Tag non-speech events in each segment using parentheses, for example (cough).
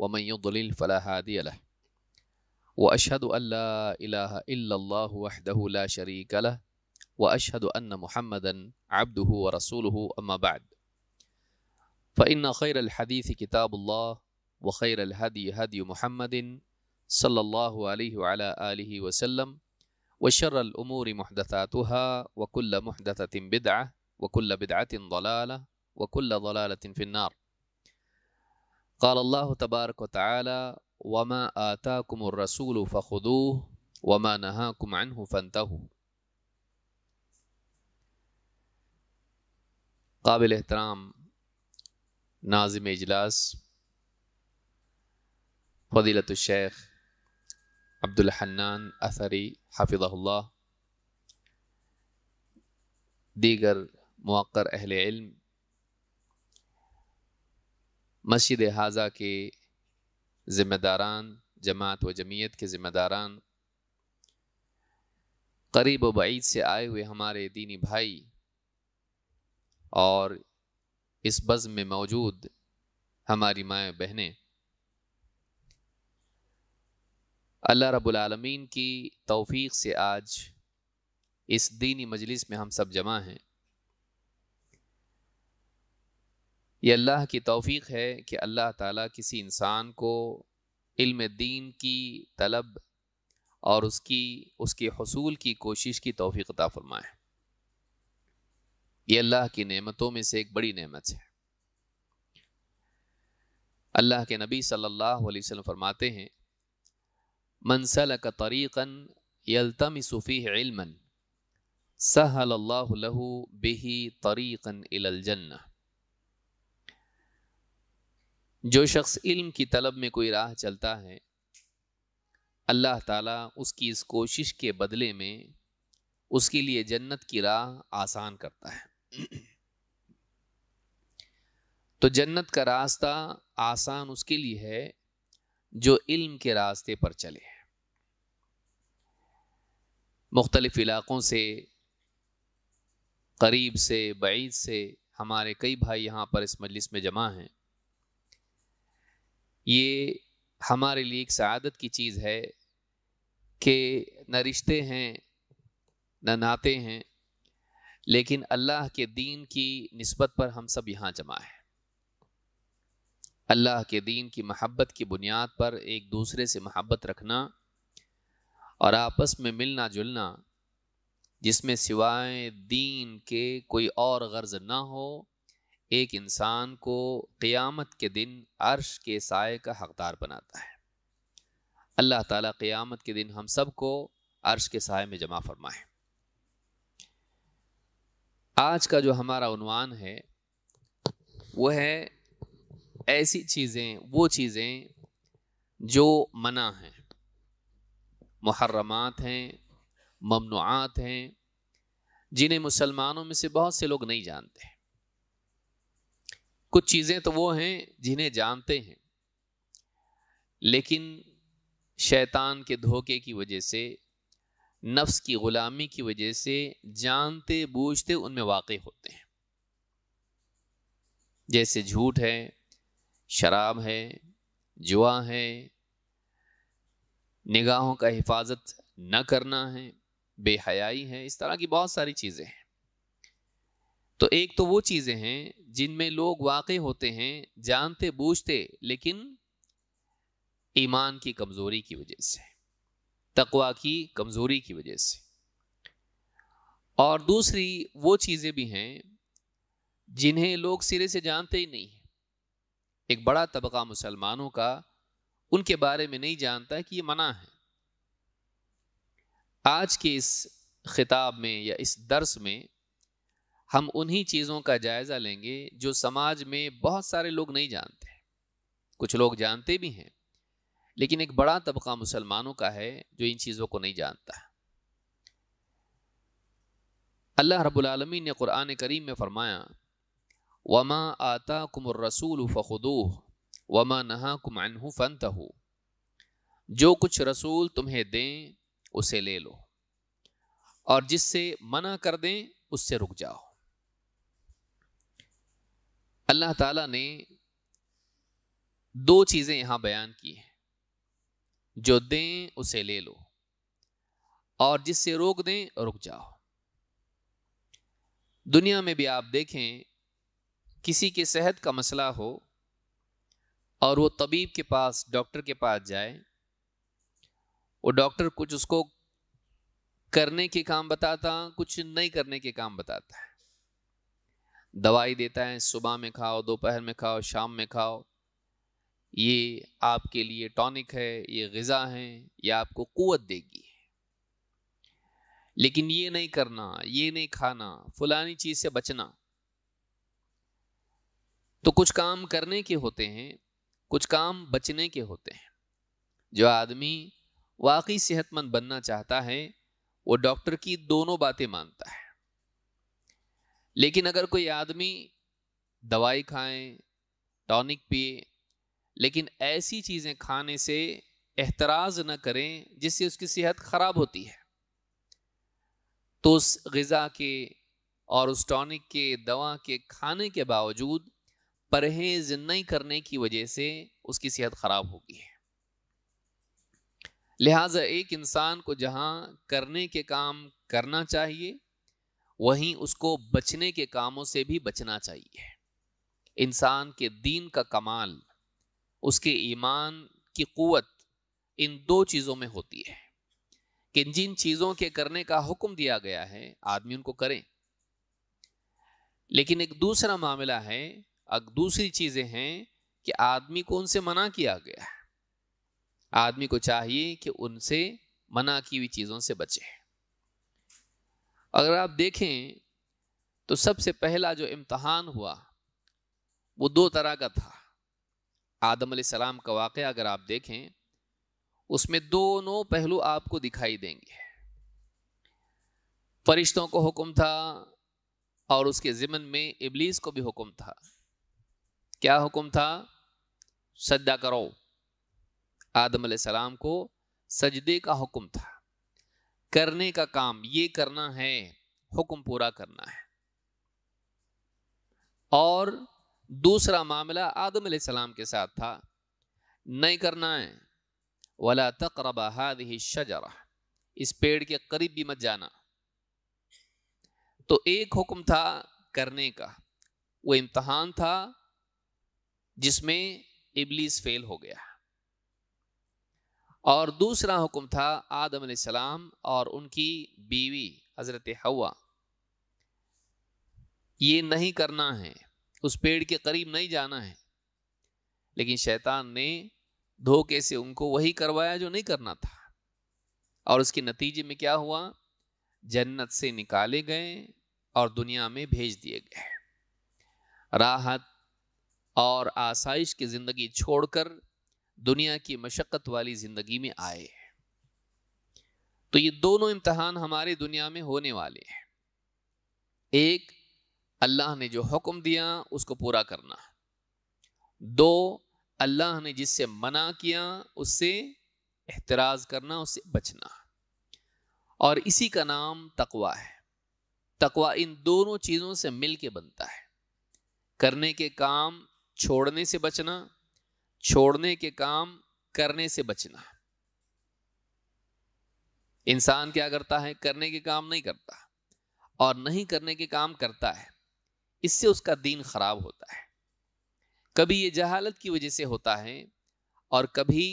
ومن يضلل فلا هادي له واشهد ان لا اله الا الله وحده لا شريك له واشهد ان محمدا عبده ورسوله اما بعد فان خير الحديث كتاب الله وخير الهدي هدي محمد صلى الله عليه وعلى اله وسلم وشر الامور محدثاتها وكل محدثه بدعه وكل بدعه ضلاله وكل ضلاله في النار قال الله تبارك وتعالى وما آتاكم الرسول فخذوه وما نهاكم عنه فانتهوا قابل احترام ناظم اجلاس فضيلة الشيخ عبد الحنان اثري حفظه الله دیگر موقر اہل علم मस्जिद हाजा के ज़िम्मेदारान जमात व जमीयत के ज़िम्मेदारान करीब व बीद से आए हुए हमारे दीनी भाई और इस बज़म में मौजूद हमारी माएँ बहनें अल्लाह रब्बुल आलमीन की तौफीक से आज इस दीनी मजलिस में हम सब जमा हैं ये अल्लाह की तौफीक है कि अल्लाह ताला किसी इंसान को इल्म दीन की तलब और उसकी उसके हसूल की कोशिश की तोफ़ी अता फ़रमाए ये अल्लाह की नेमतों में से एक बड़ी नेमत है अल्लाह के नबी सल्लल्लाहु अलैहि वसल्लम फरमाते हैं मनसल का तरीक़न यलतम सूफ़ी इल्मन सहल्ला बिही तरीक़न इलजन्ना जो शख्स इल्म की तलब में कोई राह चलता है अल्लाह ताला उसकी इस कोशिश के बदले में उसके लिए जन्नत की राह आसान करता है तो जन्नत का रास्ता आसान उसके लिए है जो इल्म के रास्ते पर चले मुख्तलिफ़ इलाक़ों से करीब से बैद से हमारे कई भाई यहाँ पर इस मजलिस में जमा हैं ये हमारे लिए एक सदत की चीज़ है कि न रिश्ते हैं न नाते हैं लेकिन अल्लाह के दीन की नस्बत पर हम सब यहाँ जमा हैं अल्लाह के दीन की महब्बत की बुनियाद पर एक दूसरे से महब्बत रखना और आपस में मिलना जुलना जिसमें सिवाय दीन के कोई और गर्ज ना हो एक इंसान को क़ियामत के दिन अर्श के साय का हकदार बनाता है अल्लाह ताला क़ियामत के दिन हम सब को अर्श के साय में जमा फरमाए आज का जो हमारा उनवान है वो है ऐसी चीज़ें वो चीज़ें जो मना हैं मुहर्रमात हैं ममनुआत हैं जिन्हें मुसलमानों में से बहुत से लोग नहीं जानते हैं कुछ चीज़ें तो वो हैं जिन्हें जानते हैं लेकिन शैतान के धोखे की वजह से नफ्स की ग़ुलामी की वजह से जानते बूझते उनमें वाक़ होते हैं जैसे झूठ है शराब है जुआ है निगाहों का हिफाजत न करना है बेहयाई है इस तरह की बहुत सारी चीज़ें हैं तो एक तो वो चीज़ें हैं जिनमें लोग वाक़ होते हैं जानते बूझते लेकिन ईमान की कमज़ोरी की वजह से तकवा की कमज़ोरी की वजह से और दूसरी वो चीज़ें भी हैं जिन्हें लोग सिरे से जानते ही नहीं एक बड़ा तबका मुसलमानों का उनके बारे में नहीं जानता कि ये मना है आज के इस खिताब में या इस दर्स में हम उन्हीं चीज़ों का जायज़ा लेंगे जो समाज में बहुत सारे लोग नहीं जानते कुछ लोग जानते भी हैं लेकिन एक बड़ा तबका मुसलमानों का है जो इन चीज़ों को नहीं जानता है अल्लाह रबालमी ने कुरान करीम में फरमाया वमा आता कुमर रसूल फ़खदूह वमा नहा कुमानहु फ़नत जो कुछ रसूल तुम्हें दें उसे ले लो और जिससे मना कर दें उससे रुक जाओ अल्लाह ताला ने दो चीज़ें यहाँ बयान की हैं जो दें उसे ले लो और जिससे रोक दें रुक जाओ दुनिया में भी आप देखें किसी के सेहत का मसला हो और वो तबीब के पास डॉक्टर के पास जाए वो डॉक्टर कुछ उसको करने के काम बताता कुछ नहीं करने के काम बताता है दवाई देता है सुबह में खाओ दोपहर में खाओ शाम में खाओ ये आपके लिए टॉनिक है ये गज़ा है ये आपको क़वत देगी लेकिन ये नहीं करना ये नहीं खाना फलानी चीज़ से बचना तो कुछ काम करने के होते हैं कुछ काम बचने के होते हैं जो आदमी वाकई सेहतमंद बनना चाहता है वो डॉक्टर की दोनों बातें मानता है लेकिन अगर कोई आदमी दवाई खाए टॉनिक पिए लेकिन ऐसी चीज़ें खाने से एहतराज न करें जिससे उसकी सेहत ख़राब होती है तो उस गज़ा के और उस टॉनिक के दवा के खाने के बावजूद परहेज नहीं करने की वजह से उसकी सेहत ख़राब होगी है लिहाजा एक इंसान को जहाँ करने के काम करना चाहिए वहीं उसको बचने के कामों से भी बचना चाहिए इंसान के दीन का कमाल उसके ईमान की क़वत इन दो चीज़ों में होती है कि जिन चीज़ों के करने का हुक्म दिया गया है आदमी उनको करें लेकिन एक दूसरा मामला है अब दूसरी चीज़ें हैं कि आदमी को उनसे मना किया गया है आदमी को चाहिए कि उनसे मना की हुई चीज़ों से बचे अगर आप देखें तो सबसे पहला जो इम्तहान हुआ वो दो तरह का था आदम सलाम का वाक़ अगर आप देखें उसमें दोनों पहलू आपको दिखाई देंगे फरिश्तों को हुक्म था और उसके ज़िमन में इबलीस को भी हुक्म था क्या हुक्म था सजदा करो आदम सलाम को सजदे का हुक्म था करने का काम ये करना है हुक्म पूरा करना है और दूसरा मामला आदम सलाम के साथ था नहीं करना है वला तकरबा हाद ही शजरा इस पेड़ के करीब भी मत जाना तो एक हुक्म था करने का वो इम्तहान था जिसमें इबलीस फेल हो गया और दूसरा हुक्म था आदम सलाम और उनकी बीवी हज़रत हवा ये नहीं करना है उस पेड़ के करीब नहीं जाना है लेकिन शैतान ने धोखे से उनको वही करवाया जो नहीं करना था और उसके नतीजे में क्या हुआ जन्नत से निकाले गए और दुनिया में भेज दिए गए राहत और आसाइश की ज़िंदगी छोड़कर दुनिया की मशक्क़त वाली ज़िंदगी में आए हैं तो ये दोनों इम्तहान हमारे दुनिया में होने वाले हैं एक अल्लाह ने जो हुक्म दिया उसको पूरा करना दो अल्लाह ने जिससे मना किया उससे एहतराज़ करना उससे बचना और इसी का नाम तकवा है तकवा इन दोनों चीज़ों से मिल के बनता है करने के काम छोड़ने से बचना छोड़ने के काम करने से बचना इंसान क्या करता है करने के काम नहीं करता और नहीं करने के काम करता है इससे उसका दीन खराब होता है कभी ये जहालत की वजह से होता है और कभी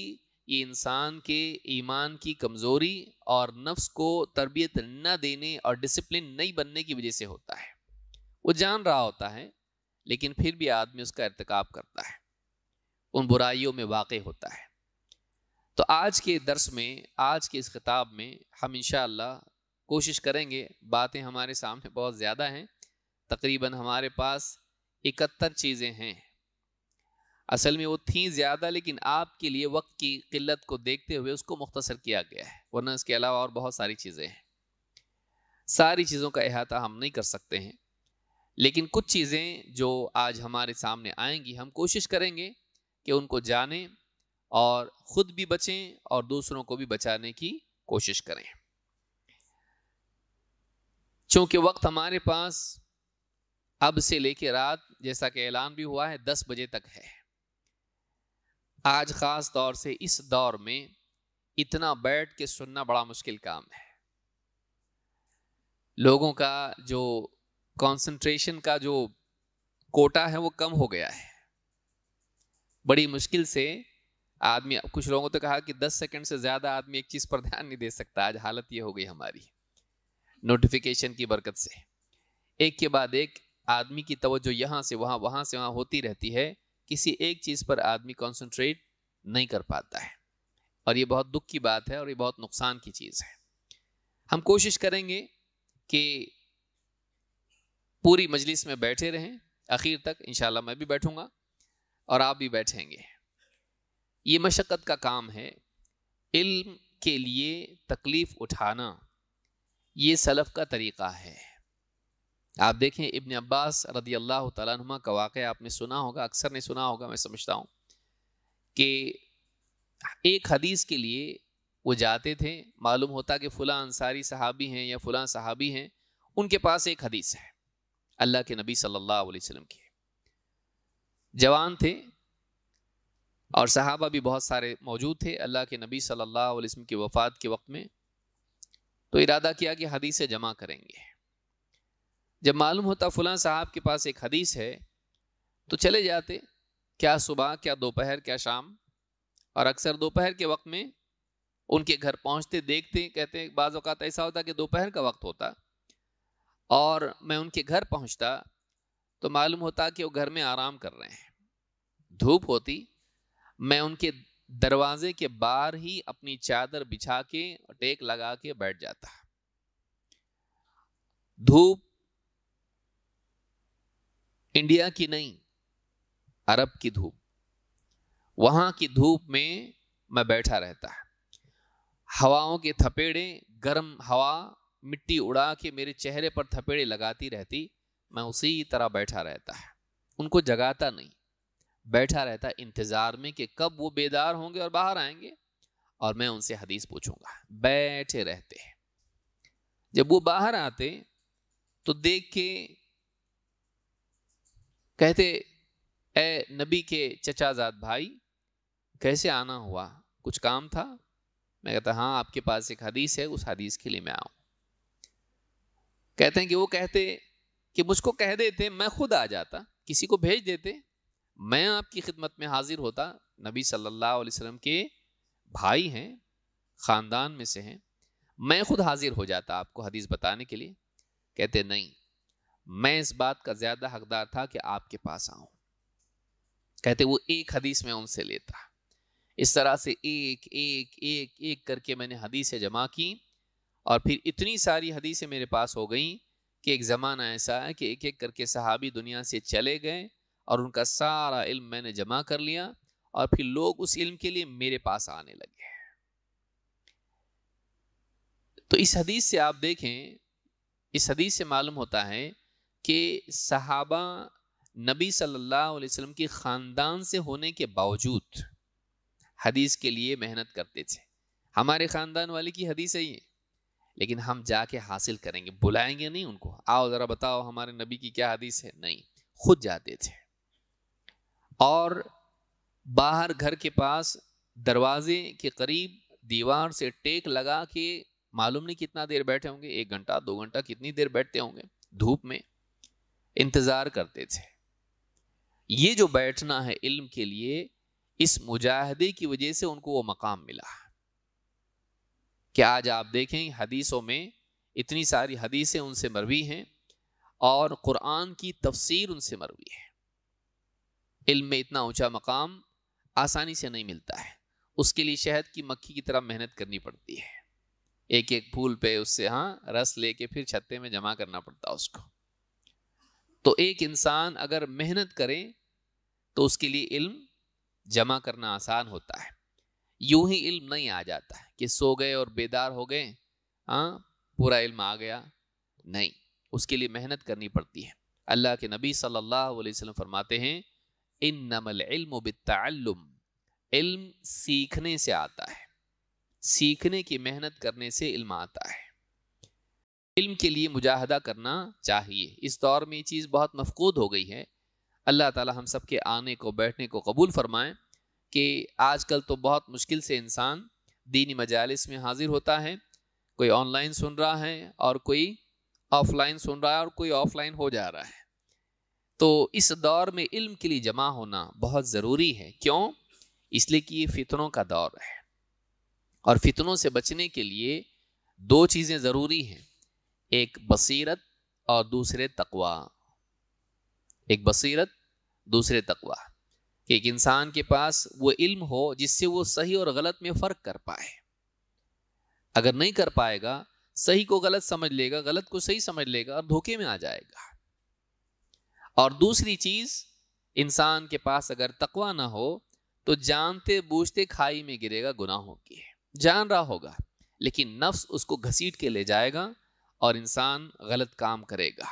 ये इंसान के ईमान की कमज़ोरी और नफ्स को तरबियत न देने और डिसिप्लिन नहीं बनने की वजह से होता है वो जान रहा होता है लेकिन फिर भी आदमी उसका इरतकब करता है उन बुराइयों में वाक़ होता है तो आज के दर्स में आज के इस खिताब में हम इन कोशिश करेंगे बातें हमारे सामने बहुत ज़्यादा हैं तकरीबन हमारे पास इकहत्तर चीज़ें हैं असल में वो थी ज़्यादा लेकिन आपके लिए वक्त की किल्लत को देखते हुए उसको मुख्तसर किया गया है वरना इसके अलावा और बहुत सारी चीज़ें हैं सारी चीज़ों का अहाता हम नहीं कर सकते हैं लेकिन कुछ चीज़ें जो आज हमारे सामने आएंगी हम कोशिश करेंगे कि उनको जानें और ख़ुद भी बचें और दूसरों को भी बचाने की कोशिश करें चूंकि वक्त हमारे पास अब से लेकर रात जैसा कि ऐलान भी हुआ है दस बजे तक है आज ख़ास तौर से इस दौर में इतना बैठ के सुनना बड़ा मुश्किल काम है लोगों का जो कंसंट्रेशन का जो कोटा है वो कम हो गया है बड़ी मुश्किल से आदमी कुछ लोगों तो कहा कि दस सेकंड से ज़्यादा आदमी एक चीज़ पर ध्यान नहीं दे सकता आज हालत ये हो गई हमारी नोटिफिकेशन की बरकत से एक के बाद एक आदमी की तवज्जो यहाँ से वहाँ वहाँ से वहाँ होती रहती है किसी एक चीज़ पर आदमी कॉन्सेंट्रेट नहीं कर पाता है और ये बहुत दुख की बात है और ये बहुत नुकसान की चीज़ है हम कोशिश करेंगे कि पूरी मजलिस में बैठे रहें आखिर तक इन मैं भी बैठूंगा और आप भी बैठेंगे ये मशक्क़त का काम है इल्म के लिए तकलीफ़ उठाना ये सलफ़ का तरीक़ा है आप देखें इबन अब्बास रदी अल्लाह तुमा का वाक़ आपने सुना होगा अक्सर ने सुना होगा मैं समझता हूँ कि एक हदीस के लिए वो जाते थे मालूम होता कि फ़लाँ अंसारी सहाबी हैं या फ़लाँ सहाबी हैं उनके पास एक हदीस है अल्लाह के नबी सल्लल्लाहु अलैहि वसल्लम की जवान थे और सहाबा भी बहुत सारे मौजूद थे अल्लाह के नबी सल्लल्लाहु अलैहि वसल्लम की वफ़ात के वक्त में तो इरादा किया कि हदीसें जमा करेंगे जब मालूम होता फ़लां साहब के पास एक हदीस है तो चले जाते क्या सुबह क्या दोपहर क्या शाम और अक्सर दोपहर के वक्त में उनके घर पहुंचते देखते कहते बाज़त ऐसा होता कि दोपहर का वक्त होता और मैं उनके घर पहुंचता तो मालूम होता कि वो घर में आराम कर रहे हैं धूप होती मैं उनके दरवाजे के बाहर ही अपनी चादर बिछा के टेक लगा के बैठ जाता धूप इंडिया की नहीं अरब की धूप वहां की धूप में मैं बैठा रहता है हवाओं के थपेड़े गर्म हवा मिट्टी उड़ा के मेरे चेहरे पर थपेड़े लगाती रहती मैं उसी तरह बैठा रहता है उनको जगाता नहीं बैठा रहता इंतज़ार में कि कब वो बेदार होंगे और बाहर आएंगे और मैं उनसे हदीस पूछूंगा बैठे रहते हैं जब वो बाहर आते तो देख के कहते ए नबी के चचाजाद भाई कैसे आना हुआ कुछ काम था मैं कहता हाँ आपके पास एक हदीस है उस हदीस के लिए मैं आऊँ कहते हैं कि वो कहते कि मुझको कह देते मैं खुद आ जाता किसी को भेज देते मैं आपकी खिदमत में हाजिर होता नबी सल्लल्लाहु अलैहि वसल्लम के भाई हैं ख़ानदान में से हैं मैं खुद हाजिर हो जाता आपको हदीस बताने के लिए कहते नहीं मैं इस बात का ज़्यादा हकदार था कि आपके पास आऊँ कहते वो एक हदीस में उनसे लेता इस तरह से एक एक एक एक करके मैंने हदीसें जमा की और फिर इतनी सारी हदीसें मेरे पास हो गई कि एक ज़माना ऐसा है कि एक एक करके सहाबी दुनिया से चले गए और उनका सारा इल्म मैंने जमा कर लिया और फिर लोग उस इल्म के लिए मेरे पास आने लगे तो इस हदीस से आप देखें इस हदीस से मालूम होता है कि सहाबा नबी सल्लल्लाहु अलैहि वसल्लम के ख़ानदान से होने के बावजूद हदीस के लिए मेहनत करते थे हमारे ख़ानदान वाले की हदीस है ये लेकिन हम जाके हासिल करेंगे बुलाएंगे नहीं उनको आओ ज़रा बताओ हमारे नबी की क्या हदीस है नहीं खुद जाते थे और बाहर घर के पास दरवाजे के करीब दीवार से टेक लगा के मालूम नहीं कितना देर बैठे होंगे एक घंटा दो घंटा कितनी देर बैठते होंगे धूप में इंतज़ार करते थे ये जो बैठना है इल्म के लिए इस मुजाहदे की वजह से उनको वो मकाम मिला क्या आज आप देखें हदीसों में इतनी सारी हदीसें उनसे मरवी हैं और क़ुरान की तफसीर उनसे मरवी है इल्म में इतना ऊंचा मकाम आसानी से नहीं मिलता है उसके लिए शहद की मक्खी की तरह मेहनत करनी पड़ती है एक एक फूल पे उससे हाँ रस लेके फिर छत्ते में जमा करना पड़ता उसको तो एक इंसान अगर मेहनत करे तो उसके लिए इल्म जमा करना आसान होता है यूं ही इल्म नहीं आ जाता है कि सो गए और बेदार हो गए हाँ पूरा इल्म आ गया नहीं उसके लिए मेहनत करनी पड़ती है अल्लाह के नबी सल्लल्लाहु अलैहि वसल्लम फरमाते हैं इन नमल इल्म इल्म सीखने से आता है सीखने की मेहनत करने से इल्म आता है इल्म के लिए मुजाहदा करना चाहिए इस दौर में ये चीज़ बहुत मफकूद हो गई है अल्लाह ताला हम सब के आने को बैठने को कबूल फरमाएं कि आजकल तो बहुत मुश्किल से इंसान दीनी मजालस में हाजिर होता है कोई ऑनलाइन सुन रहा है और कोई ऑफलाइन सुन रहा है और कोई ऑफलाइन हो जा रहा है तो इस दौर में इल्म के लिए जमा होना बहुत ज़रूरी है क्यों इसलिए कि ये फितनों का दौर है और फितनों से बचने के लिए दो चीज़ें ज़रूरी हैं एक बसीरत और दूसरे तकवा एक बसीरत दूसरे तकवा कि एक इंसान के पास वो इल्म हो जिससे वो सही और गलत में फ़र्क कर पाए अगर नहीं कर पाएगा सही को गलत समझ लेगा गलत को सही समझ लेगा और धोखे में आ जाएगा और दूसरी चीज़ इंसान के पास अगर तकवा ना हो तो जानते बूझते खाई में गिरेगा गुनाहों की जान रहा होगा लेकिन नफ्स उसको घसीट के ले जाएगा और इंसान गलत काम करेगा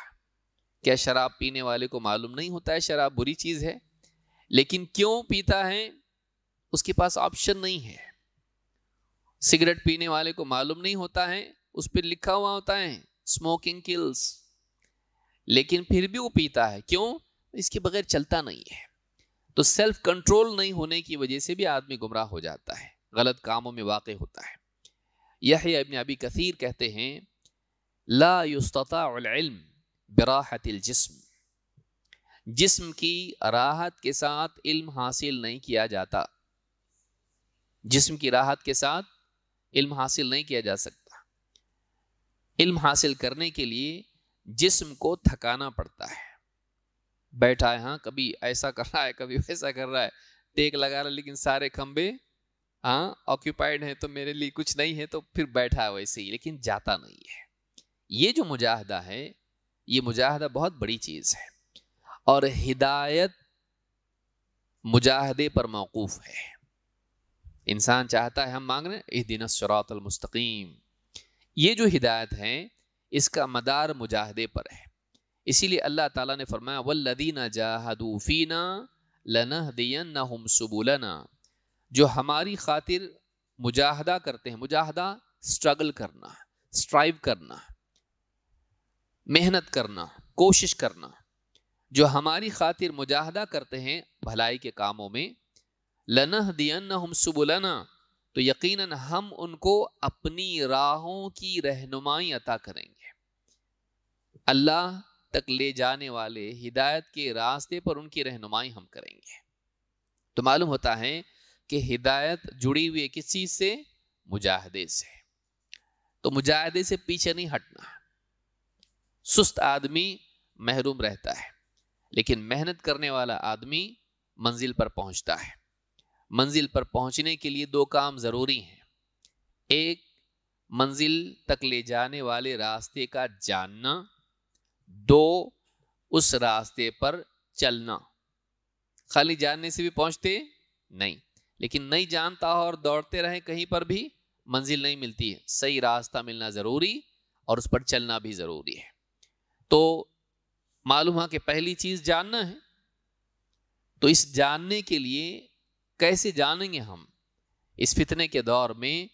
क्या शराब पीने वाले को मालूम नहीं होता है शराब बुरी चीज़ है लेकिन क्यों पीता है उसके पास ऑप्शन नहीं है सिगरेट पीने वाले को मालूम नहीं होता है उस पर लिखा हुआ होता है स्मोकिंग किल्स लेकिन फिर भी वो पीता है क्यों इसके बगैर चलता नहीं है तो सेल्फ कंट्रोल नहीं होने की वजह से भी आदमी गुमराह हो जाता है गलत कामों में वाक़ होता है यह इबन अबी कसीर कहते हैं लास्तम बराहतिल जिसम की राहत के साथ इल्म हासिल नहीं किया जाता जिसम की राहत के साथ इल्म हासिल नहीं किया जा सकता इल्म हासिल करने के लिए जिस्म को थकाना पड़ता है बैठा है हाँ कभी ऐसा कर रहा है कभी वैसा कर रहा है टेक लगा रहा है लेकिन सारे खम्बे हाँ ऑक्यूपाइड हैं तो मेरे लिए कुछ नहीं है तो फिर बैठा है वैसे ही लेकिन जाता नहीं है ये जो मुजाहदा है ये मुजाहदा बहुत बड़ी चीज़ है और हिदायत मुजाहदे पर मौकूफ़ है इंसान चाहता है हम मांग रहे हैं इस दिन शरातलमस्तकीम ये जो हिदायत हैं इसका मदार मुजाहदे पर है इसीलिए अल्लाह ताला ने फरमाया वल्लदीना जाहदूफ़ीना लना दिन ना हम सबुलना जो हमारी खातिर मुजाहदा करते हैं मुजाहदा स्ट्रगल करना स्ट्राइव करना मेहनत करना कोशिश करना जो हमारी खातिर मुजाहदा करते हैं भलाई के कामों में लना दिन हम सबुलना तो यकीनन हम उनको अपनी राहों की रहनुमाई अता करेंगे अल्लाह तक ले जाने वाले हिदायत के रास्ते पर उनकी रहनुमाई हम करेंगे तो मालूम होता है कि हिदायत जुड़ी हुई है किस चीज़ से मुजाहदे से तो मुजाहदे से पीछे नहीं हटना सुस्त आदमी महरूम रहता है लेकिन मेहनत करने वाला आदमी मंजिल पर पहुंचता है मंजिल पर पहुंचने के लिए दो काम ज़रूरी हैं एक मंजिल तक ले जाने वाले रास्ते का जानना दो उस रास्ते पर चलना खाली जानने से भी पहुंचते नहीं लेकिन नहीं जानता हो और दौड़ते रहे कहीं पर भी मंजिल नहीं मिलती है सही रास्ता मिलना ज़रूरी और उस पर चलना भी ज़रूरी है तो मालूम है कि पहली चीज़ जानना है तो इस जानने के लिए कैसे जानेंगे हम इस फितने के दौर में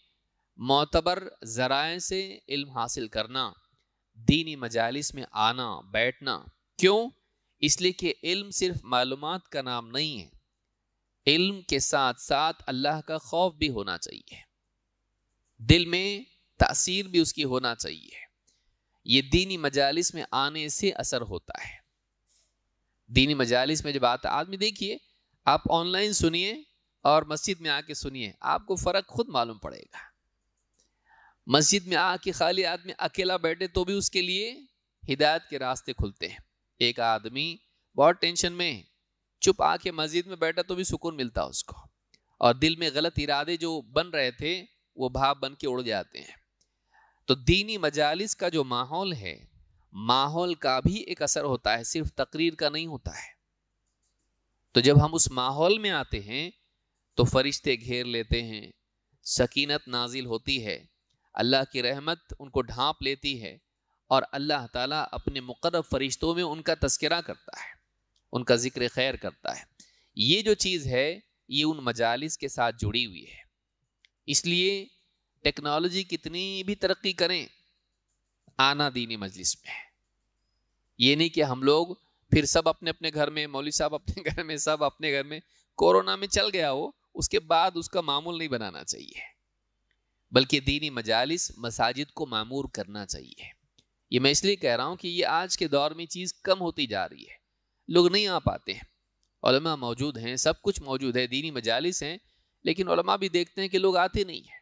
मोतबर ज़राए से इल्म हासिल करना दीनी मजालिस में आना बैठना क्यों इसलिए कि इल्म सिर्फ मालूम का नाम नहीं है इल्म के साथ साथ अल्लाह का खौफ भी होना चाहिए दिल में तासीर भी उसकी होना चाहिए ये दीनी मजालिस में आने से असर होता है दीनी मजालिस में जब आता आदमी देखिए आप ऑनलाइन सुनिए और मस्जिद में आके सुनिए आपको फ़र्क खुद मालूम पड़ेगा मस्जिद में आके खाली आदमी अकेला बैठे तो भी उसके लिए हिदायत के रास्ते खुलते हैं एक आदमी बहुत टेंशन में चुप आके मस्जिद में बैठा तो भी सुकून मिलता उसको और दिल में गलत इरादे जो बन रहे थे वो भाव बन के उड़ जाते हैं तो दीनी मजालिस का जो माहौल है माहौल का भी एक असर होता है सिर्फ तकरीर का नहीं होता है तो जब हम उस माहौल में आते हैं तो फरिश्ते घेर लेते हैं सकीनत नाजिल होती है अल्लाह की रहमत उनको ढांप लेती है और अल्लाह ताला अपने मुकर्रब फरिश्तों में उनका तस्करा करता है उनका ज़िक्र खैर करता है ये जो चीज़ है ये उन मजालस के साथ जुड़ी हुई है इसलिए टेक्नोलॉजी कितनी भी तरक्की करें आना दीनी मजलिस में ये नहीं कि हम लोग फिर सब अपने अपने घर में मौली साहब अपने (laughs) घर में सब अपने घर में कोरोना में चल गया हो उसके बाद उसका मामूल नहीं बनाना चाहिए बल्कि दीनी मजालिस मसाजिद को मामूर करना चाहिए ये मैं इसलिए कह रहा हूँ कि ये आज के दौर में चीज़ कम होती जा रही है लोग नहीं आ पाते हैं मौजूद हैं सब कुछ मौजूद है दीनी मजालिस हैं लेकिन भी देखते हैं कि लोग आते नहीं हैं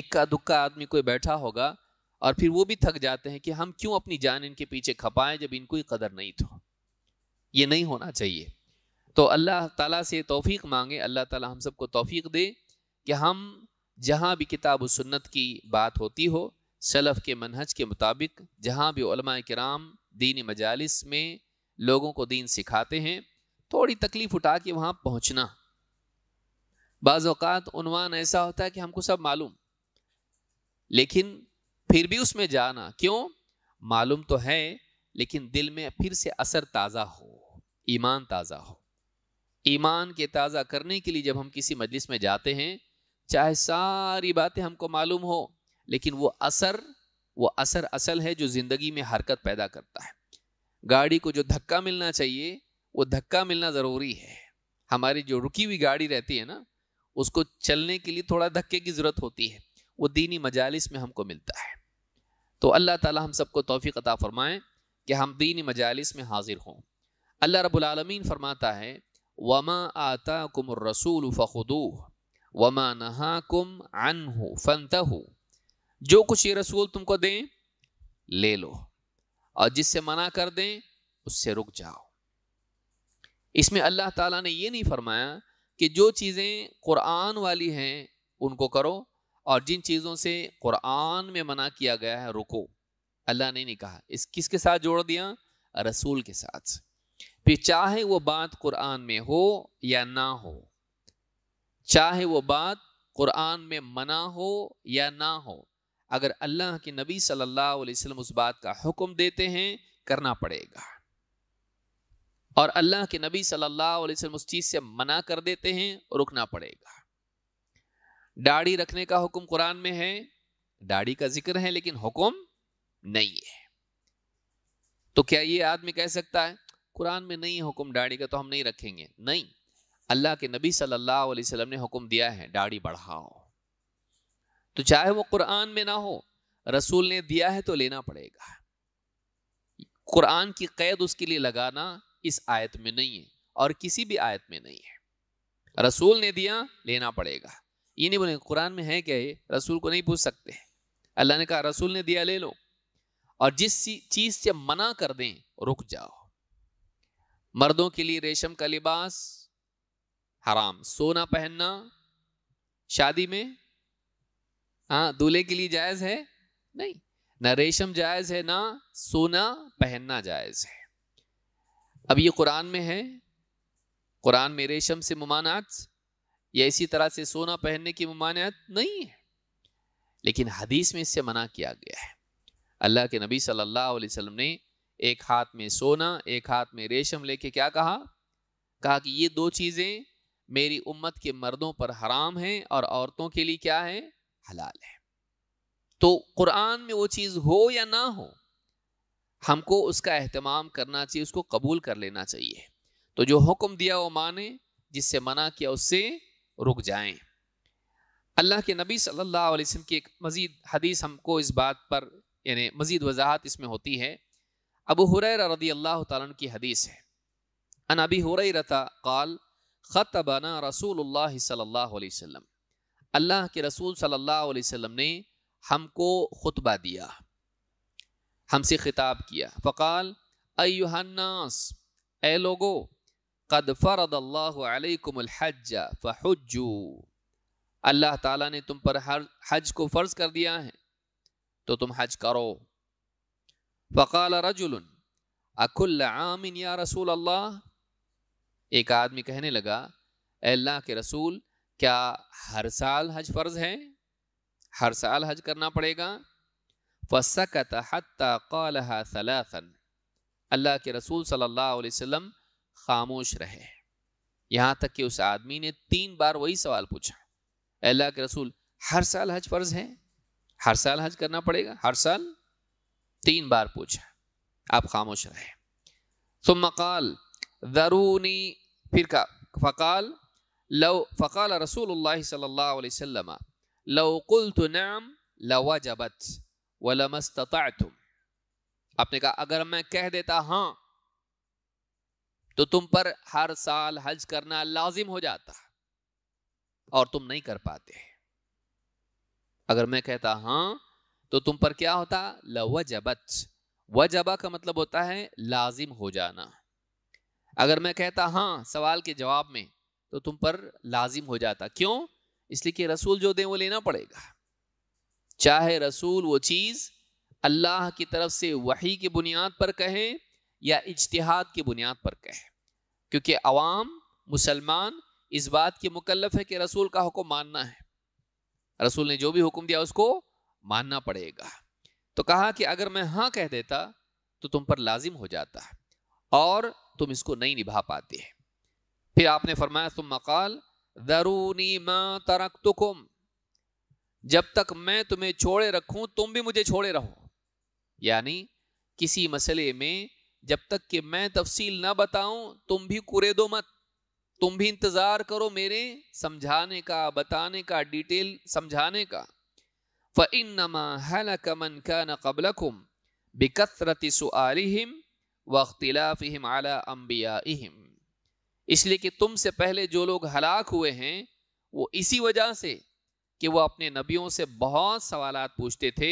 इक्का दुक्का आदमी कोई बैठा होगा और फिर वो भी थक जाते हैं कि हम क्यों अपनी जान इनके पीछे खपाएं जब इनको ही कदर नहीं थो ये नहीं होना चाहिए तो अल्लाह ताला से तौफीक मांगे अल्लाह ताला हम सबको तौफीक दे कि हम जहाँ भी किताब सुन्नत की बात होती हो सलफ़ के मनहज के मुताबिक जहाँ भी कराम दीनी मजालस में लोगों को दीन सिखाते हैं थोड़ी तकलीफ़ उठा के वहाँ पहुँचना बाज़ात ऐसा होता है कि हमको सब मालूम लेकिन फिर भी उसमें जाना क्यों मालूम तो है लेकिन दिल में फिर से असर ताज़ा हो ईमान ताज़ा हो ईमान के ताज़ा करने के लिए जब हम किसी मजलिस में जाते हैं चाहे सारी बातें हमको मालूम हो लेकिन वो असर वो असर असल है जो ज़िंदगी में हरकत पैदा करता है गाड़ी को जो धक्का मिलना चाहिए वो धक्का मिलना ज़रूरी है हमारी जो रुकी हुई गाड़ी रहती है ना उसको चलने के लिए थोड़ा धक्के की ज़रूरत होती है वो दीनी मजालिस में हमको मिलता है तो अल्लाह ताला हम सबको तोफ़ी अता फ़रमाएँ कि हम दीनी मजालिस में हाजिर हों अल्लाह रबालमीन फ़रमाता है वमा आता कुमर रसूल फ़खदूह वमा नहाकुम अनहु फनतहु जो कुछ ये रसूल तुमको दें ले लो और जिससे मना कर दें उससे रुक जाओ इसमें अल्लाह ताला ने ये नहीं फरमाया कि जो चीज़ें कुरान वाली हैं उनको करो और जिन चीज़ों से कुरान में मना किया गया है रुको अल्लाह ने नहीं कहा इस किसके साथ जोड़ दिया रसूल के साथ फिर चाहे वो बात कुरान में हो या ना हो चाहे वो बात कुरान में मना हो या ना हो अगर अल्लाह के नबी सल्लल्लाहु अलैहि वसल्लम उस बात का हुक्म देते हैं करना पड़ेगा और अल्लाह के नबी सल्लल्लाहु अलैहि वसल्लम उस चीज़ से मना कर देते हैं रुकना पड़ेगा दाढ़ी रखने का हुक्म कुरान में है दाढ़ी का जिक्र है लेकिन हुक्म नहीं है तो क्या ये आदमी कह सकता है कुरान में नहीं है हुक्म दाढ़ी का तो हम नहीं रखेंगे नहीं अल्लाह के नबी सल्लल्लाहु अलैहि वसल्लम ने हुक्म दिया है दाढ़ी बढ़ाओ तो चाहे वो कुरान में ना हो रसूल ने दिया है तो लेना पड़ेगा कुरान की कैद उसके लिए लगाना इस आयत में नहीं है और किसी भी आयत में नहीं है रसूल ने दिया लेना पड़ेगा ये नहीं बोले कुरान में है क्या ये रसूल को नहीं पूछ सकते अल्लाह ने कहा रसूल ने दिया ले लो और जिस चीज़ से मना कर दें रुक जाओ मर्दों के लिए रेशम का लिबास हराम सोना पहनना शादी में हाँ दूल्हे के लिए जायज है नहीं ना रेशम जायज है ना सोना पहनना जायज है अब ये कुरान में है कुरान में रेशम से ममानात या इसी तरह से सोना पहनने की ममानत नहीं है लेकिन हदीस में इससे मना किया गया है अल्लाह के नबी सल्लल्लाहु अलैहि वसल्लम ने एक हाथ में सोना एक हाथ में रेशम लेके क्या कहा कहा कि ये दो चीज़ें मेरी उम्मत के मर्दों पर हराम है और औरतों के लिए क्या है हलाल है तो कुरान में वो चीज़ हो या ना हो हमको उसका अहतमाम करना चाहिए उसको कबूल कर लेना चाहिए तो जो हुक्म दिया वो माने जिससे मना किया उससे रुक जाएं अल्लाह के नबी सल्लल्लाहु अलैहि वसल्लम की एक मज़ीद हदीस हमको इस बात पर यानी मज़ीद वजाहत इसमें होती है अबू हुरैरा रदी अल्लाह तन की हदीस है अन अबी था काल ख़तबना रसूल सल्ला वसम अल्लाह के रसूल सल्ला वसम ने हमको खुतबा दिया हमसे ख़िताब किया फ़काल अयुहन्नास ए लोगो कद फ़रदल्लाकुमहज फ़हजू अल्लाह ताला ने तुम पर हर हज को फ़र्ज़ कर दिया है तो तुम हज करो फ़काल रजुल अकुल आमिन या रसूल अल्लाह एक आदमी कहने लगा अल्लाह के रसूल क्या हर साल हज फर्ज है हर साल हज करना पड़ेगा फसकत अल्लाह के रसूल सल्लल्लाहु अलैहि वसल्लम खामोश रहे यहाँ तक कि उस आदमी ने तीन बार वही सवाल पूछा अल्लाह के रसूल हर साल हज फर्ज है हर साल हज करना पड़ेगा हर साल तीन बार पूछा आप खामोश रहे सुम मकाल दरूनी फिर का फ़काल लव फ़काल रसूल लव कुल वसल्लम लवा जब नाम लवाजबत तुम आपने कहा अगर मैं कह देता हाँ तो तुम पर हर साल हज करना लाजिम हो जाता और तुम नहीं कर पाते अगर मैं कहता हाँ तो तुम पर क्या होता व वजबा का मतलब होता है लाजिम हो जाना अगर मैं कहता हाँ सवाल के जवाब में तो तुम पर लाजिम हो जाता क्यों इसलिए कि रसूल जो दें वो लेना पड़ेगा चाहे रसूल वो चीज़ अल्लाह की तरफ से वही की बुनियाद पर कहें या इजतहाद की बुनियाद पर कहें क्योंकि अवाम मुसलमान इस बात के मुकलफ है कि रसूल का हुक्म मानना है रसूल ने जो भी हुक्म दिया उसको मानना पड़ेगा तो कहा कि अगर मैं हाँ कह देता तो तुम पर लाजिम हो जाता है और तुम इसको नहीं निभा पाते हैं फिर आपने फरमाया तुम मकाल दरूनी माँ तरक जब तक मैं तुम्हें छोड़े रखूं तुम भी मुझे छोड़े रहो यानी किसी मसले में जब तक कि मैं तफसील ना बताऊं तुम भी कुरे दो मत तुम भी इंतज़ार करो मेरे समझाने का बताने का डिटेल समझाने का फ़ इनमा हलक मन का न बिकसरत सुम वख्तिलाफ़िम आला अम्बिया इसलिए कि तुमसे पहले जो लोग हलाक हुए हैं वो इसी वजह से कि वो अपने नबियों से बहुत सवाल पूछते थे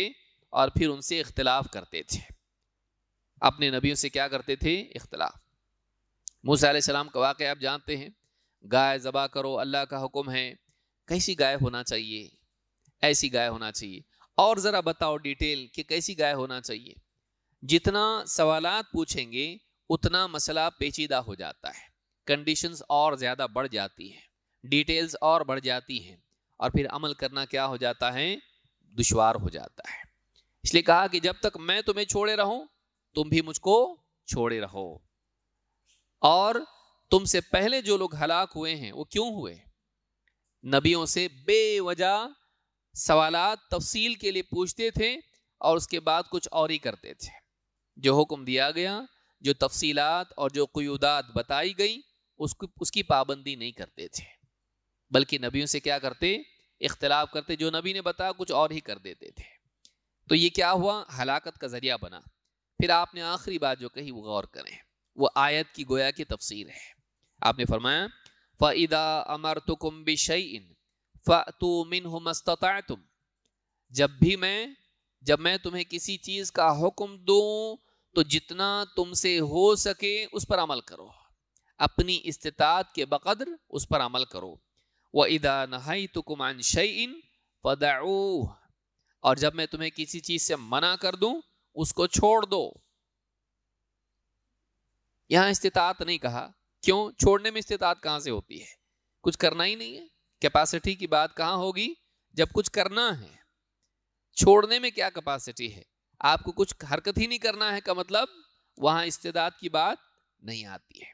और फिर उनसे इख्तलाफ करते थे अपने नबियों से क्या करते थे इख्तलाफ मूसा सलाम का वाक़ आप जानते हैं गाय ज़बा करो अल्लाह का हुक्म है कैसी गाय होना चाहिए ऐसी गाय होना चाहिए और ज़रा बताओ डिटेल कि कैसी गाय होना चाहिए जितना सवालात पूछेंगे उतना मसला पेचीदा हो जाता है कंडीशंस और ज़्यादा बढ़ जाती हैं डिटेल्स और बढ़ जाती हैं और फिर अमल करना क्या हो जाता है दुशवार हो जाता है इसलिए कहा कि जब तक मैं तुम्हें छोड़े रहूं तुम भी मुझको छोड़े रहो और तुमसे पहले जो लोग हलाक हुए हैं वो क्यों हुए नबियों से बेवजह सवालात तफसील के लिए पूछते थे और उसके बाद कुछ और ही करते थे जो हुक्म दिया गया जो तफसीलात और जो क्यूदात बताई गई उसको उसकी पाबंदी नहीं करते थे बल्कि नबियों से क्या करते इख्तलाफ करते जो नबी ने बताया कुछ और ही कर देते थे तो ये क्या हुआ हलाकत का ज़रिया बना फिर आपने आखिरी बात जो कही वो गौर करें वो आयत की गोया की तफसीर है आपने फरमाया फ़ैदा अमर तो कुम बिशन फ़ू मिन तुम जब भी मैं जब मैं तुम्हें किसी चीज़ का हुक्म दूँ तो जितना तुमसे हो सके उस पर अमल करो अपनी इस्तात के बकद्र उस पर अमल करो व इदा नहाई तो कुमान शईन और जब मैं तुम्हें किसी चीज से मना कर दूं उसको छोड़ दो यहां इस्तात नहीं कहा क्यों छोड़ने में इस्तात कहां से होती है कुछ करना ही नहीं है कैपेसिटी की बात कहां होगी जब कुछ करना है छोड़ने में क्या कैपेसिटी है आपको कुछ हरकत ही नहीं करना है का मतलब वहां इस्तेदाद की बात नहीं आती है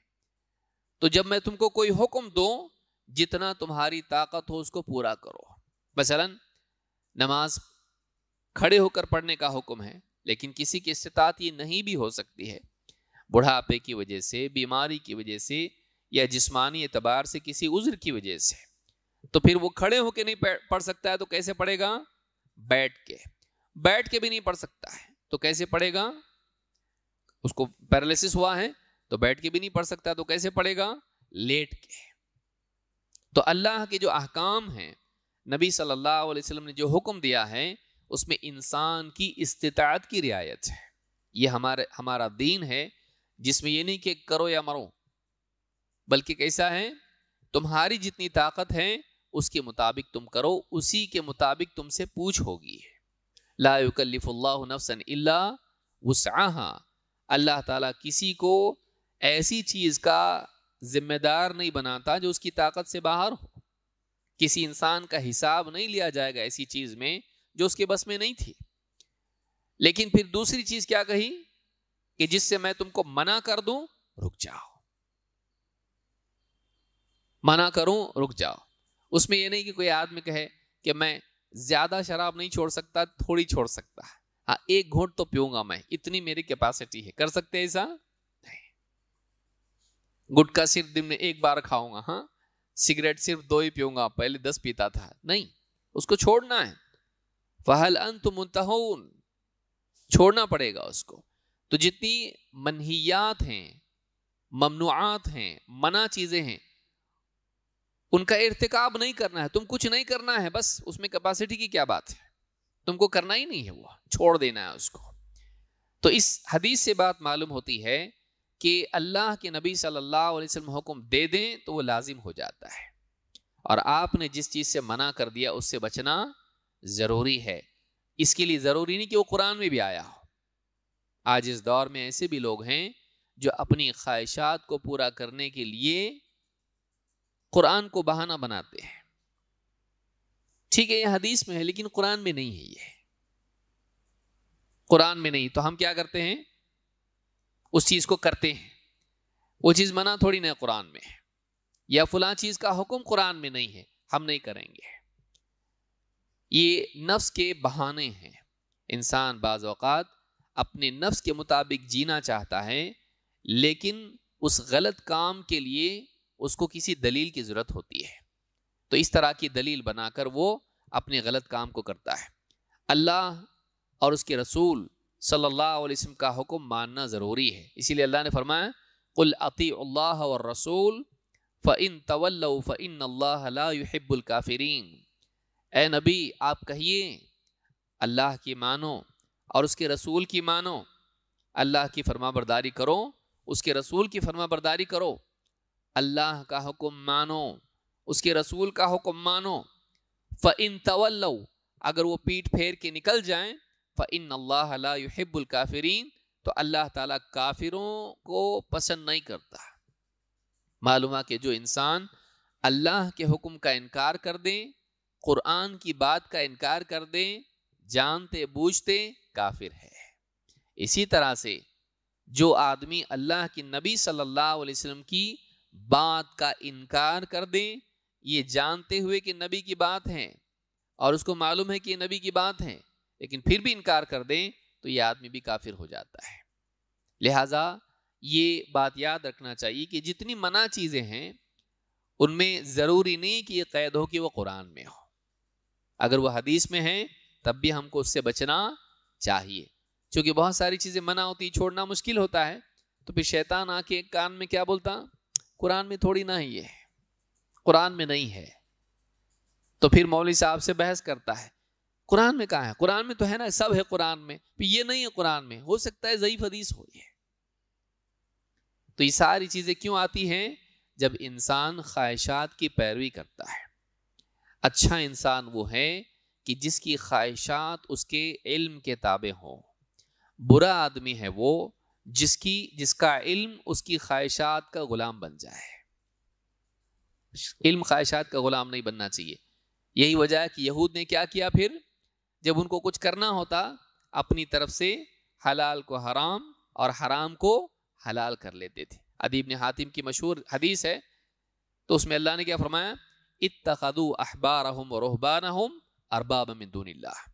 तो जब मैं तुमको कोई हुक्म दो जितना तुम्हारी ताकत हो उसको पूरा करो मसलन नमाज खड़े होकर पढ़ने का हुक्म है लेकिन किसी की इस्तात ये नहीं भी हो सकती है बुढ़ापे की वजह से बीमारी की वजह से या जिस्मानी एतबार से किसी उज्र की वजह से तो फिर वो खड़े होकर नहीं पढ़ सकता है तो कैसे पढ़ेगा बैठ के बैठ के भी नहीं पढ़ सकता है तो कैसे पढ़ेगा उसको पैरालिसिस हुआ है तो बैठ के भी नहीं पढ़ सकता तो कैसे पढ़ेगा लेट के तो अल्लाह के जो अहकाम हैं नबी सल्लल्लाहु अलैहि वसल्लम ने जो हुक्म दिया है उसमें इंसान की इस्तात की रियायत है ये हमारे हमारा दीन है जिसमें ये नहीं कि करो या मरो बल्कि कैसा है तुम्हारी जितनी ताकत है उसके मुताबिक तुम करो उसी के मुताबिक तुमसे पूछ होगी नफसन वसाहा अल्लाह ताला किसी को ऐसी चीज़ का ज़िम्मेदार नहीं बनाता जो उसकी ताकत से बाहर हो किसी इंसान का हिसाब नहीं लिया जाएगा ऐसी चीज़ में जो उसके बस में नहीं थी लेकिन फिर दूसरी चीज़ क्या कही कि जिससे मैं तुमको मना कर दूं रुक जाओ मना करूं रुक जाओ उसमें यह नहीं कि कोई आदमी कहे कि मैं ज्यादा शराब नहीं छोड़ सकता थोड़ी छोड़ सकता है हाँ एक घोट तो पीऊंगा मैं इतनी मेरी कैपेसिटी है कर सकते हैं ऐसा नहीं सिर्फ दिन में एक बार खाऊंगा हाँ सिगरेट सिर्फ दो ही पीऊंगा पहले दस पीता था नहीं उसको छोड़ना है फहल अंत मुंतहून छोड़ना पड़ेगा उसको तो जितनी मनहियात हैं ममनुआत हैं मना चीज़ें हैं उनका इरतकब नहीं करना है तुम कुछ नहीं करना है बस उसमें कैपेसिटी की क्या बात है तुमको करना ही नहीं है वो छोड़ देना है उसको तो इस हदीस से बात मालूम होती है कि अल्लाह के नबी सल्लल्लाहु अलैहि वसल्लम हुक्म दे दें तो वो लाजिम हो जाता है और आपने जिस चीज़ से मना कर दिया उससे बचना ज़रूरी है इसके लिए ज़रूरी नहीं कि वो कुरान में भी आया हो आज इस दौर में ऐसे भी लोग हैं जो अपनी ख्वाहिशात को पूरा करने के लिए कुरान को बहाना बनाते हैं ठीक है ये हदीस में है लेकिन कुरान में नहीं है ये कुरान में नहीं तो हम क्या करते हैं उस चीज़ को करते हैं वो चीज़ मना थोड़ी ना कुरान में है या फला चीज़ का हुक्म कुरान में नहीं है हम नहीं करेंगे ये नफ्स के बहाने हैं इंसान बाज़ अपने नफ्स के मुताबिक जीना चाहता है लेकिन उस गलत काम के लिए उसको किसी दलील की ज़रूरत होती है तो इस तरह की दलील बनाकर वो अपने गलत काम को करता है अल्लाह और उसके रसूल सल्लल्लाहु अलैहि वसल्लम का हुक्म मानना ज़रूरी है इसीलिए अल्लाह ने फरमाया कुल अती अल्लाह और रसूल फ़िन तवल फ़िन अल्लाहबुल ए नबी आप कहिए अल्लाह की मानो और उसके रसूल की मानो अल्लाह की फरमाबरदारी करो उसके रसूल की फरमाबरदारी करो अल्लाह का हुक्म मानो उसके रसूल का हुक्म मानो फ इन तवल्लो अगर वो पीठ फेर के निकल जाएं फ़िन अल्लाहबुल काफरीन तो अल्लाह ताला काफिरों को पसंद नहीं करता मालूम कि जो इंसान अल्लाह के हुक्म का इनकार कर दें क़ुरान की बात का इनकार कर दें जानते बूझते काफिर है इसी तरह से जो आदमी अल्लाह के नबी सल्लल्लाहु अलैहि वसल्लम की बात का इनकार कर दें ये जानते हुए कि नबी की बात है और उसको मालूम है कि नबी की बात है लेकिन फिर भी इनकार कर दें तो ये आदमी भी काफिर हो जाता है लिहाजा ये बात याद रखना चाहिए कि जितनी मना चीज़ें हैं उनमें ज़रूरी नहीं कि ये कैद हो कि वह कुरान में हो अगर वह हदीस में है तब भी हमको उससे बचना चाहिए क्योंकि बहुत सारी चीज़ें मना होती छोड़ना मुश्किल होता है तो फिर शैतान आके कान में क्या बोलता कुरान में थोड़ी ना है कुरान में नहीं है तो फिर मौली साहब से बहस करता है कुरान में कहा है कुरान में तो है ना सब है कुरान में ये नहीं है कुरान में हो सकता है ज़यीफ हदीस हो ये तो ये सारी चीज़ें क्यों आती हैं जब इंसान ख्वाहिशात की पैरवी करता है अच्छा इंसान वो है कि जिसकी ख्वाहिशात उसके इल्म के ताबे हों बुरा आदमी है वो जिसकी जिसका इल्म उसकी ख्वाहिशात का ग़ुलाम बन जाए इल्म ख्वाहिशात का ग़ुलाम नहीं बनना चाहिए यही वजह है कि यहूद ने क्या किया फिर जब उनको कुछ करना होता अपनी तरफ से हलाल को हराम और हराम को हलाल कर लेते थे अदीब ने हातिम की मशहूर हदीस है तो उसमें अल्लाह ने क्या फरमाया इतखदू अहबार रोहबान अरबाब मिन दूनिल्लाह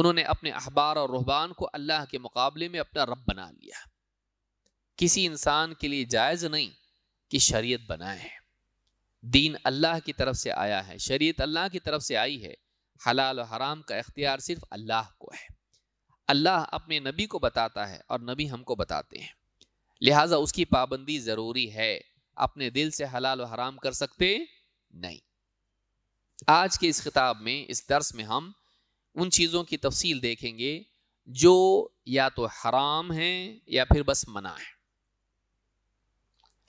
उन्होंने अपने अहबार और रुहबान को अल्लाह के मुकाबले में अपना रब बना लिया किसी इंसान के लिए जायज़ नहीं कि शरीयत बनाए दीन अल्लाह की तरफ से आया है शरीयत अल्लाह की तरफ से आई है हलाल और हराम का इख्तियार सिर्फ अल्लाह को है अल्लाह अपने नबी को बताता है और नबी हमको बताते हैं लिहाजा उसकी पाबंदी ज़रूरी है अपने दिल से हलाल और हराम कर सकते नहीं आज के इस खिताब में इस दर्स में हम उन चीज़ों की तफसील देखेंगे जो या तो हराम हैं या फिर बस मना है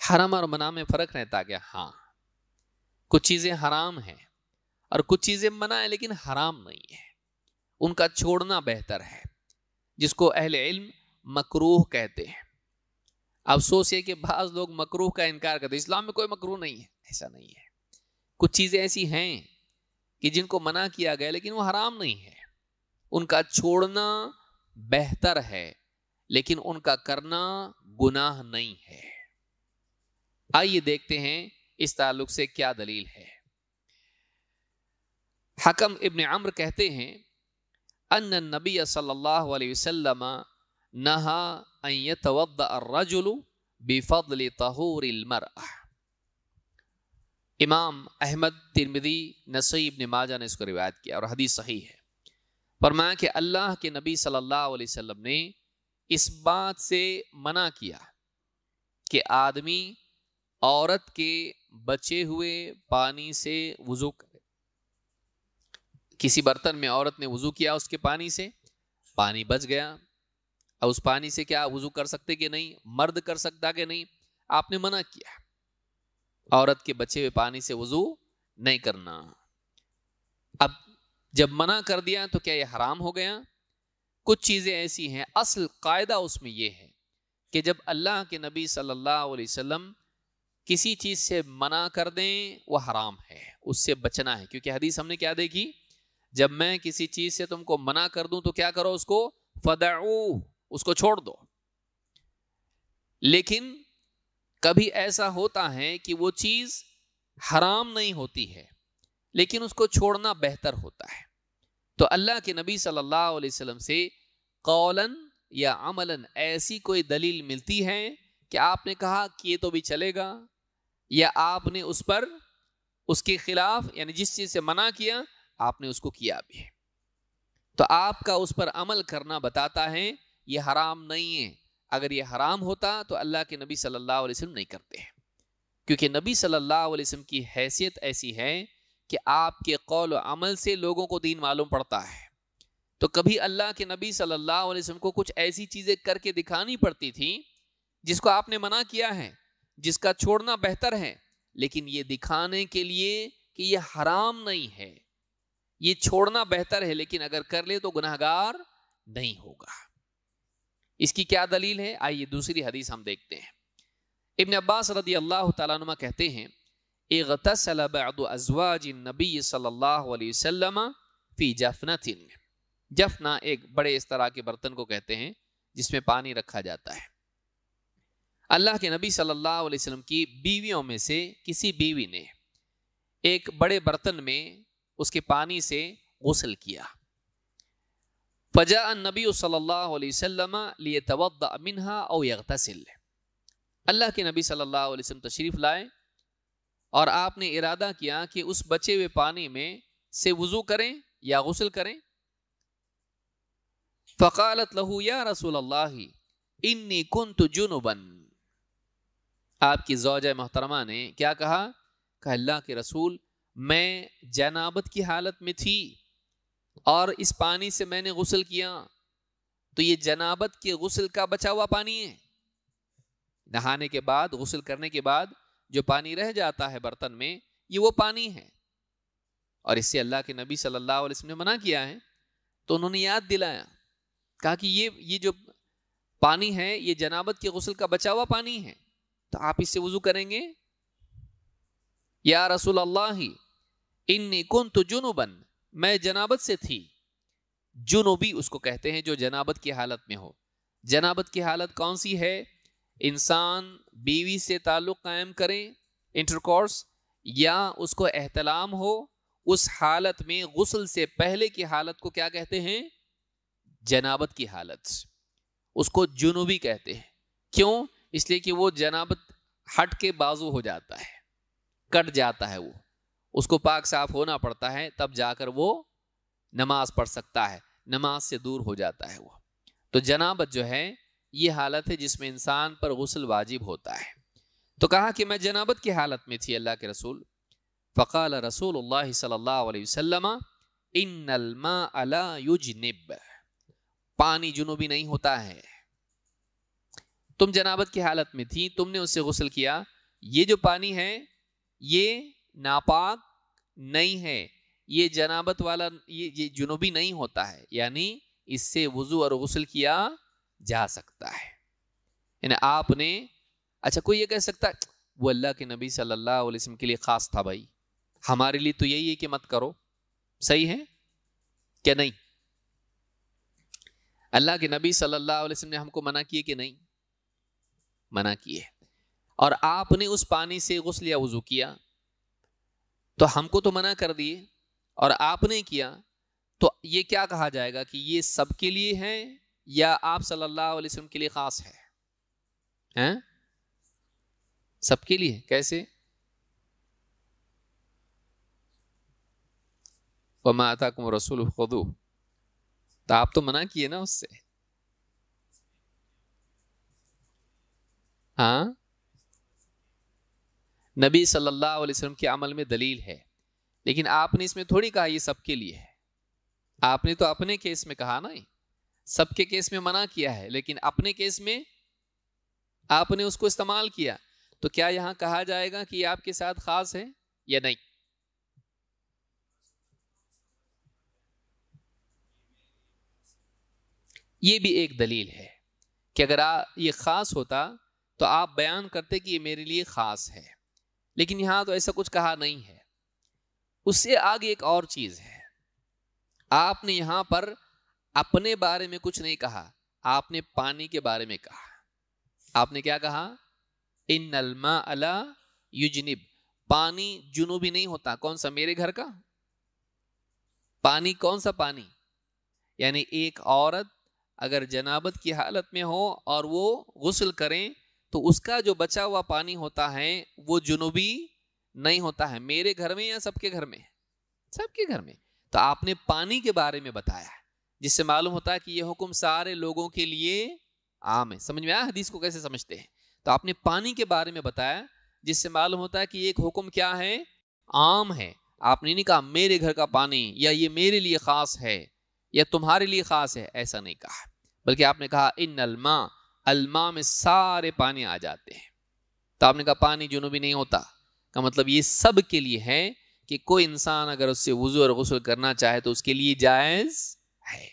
हराम और मना में फ़र्क रहता क्या हाँ कुछ चीज़ें हराम हैं और कुछ चीज़ें मना है लेकिन हराम नहीं है उनका छोड़ना बेहतर है जिसको अहल इल्म मकरूह कहते हैं अफसोस है कि बाज़ लोग मकरूह का इनकार करते हैं इस्लाम में कोई मकरूह नहीं है ऐसा नहीं है कुछ चीज़ें ऐसी हैं कि जिनको मना किया गया लेकिन वो हराम नहीं है उनका छोड़ना बेहतर है लेकिन उनका करना गुनाह नहीं है आइए देखते हैं इस ताल्लुक से क्या दलील है हकम इब्न अम्र कहते हैं अन नबी सल्लल्लाहु अलैहि वसल्लम नहा अन यतवद्द अर्रजुल बिफदल तहूर इमाम अहमद तिरमिदी नसई इब्न माजा ने इसको रिवायत किया और हदीस सही है फरमाया कि अल्लाह के नबी सल्लल्लाहु अलैहि वसल्लम ने इस बात से मना किया कि आदमी औरत के बचे हुए पानी से वज़ू करे किसी बर्तन में औरत ने वज़ू किया उसके पानी से पानी बच गया अब उस पानी से क्या वज़ू कर सकते कि नहीं मर्द कर सकता कि नहीं आपने मना किया औरत के बचे हुए पानी से वज़ू नहीं करना अब जब मना कर दिया तो क्या यह हराम हो गया कुछ चीज़ें ऐसी हैं असल कायदा उसमें यह है कि जब अल्लाह के नबी सल्लल्लाहु अलैहि वसल्लम किसी चीज़ से मना कर दें वो हराम है उससे बचना है क्योंकि हदीस हमने क्या देखी जब मैं किसी चीज़ से तुमको मना कर दूं तो क्या करो उसको फदाऊ उसको छोड़ दो लेकिन कभी ऐसा होता है कि वो चीज़ हराम नहीं होती है लेकिन उसको छोड़ना बेहतर होता है तो अल्लाह के नबी सल्लल्लाहु अलैहि वसल्लम से कौलन या अमलन ऐसी कोई दलील मिलती है कि आपने कहा कि ये तो भी चलेगा या आपने उस पर उसके खिलाफ यानी जिस चीज़ से मना किया आपने उसको किया भी है तो आपका उस पर अमल करना बताता है ये हराम नहीं है अगर ये हराम होता तो अल्लाह के नबी सल्लल्लाहु अलैहि वसल्लम नहीं करते हैं क्योंकि नबी सल्लल्लाहु अलैहि वसल्लम की हैसियत ऐसी है कि आपके कौल अमल से लोगों को दीन मालूम पड़ता है तो कभी अल्लाह के नबी सल्लल्लाहु अलैहि वसल्लम को कुछ ऐसी चीज़ें करके दिखानी पड़ती थी जिसको आपने मना किया है जिसका छोड़ना बेहतर है लेकिन ये दिखाने के लिए कि ये हराम नहीं है ये छोड़ना बेहतर है लेकिन अगर कर ले तो गुनाहगार नहीं होगा इसकी क्या दलील है आइए दूसरी हदीस हम देखते हैं इबन अब्बास रदी अल्लाह तुमा कहते हैं नबी फी जफना एक बड़े इस तरह के बर्तन को कहते हैं जिसमें पानी रखा जाता है अल्लाह के नबी सल्लल्लाहु अलैहि वसल्लम की बीवियों में से किसी बीवी ने एक बड़े बर्तन में उसके पानी से गसल किया फजा नबी सल्लल्लाहु अलैहि वसल्लम लिए तवद मिनहा और यगतसिल अल्लाह के नबी सल्लल्लाहु अलैहि वसल्लम तशरीफ़ लाए और आपने इरादा किया कि उस बचे हुए पानी में से वज़ू करें या गसल करें फ़कालत लहू या रसूल अल्लाह इन्नी कुन तो जुनूबन आपकी जौज मोहतरमा ने क्या कहा कह अल्लाह के रसूल मैं जनाबत की हालत में थी और इस पानी से मैंने गसल किया तो ये जनाबत के गसल का बचा हुआ पानी है नहाने के बाद गसल करने के बाद जो पानी रह जाता है बर्तन में ये वो पानी है और इससे अल्लाह के नबी सल्लल्लाहु अलैहि वसल्लम ने मना किया है तो उन्होंने याद दिलाया कहा कि ये ये जो पानी है ये जनाबत के गसल का बचा हुआ पानी है तो आप इससे वजू करेंगे या रसूल अल्लाह इन्नी कन तो जुनूबन मैं जनाबत से थी जुनूबी उसको कहते हैं जो जनाबत की हालत में हो जनाबत की हालत कौन सी है इंसान बीवी से ताल्लुक़ कायम करें इंटरकोर्स या उसको एहतलाम हो उस हालत में गसल से पहले की हालत को क्या कहते हैं जनाबत की हालत उसको जुनूबी कहते हैं क्यों इसलिए कि वो जनाबत हट के बाजू हो जाता है कट जाता है वो उसको पाक साफ होना पड़ता है तब जाकर वो नमाज पढ़ सकता है नमाज से दूर हो जाता है वो तो जनाबत जो है ये हालत है जिसमें इंसान पर गसल वाजिब होता है तो कहा कि मैं जनाबत की हालत में थी अल्लाह के रसूल फ़काल रसूल सल्ला अला युजनिब पानी जुनूबी नहीं होता है तुम जनाबत की हालत में थी तुमने उससे गसल किया ये जो पानी है ये नापाक नहीं है ये जनाबत वाला ये ये जुनूबी नहीं होता है यानी इससे वज़ू और गसल किया जा सकता है यानी आपने अच्छा कोई ये कह सकता वो अल्लाह के नबी सल्लल्लाहु अलैहि वसल्लम के लिए ख़ास था भाई हमारे लिए तो यही है कि मत करो सही है क्या नहीं अल्लाह के नबी सल्लल्लाहु अलैहि वसल्लम ने हमको मना किए कि नहीं मना किए और आपने उस पानी से गुस्ल या वज़ू किया तो हमको तो मना कर दिए और आपने किया तो ये क्या कहा जाएगा कि ये सब के लिए है या आप सल्लल्लाहु अलैहि वसल्लम के लिए ख़ास है हैं सबके लिए कैसे वमा आता कुम रसूल खुदू तो आप तो मना किए ना उससे हाँ नबी सल्लल्लाहु अलैहि वसल्लम के अमल में दलील है लेकिन आपने इसमें थोड़ी कहा ये सबके लिए है आपने तो अपने केस में कहा ना सबके केस में मना किया है लेकिन अपने केस में आपने उसको इस्तेमाल किया तो क्या यहां कहा जाएगा कि आपके साथ खास है या नहीं ये भी एक दलील है कि अगर आ, ये खास होता तो आप बयान करते कि ये मेरे लिए ख़ास है लेकिन यहां तो ऐसा कुछ कहा नहीं है उससे आगे एक और चीज़ है आपने यहां पर अपने बारे में कुछ नहीं कहा आपने पानी के बारे में कहा आपने क्या कहा इन नलमा अला युजनिब पानी जुनूबी नहीं होता कौन सा मेरे घर का पानी कौन सा पानी यानी एक औरत अगर जनाबत की हालत में हो और वो गसल करें तो उसका जो बचा हुआ पानी होता है वो जुनूबी नहीं होता है मेरे घर में या सबके घर में सबके घर में तो आपने पानी के बारे में बताया जिससे मालूम होता है कि यह हुक्म सारे लोगों के लिए आम है समझ में आया हदीस को कैसे समझते हैं तो आपने पानी के बारे में बताया जिससे मालूम होता है कि एक हुक्म क्या है आम है आपने नहीं कहा मेरे घर का पानी या ये मेरे लिए ख़ास है या तुम्हारे लिए ख़ास है ऐसा नहीं कहा बल्कि आपने कहा इन नलमा अलमा में सारे पानी आ जाते हैं तो आपने कहा पानी जुनूबी नहीं होता का मतलब ये सब के लिए है कि कोई इंसान अगर उससे वजू और गसल करना चाहे तो उसके लिए जायज़ है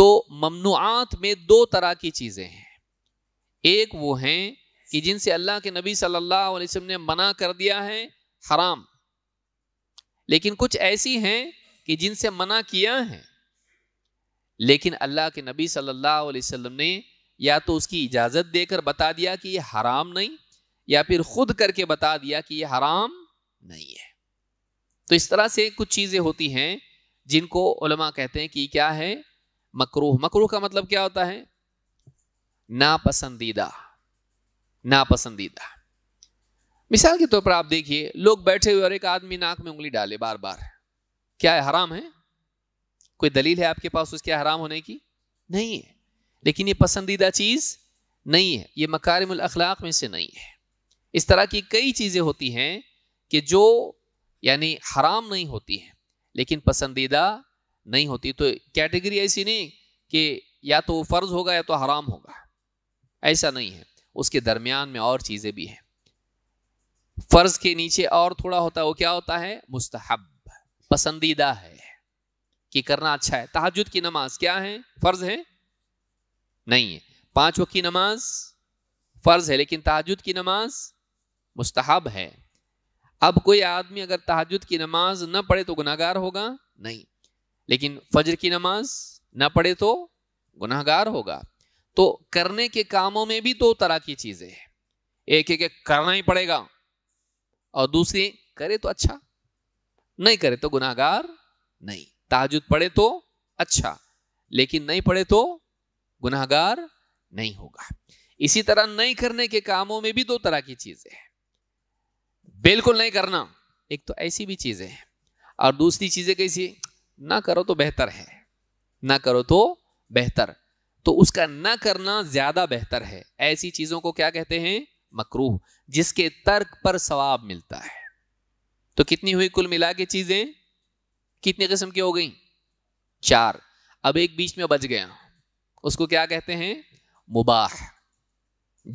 तो ममनुआत में दो तरह की चीज़ें हैं एक वो हैं कि जिनसे अल्लाह के नबी सल्लल्लाहु अलैहि वसल्लम ने मना कर दिया है हराम लेकिन कुछ ऐसी हैं कि जिनसे मना किया है लेकिन अल्लाह के नबी सल्लल्लाहु अलैहि वसल्लम ने या तो उसकी इजाज़त देकर बता दिया कि ये हराम नहीं या फिर खुद करके बता दिया कि ये हराम नहीं है तो इस तरह से कुछ चीज़ें होती हैं जिनको उलमा कहते हैं कि क्या है मकरूह मकरूह का मतलब क्या होता है नापसंदीदा नापसंदीदा मिसाल के तौर पर आप देखिए लोग बैठे हुए और एक आदमी नाक में उंगली डाले बार बार क्या है हराम है कोई दलील है आपके पास उसके हराम होने की नहीं है लेकिन ये पसंदीदा चीज़ नहीं है ये मकारिम अखलाक में से नहीं है इस तरह की कई चीज़ें होती हैं कि जो यानी हराम नहीं होती हैं लेकिन पसंदीदा नहीं होती तो कैटेगरी ऐसी नहीं कि या तो फ़र्ज़ होगा या तो हराम होगा ऐसा नहीं है उसके दरमियान में और चीज़ें भी हैं फ़र्ज़ के नीचे और थोड़ा होता है वो क्या होता है मुस्तहब पसंदीदा है कि करना अच्छा है तहजद की नमाज क्या है फ़र्ज़ है नहीं है पांच वक्त की नमाज फ़र्ज है लेकिन तहजद की नमाज मुस्तहब है अब कोई आदमी अगर तहजद की नमाज न पढ़े तो गुनागार होगा नहीं लेकिन फजर की नमाज न पढ़े तो गुनागार होगा तो करने के कामों में भी दो तरह की चीज़ें हैं एक एक करना ही पड़ेगा और दूसरी करे तो अच्छा नहीं करे तो गुनागार नहीं ताजुद पढ़े तो अच्छा लेकिन नहीं पढ़े तो गुनाहगार नहीं होगा इसी तरह नहीं करने के कामों में भी दो तरह की चीजें हैं बिल्कुल नहीं करना एक तो ऐसी भी चीजें हैं और दूसरी चीजें कैसी ना करो तो बेहतर है ना करो तो बेहतर तो उसका ना करना ज्यादा बेहतर है ऐसी चीजों को क्या कहते हैं मकरूह जिसके तर्क पर सवाब मिलता है तो कितनी हुई कुल मिला के चीजें कितने किस्म की हो गई चार अब एक बीच में बच गया उसको क्या कहते हैं मुबाह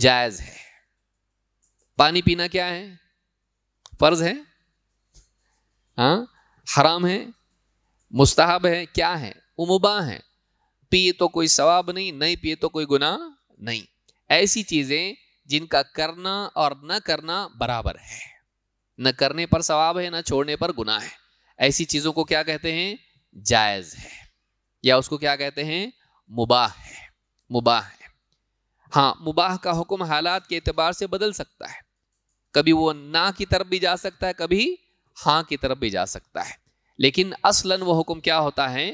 जायज़ है पानी पीना क्या है फ़र्ज़ है हा? हराम है मुस्ताहब है क्या है वो मुबाह है पिए तो कोई सवाब नहीं नहीं पिए तो कोई गुनाह नहीं ऐसी चीज़ें जिनका करना और न करना बराबर है न करने पर सवाब है न छोड़ने पर गुनाह है ऐसी चीज़ों को क्या कहते हैं जायज़ है या उसको क्या कहते हैं मुबाह है मुबाह है हाँ मुबाह का हुक्म हालात के अतबार से बदल सकता है कभी वो ना की तरफ भी जा सकता है कभी हाँ की तरफ भी जा सकता है लेकिन असलन वो हुक्म क्या होता है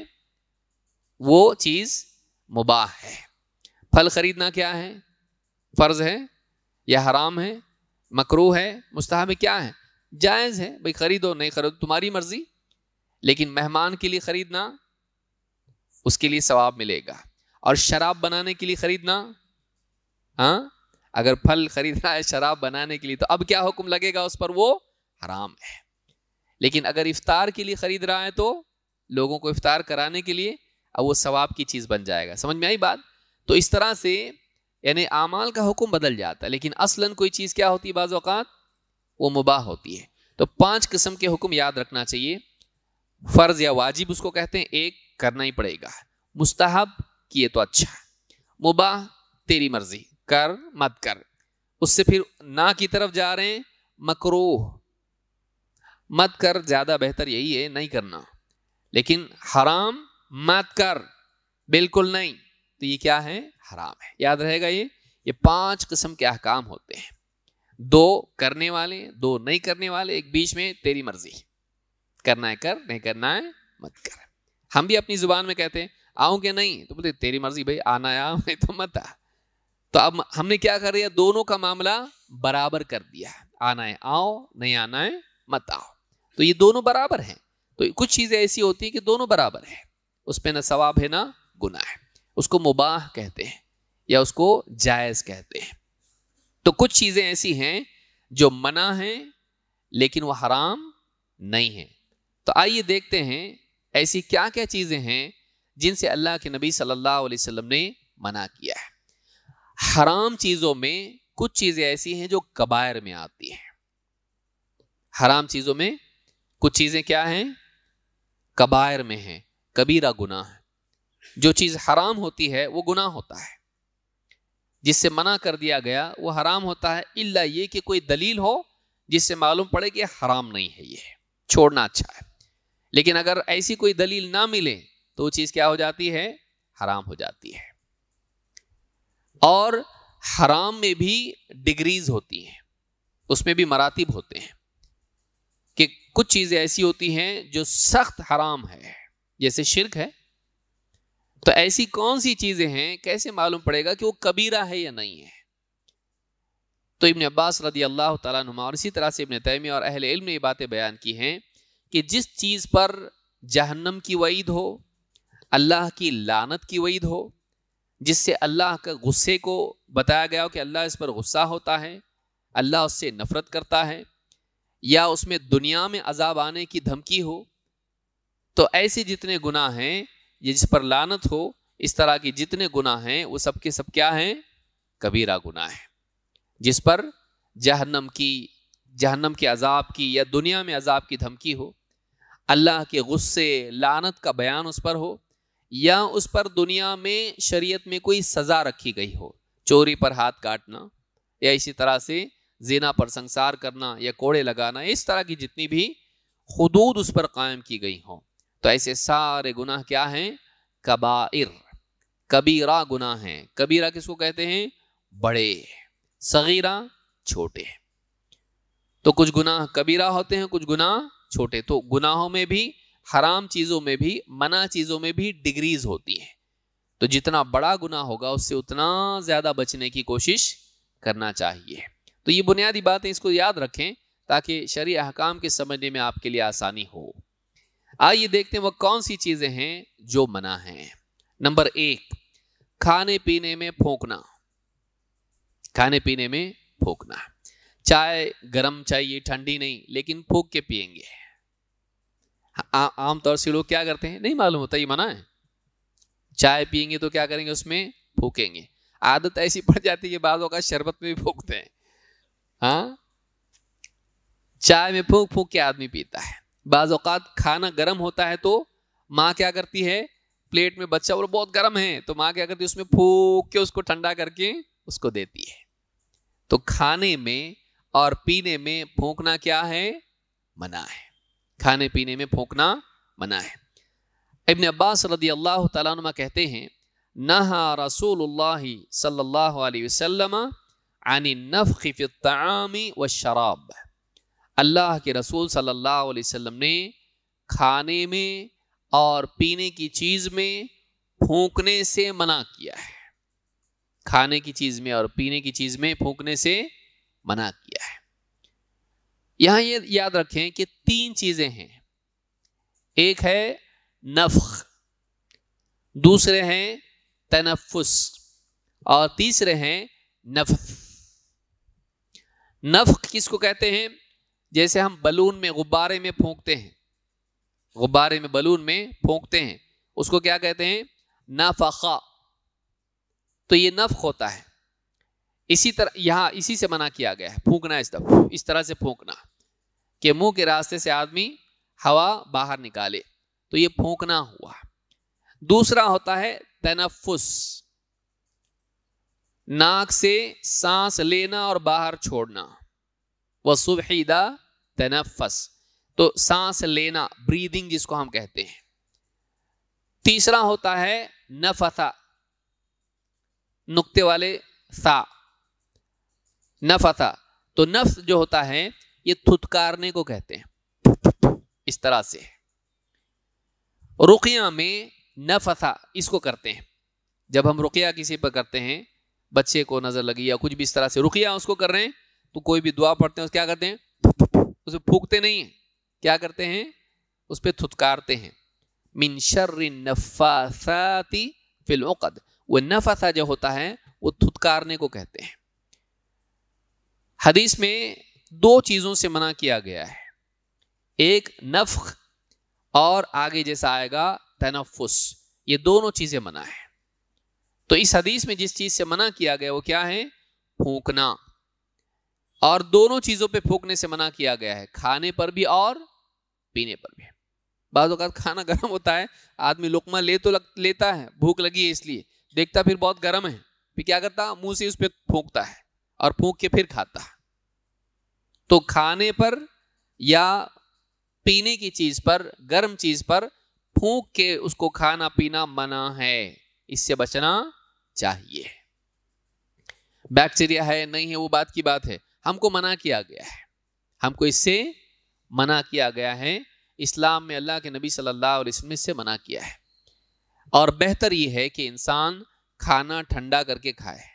वो चीज़ मुबाह है फल ख़रीदना क्या है फ़र्ज़ है या हराम है मकरू है मुस्ताहब क्या है जायज़ है भाई ख़रीदो नहीं खरीदो तुम्हारी मर्ज़ी लेकिन मेहमान के लिए ख़रीदना उसके लिए सवाब मिलेगा और शराब बनाने के लिए खरीदना हाँ अगर फल खरीदना है शराब बनाने के लिए तो अब क्या हुक्म लगेगा उस पर वो हराम है लेकिन अगर इफ्तार के लिए खरीद रहा है तो लोगों को इफ्तार कराने के लिए अब वो सवाब की चीज़ बन जाएगा समझ में आई बात तो इस तरह से यानी आमाल का हुक्म बदल जाता है लेकिन असलन कोई चीज़ क्या होती है बाज़ात वो मुबाह होती है तो पांच किस्म के हुक्म याद रखना चाहिए फ़र्ज़ या वाजिब उसको कहते हैं एक करना ही पड़ेगा मुस्ताहब किए तो अच्छा मुबाह तेरी मर्जी कर मत कर उससे फिर ना की तरफ जा रहे हैं मकरोह मत कर ज़्यादा बेहतर यही है नहीं करना लेकिन हराम मत कर बिल्कुल नहीं तो ये क्या है हराम है याद रहेगा ये ये पांच किस्म के अहकाम होते हैं दो करने वाले दो नहीं करने वाले एक बीच में तेरी मर्जी करना है कर नहीं करना है मत कर हम भी अपनी जुबान में कहते हैं आऊं क्या नहीं तो बोलते तेरी मर्जी भाई आना या मैं तो मत आ तो अब हमने क्या कर दिया दोनों का मामला बराबर कर दिया आना है आओ नहीं आना है मत आओ तो ये दोनों बराबर हैं तो कुछ चीज़ें ऐसी होती हैं कि दोनों बराबर हैं उस पर ना सवाब है ना गुना है उसको मुबाह कहते हैं या उसको जायज़ कहते हैं तो कुछ चीज़ें ऐसी हैं जो मना हैं लेकिन वह हराम नहीं है तो आइए देखते हैं ऐसी क्या क्या चीज़ें हैं जिनसे अल्लाह के नबी सल्लल्लाहु अलैहि वसल्लम ने मना किया है हराम चीज़ों में कुछ चीज़ें ऐसी हैं जो कबायर में आती हैं हराम चीज़ों में कुछ चीज़ें क्या हैं कबायर में हैं कबीरा गुनाह है जो चीज़ हराम होती है वो गुनाह होता है जिससे मना कर दिया गया वो हराम होता है इल्ला ये कि कोई दलील हो जिससे मालूम पड़े कि हराम नहीं है ये छोड़ना अच्छा है लेकिन अगर ऐसी कोई दलील ना मिले तो वो चीज़ क्या हो जाती है हराम हो जाती है और हराम में भी डिग्रीज होती हैं उसमें भी मरातब होते हैं कि कुछ चीज़ें ऐसी होती हैं जो सख्त हराम है जैसे शिरक है तो ऐसी कौन सी चीज़ें हैं कैसे मालूम पड़ेगा कि वो कबीरा है या नहीं है तो इबन अब्बास रदी अल्लाह तुम और इसी तरह से इबन तैमी और अहल इल्म ने ये बातें बयान की हैं कि जिस चीज़ पर जहन्नम की वईद हो अल्लाह की लानत की वईद हो जिससे अल्लाह के गुस्से को बताया गया हो कि अल्लाह इस पर गुस्सा होता है अल्लाह उससे नफ़रत करता है या उसमें दुनिया में अजाब आने की धमकी हो तो ऐसे जितने गुनाह हैं ये जिस पर लानत हो इस तरह के जितने गुनाह हैं वो सब के सब क्या हैं कबीरा गुनाह है जिस पर जहन्नम की जहन्नम के अजाब की या दुनिया में अजाब की धमकी हो अल्लाह के गुस्से लानत का बयान उस पर हो या उस पर दुनिया में शरीयत में कोई सज़ा रखी गई हो चोरी पर हाथ काटना या इसी तरह से जीना पर संसार करना या कोड़े लगाना इस तरह की जितनी भी हदूद उस पर कायम की गई हो तो ऐसे सारे गुनाह क्या हैं कबाइर कबीरा गुनाह हैं कबीरा किसको कहते हैं बड़े सगीरा छोटे तो कुछ गुनाह कबीरा होते हैं कुछ गुनाह छोटे तो गुनाहों में भी हराम चीज़ों में भी मना चीज़ों में भी डिग्रीज होती हैं तो जितना बड़ा गुना होगा उससे उतना ज़्यादा बचने की कोशिश करना चाहिए तो ये बुनियादी बातें इसको याद रखें ताकि शरी अहकाम के समझने में आपके लिए आसानी हो आइए देखते हैं वह कौन सी चीज़ें हैं जो मना हैं नंबर एक खाने पीने में फोंकना खाने पीने में फोंकना चाय गरम चाहिए ठंडी नहीं लेकिन फूक के पियेंगे आमतौर से लोग क्या करते हैं नहीं मालूम होता ये मना है चाय पियेंगे तो क्या करेंगे उसमें फूकेंगे आदत ऐसी पड़ जाती है बाद का शरबत में भी फूकते हैं हाँ चाय में फूक फूक के आदमी पीता है अवत खाना गर्म होता है तो माँ क्या करती है प्लेट में बच्चा और बहुत गर्म है तो माँ क्या करती है उसमें फूक के उसको ठंडा करके उसको देती है तो खाने में और पीने में फूकना क्या है मना है खाने पीने में फूकना मना है इबन अब्बास रदी अल्लाह तुम कहते हैं नहा रसूल सल्ला वसम व शराब अल्लाह के रसूल सल्लल्लाहु अलैहि वसल्लम ने खाने में और पीने की चीज़ में फूकने से मना किया है खाने की चीज़ में और पीने की चीज़ में फूकने से मना किया है यहां ये याद रखें कि तीन चीजें हैं एक है नफ़ दूसरे हैं तनफुस और तीसरे हैं नफ़ नफ़ किसको कहते हैं जैसे हम बलून में गुब्बारे में फूंकते हैं गुब्बारे में बलून में फूंकते हैं उसको क्या कहते हैं नफ़ा तो ये नफ़ होता है इसी तरह यहाँ इसी से मना किया गया है फूकना इस तरह इस तरह से फूकना कि मुंह के रास्ते से आदमी हवा बाहर निकाले तो ये फूकना हुआ दूसरा होता है तनफुस नाक से सांस लेना और बाहर छोड़ना वह सुबहदा तनफस तो सांस लेना ब्रीदिंग जिसको हम कहते हैं तीसरा होता है नफसा नुक्ते वाले सा नफसा तो नफ्स जो होता है ये थुतकारने को कहते हैं इस तरह से रुकिया में नफसा इसको करते हैं जब हम रुकिया किसी पर करते हैं बच्चे को नज़र लगी या कुछ भी इस तरह से रुकिया उसको कर रहे हैं तो कोई भी दुआ पढ़ते हैं उस क्या करते हैं उसे फूकते नहीं है क्या करते हैं उस पर थुतकारते हैं मिन शर्र नफासाती फिलकद वो नफसा जो होता है वो थुतकारने को कहते हैं हदीस में दो चीज़ों से मना किया गया है एक नफ़ और आगे जैसा आएगा तनफुस ये दोनों चीज़ें मना है तो इस हदीस में जिस चीज़ से मना किया गया वो क्या है फूकना और दोनों चीज़ों पे फूकने से मना किया गया है खाने पर भी और पीने पर भी बाद खाना गर्म होता है आदमी लुकमा ले तो लग, लेता है भूख लगी है इसलिए देखता फिर बहुत गर्म है फिर क्या करता मुंह से उस पर फूकता है और फूक के फिर खाता तो खाने पर या पीने की चीज पर गर्म चीज पर फूक के उसको खाना पीना मना है इससे बचना चाहिए बैक्टीरिया है नहीं है वो बात की बात है हमको मना किया गया है हमको इससे मना किया गया है इस्लाम में अल्लाह के नबी सल्लल्लाहु अलैहि वसल्लम इससे मना किया है और बेहतर ये है कि इंसान खाना ठंडा करके खाए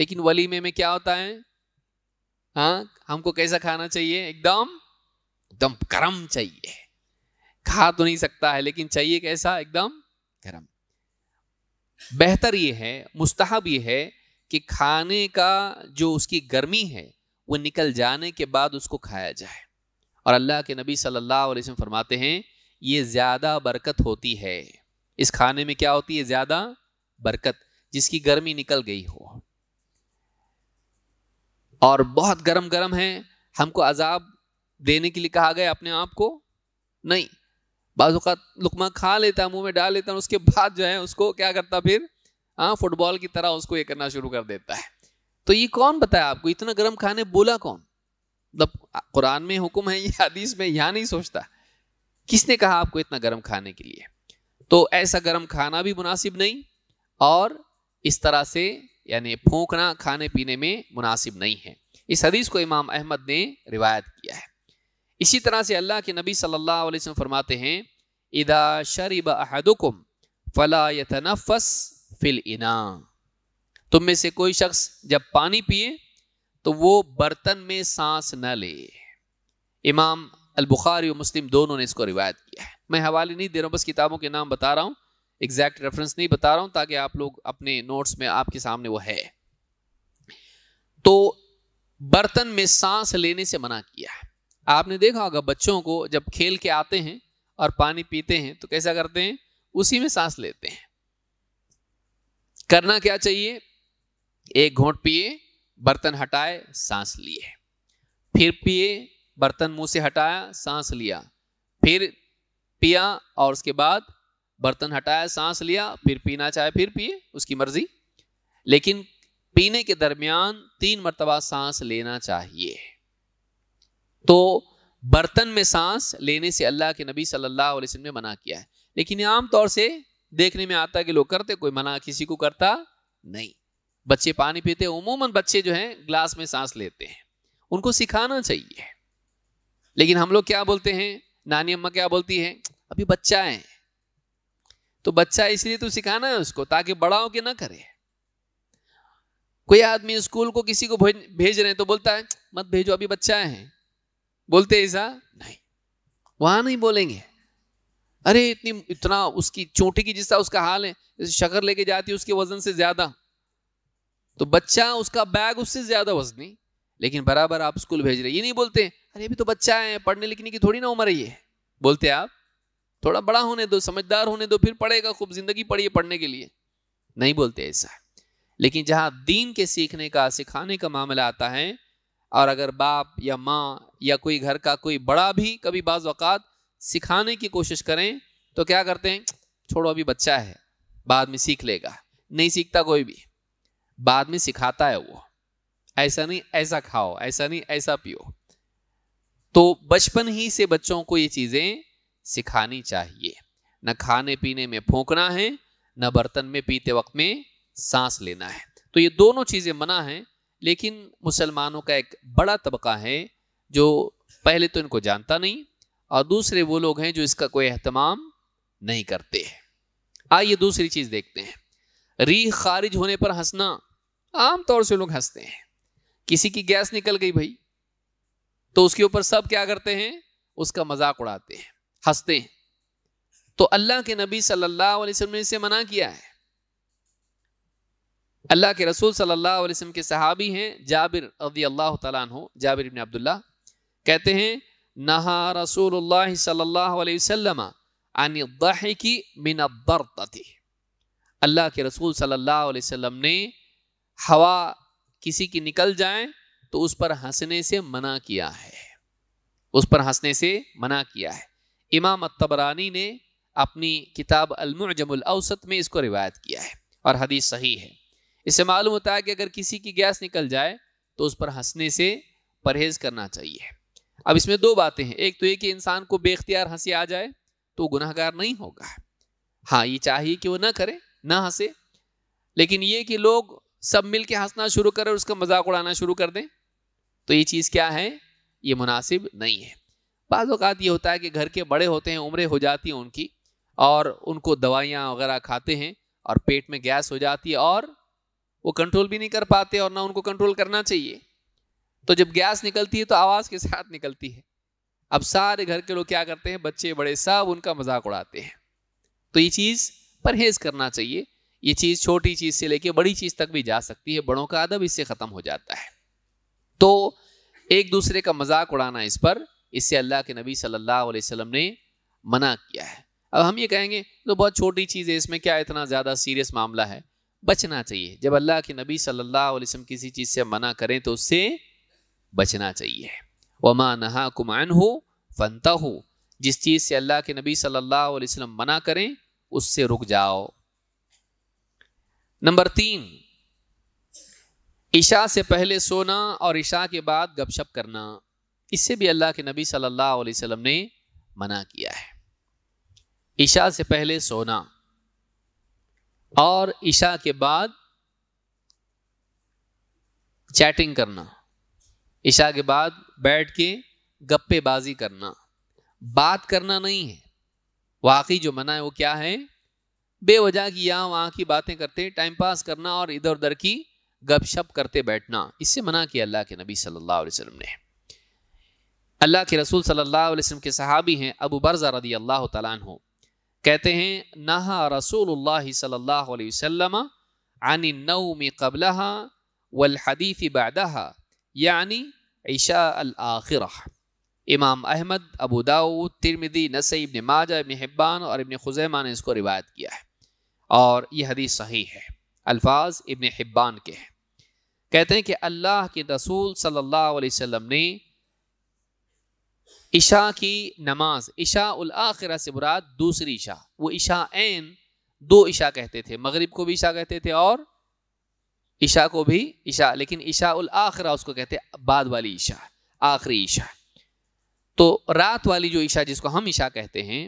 लेकिन वलीमे में क्या होता है हाँ हमको कैसा खाना चाहिए एकदम एकदम गर्म चाहिए खा तो नहीं सकता है लेकिन चाहिए कैसा एकदम गर्म बेहतर ये है मुस्तहब ये है कि खाने का जो उसकी गर्मी है वो निकल जाने के बाद उसको खाया जाए और अल्लाह के नबी सल्लल्लाहु अलैहि वसल्लम फरमाते हैं ये ज़्यादा बरकत होती है इस खाने में क्या होती है ज़्यादा बरकत जिसकी गर्मी निकल गई हो और बहुत गर्म गर्म है हमको अजाब देने के लिए कहा गया अपने आप को नहीं बाज़ात लुकमा खा लेता मुंह में डाल लेता उसके बाद जो है उसको क्या करता फिर हाँ फुटबॉल की तरह उसको ये करना शुरू कर देता है तो ये कौन बताया आपको इतना गर्म खाने बोला कौन मतलब कुरान में हुक्म है या हदीस में यहाँ नहीं सोचता किसने कहा आपको इतना गर्म खाने के लिए तो ऐसा गर्म खाना भी मुनासिब नहीं और इस तरह से यानी फूकना खाने पीने में मुनासिब नहीं है इस हदीस को इमाम अहमद ने रिवायत किया है इसी तरह से अल्लाह के नबी सल्लल्लाहु अलैहि वसल्लम फरमाते हैं इदा शरीब अहदुकुम फला यतनफस फिल इना तुम में से कोई शख्स जब पानी पिए तो वो बर्तन में सांस न ले इमाम अल बुखारी और मुस्लिम दोनों ने इसको रिवायत किया है मैं हवाले नहीं दे रहा बस किताबों के नाम बता रहा हूँ एग्जैक्ट रेफरेंस नहीं बता रहा हूं ताकि आप लोग अपने नोट्स में आपके सामने वो है तो बर्तन में सांस लेने से मना किया है आपने देखा होगा बच्चों को जब खेल के आते हैं और पानी पीते हैं तो कैसा करते हैं उसी में सांस लेते हैं करना क्या चाहिए एक घोट पिए बर्तन हटाए सांस लिए फिर पिए बर्तन मुंह से हटाया सांस लिया फिर पिया और उसके बाद बर्तन हटाया सांस लिया फिर पीना चाहे फिर पिए उसकी मर्जी लेकिन पीने के दरमियान तीन मरतबा सांस लेना चाहिए तो बर्तन में सांस लेने से अल्लाह के नबी सल्लल्लाहु अलैहि वसल्लम ने मना किया है लेकिन आमतौर से देखने में आता है कि लोग करते कोई मना किसी को करता नहीं बच्चे पानी पीते उमूमन बच्चे जो हैं ग्लास में सांस लेते हैं उनको सिखाना चाहिए लेकिन हम लोग क्या बोलते हैं नानी अम्मा क्या बोलती हैं अभी बच्चा है तो बच्चा इसलिए तो सिखाना है उसको ताकि बड़ा के ना करे कोई आदमी स्कूल को किसी को भेज रहे हैं तो बोलता है मत भेजो अभी बच्चा है बोलते ऐसा नहीं वहां नहीं बोलेंगे अरे इतनी इतना उसकी चोटी की जिसका उसका हाल है जैसे शकर लेके जाती है उसके वजन से ज्यादा तो बच्चा उसका बैग उससे ज्यादा वजनी लेकिन बराबर आप स्कूल भेज रहे ये नहीं बोलते अरे अभी तो बच्चा है पढ़ने लिखने की थोड़ी ना उम्र ही है बोलते आप थोड़ा बड़ा होने दो समझदार होने दो फिर पढ़ेगा खूब जिंदगी पढ़िए पढ़ने के लिए नहीं बोलते ऐसा लेकिन जहाँ दीन के सीखने का सिखाने का मामला आता है और अगर बाप या माँ या कोई घर का कोई बड़ा भी कभी बाज़ सिखाने की कोशिश करें तो क्या करते हैं छोड़ो अभी बच्चा है बाद में सीख लेगा नहीं सीखता कोई भी बाद में सिखाता है वो ऐसा नहीं ऐसा खाओ ऐसा नहीं ऐसा पियो तो बचपन ही से बच्चों को ये चीज़ें सिखानी चाहिए न खाने पीने में फूकना है न बर्तन में पीते वक्त में सांस लेना है तो ये दोनों चीज़ें मना हैं लेकिन मुसलमानों का एक बड़ा तबका है जो पहले तो इनको जानता नहीं और दूसरे वो लोग हैं जो इसका कोई अहतमाम नहीं करते हैं आइए दूसरी चीज़ देखते हैं रीह खारिज होने पर हंसना आमतौर से लोग हंसते हैं किसी की गैस निकल गई भाई तो उसके ऊपर सब क्या करते हैं उसका मजाक उड़ाते हैं हंसते हैं तो अल्लाह के नबी सल्लल्लाहु अलैहि वसल्लम ने इसे मना किया है अल्लाह के रसूल सल्लल्लाहु अलैहि वसल्लम के सहाबी हैं जाबिर रजी अल्लाह तु जाबिर इबन अब्दुल्ला कहते हैं नहा रसूल सल्लल्लाहु अलैहि वसल्लम की मिन अल्लाह के रसूल सल्लल्लाहु अलैहि वसल्लम ने हवा किसी की निकल जाए तो उस पर हंसने से मना किया है उस पर हंसने से मना किया है इमाम तबरानी ने अपनी किताब अलमजमल अवसत में इसको रिवायत किया है और हदीस सही है इससे मालूम होता है कि अगर किसी की गैस निकल जाए तो उस पर हंसने से परहेज़ करना चाहिए अब इसमें दो बातें हैं एक तो ये कि इंसान को बेख्तियार हंसी आ जाए तो गुनाहगार नहीं होगा हाँ ये चाहिए कि वो ना करे ना हंसे लेकिन ये कि लोग सब मिल के हंसना शुरू करें और उसका मजाक उड़ाना शुरू कर दें तो ये चीज़ क्या है ये मुनासिब नहीं है बाज़ात ये होता है कि घर के बड़े होते हैं उम्रें हो जाती हैं उनकी और उनको दवाइयाँ वगैरह खाते हैं और पेट में गैस हो जाती है और वो कंट्रोल भी नहीं कर पाते और ना उनको कंट्रोल करना चाहिए तो जब गैस निकलती है तो आवाज़ के साथ निकलती है अब सारे घर के लोग क्या करते हैं बच्चे बड़े सब उनका मजाक उड़ाते हैं तो ये चीज़ परहेज करना चाहिए ये चीज़ छोटी चीज़ से लेके बड़ी चीज़ तक भी जा सकती है बड़ों का अदब इससे ख़त्म हो जाता है तो एक दूसरे का मजाक उड़ाना इस पर इससे अल्लाह के नबी सल्लल्लाहु अलैहि वसल्लम ने मना किया है अब हम ये कहेंगे तो बहुत छोटी चीज़ है इसमें क्या इतना ज़्यादा सीरियस मामला है बचना चाहिए जब अल्लाह के नबी सल्लल्लाहु अलैहि वसल्लम किसी चीज़ से मना करें तो उससे बचना चाहिए वमा नहा कुमान हो फनता हो जिस चीज़ से अल्लाह के नबी सल्लल्लाहु अलैहि वसल्लम मना करें उससे रुक जाओ नंबर तीन ईशा से पहले सोना और ईशा के बाद गपशप करना इससे भी अल्लाह के नबी सल्लल्लाहु अलैहि वसल्लम ने मना किया है ईशा से पहले सोना और ईशा के बाद चैटिंग करना ईशा के बाद बैठ के गप्पेबाजी करना बात करना नहीं है वाकई जो मना है वो क्या है बेवजह की यहाँ वहाँ की बातें करते टाइम पास करना और इधर उधर की गपशप करते बैठना इससे मना किया अल्लाह के नबी सल्लल्लाहु अलैहि वसल्लम ने अल्लाह के रसूल सल्लल्लाहु अलैहि वसल्लम के सहाबी हैं अबू बरज़ा रदी अल्लाह तु कहते हैं नहा रसूल सल्लल्लाहु अलैहि वसल्लम आन नौम कबलहा वल बादहा यानी ईशा अल इमाम अहमद अबू दाऊद तिरमिदी नसई इबन माजा इबन हिब्बान और इबन खुजैमा ने इसको रिवायत किया है और यह हदीस सही है अल्फाज इबन हिब्बान के हैं कहते हैं कि अल्लाह के रसूल सल्लल्लाहु अलैहि वसल्लम ने ईशा की नमाज ईशा उल आखिरा से बुराद दूसरी ईशा वो ईशा ऐन दो ईशा कहते थे मगरिब को भी ईशा कहते थे और ईशा को भी ईशा लेकिन ईशा उल आखिरा उसको कहते बाद वाली ईशा आखिरी ईशा तो रात वाली जो ईशा जिसको हम ईशा कहते हैं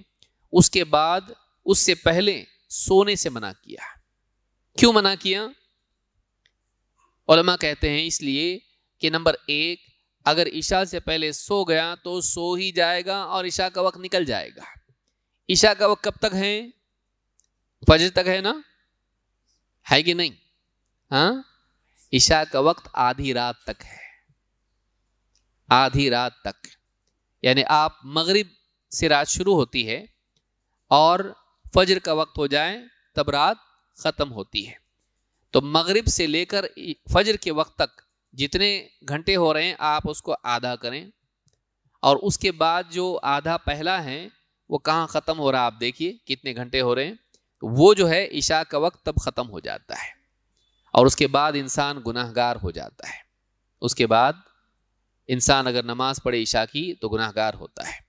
उसके बाद उससे पहले सोने से मना किया क्यों मना किया कहते हैं इसलिए कि नंबर एक अगर ईशा से पहले सो गया तो सो ही जाएगा और ईशा का वक्त निकल जाएगा ईशा का वक्त कब तक है फजर तक है ना है कि नहीं हाँ ईशा का वक्त आधी रात तक है आधी रात तक यानी आप मगरिब से रात शुरू होती है और फजर का वक्त हो जाए तब रात ख़त्म होती है तो मगरिब से लेकर फजर के वक्त तक जितने घंटे हो रहे हैं आप उसको आधा करें और उसके बाद जो आधा पहला है वो कहाँ ख़त्म हो रहा है आप देखिए कितने घंटे हो रहे हैं वो जो है ईशा का वक्त तब ख़त्म हो जाता है और उसके बाद इंसान गुनाहगार हो जाता है उसके बाद इंसान अगर नमाज पढ़े ईशा की तो गुनाहगार होता है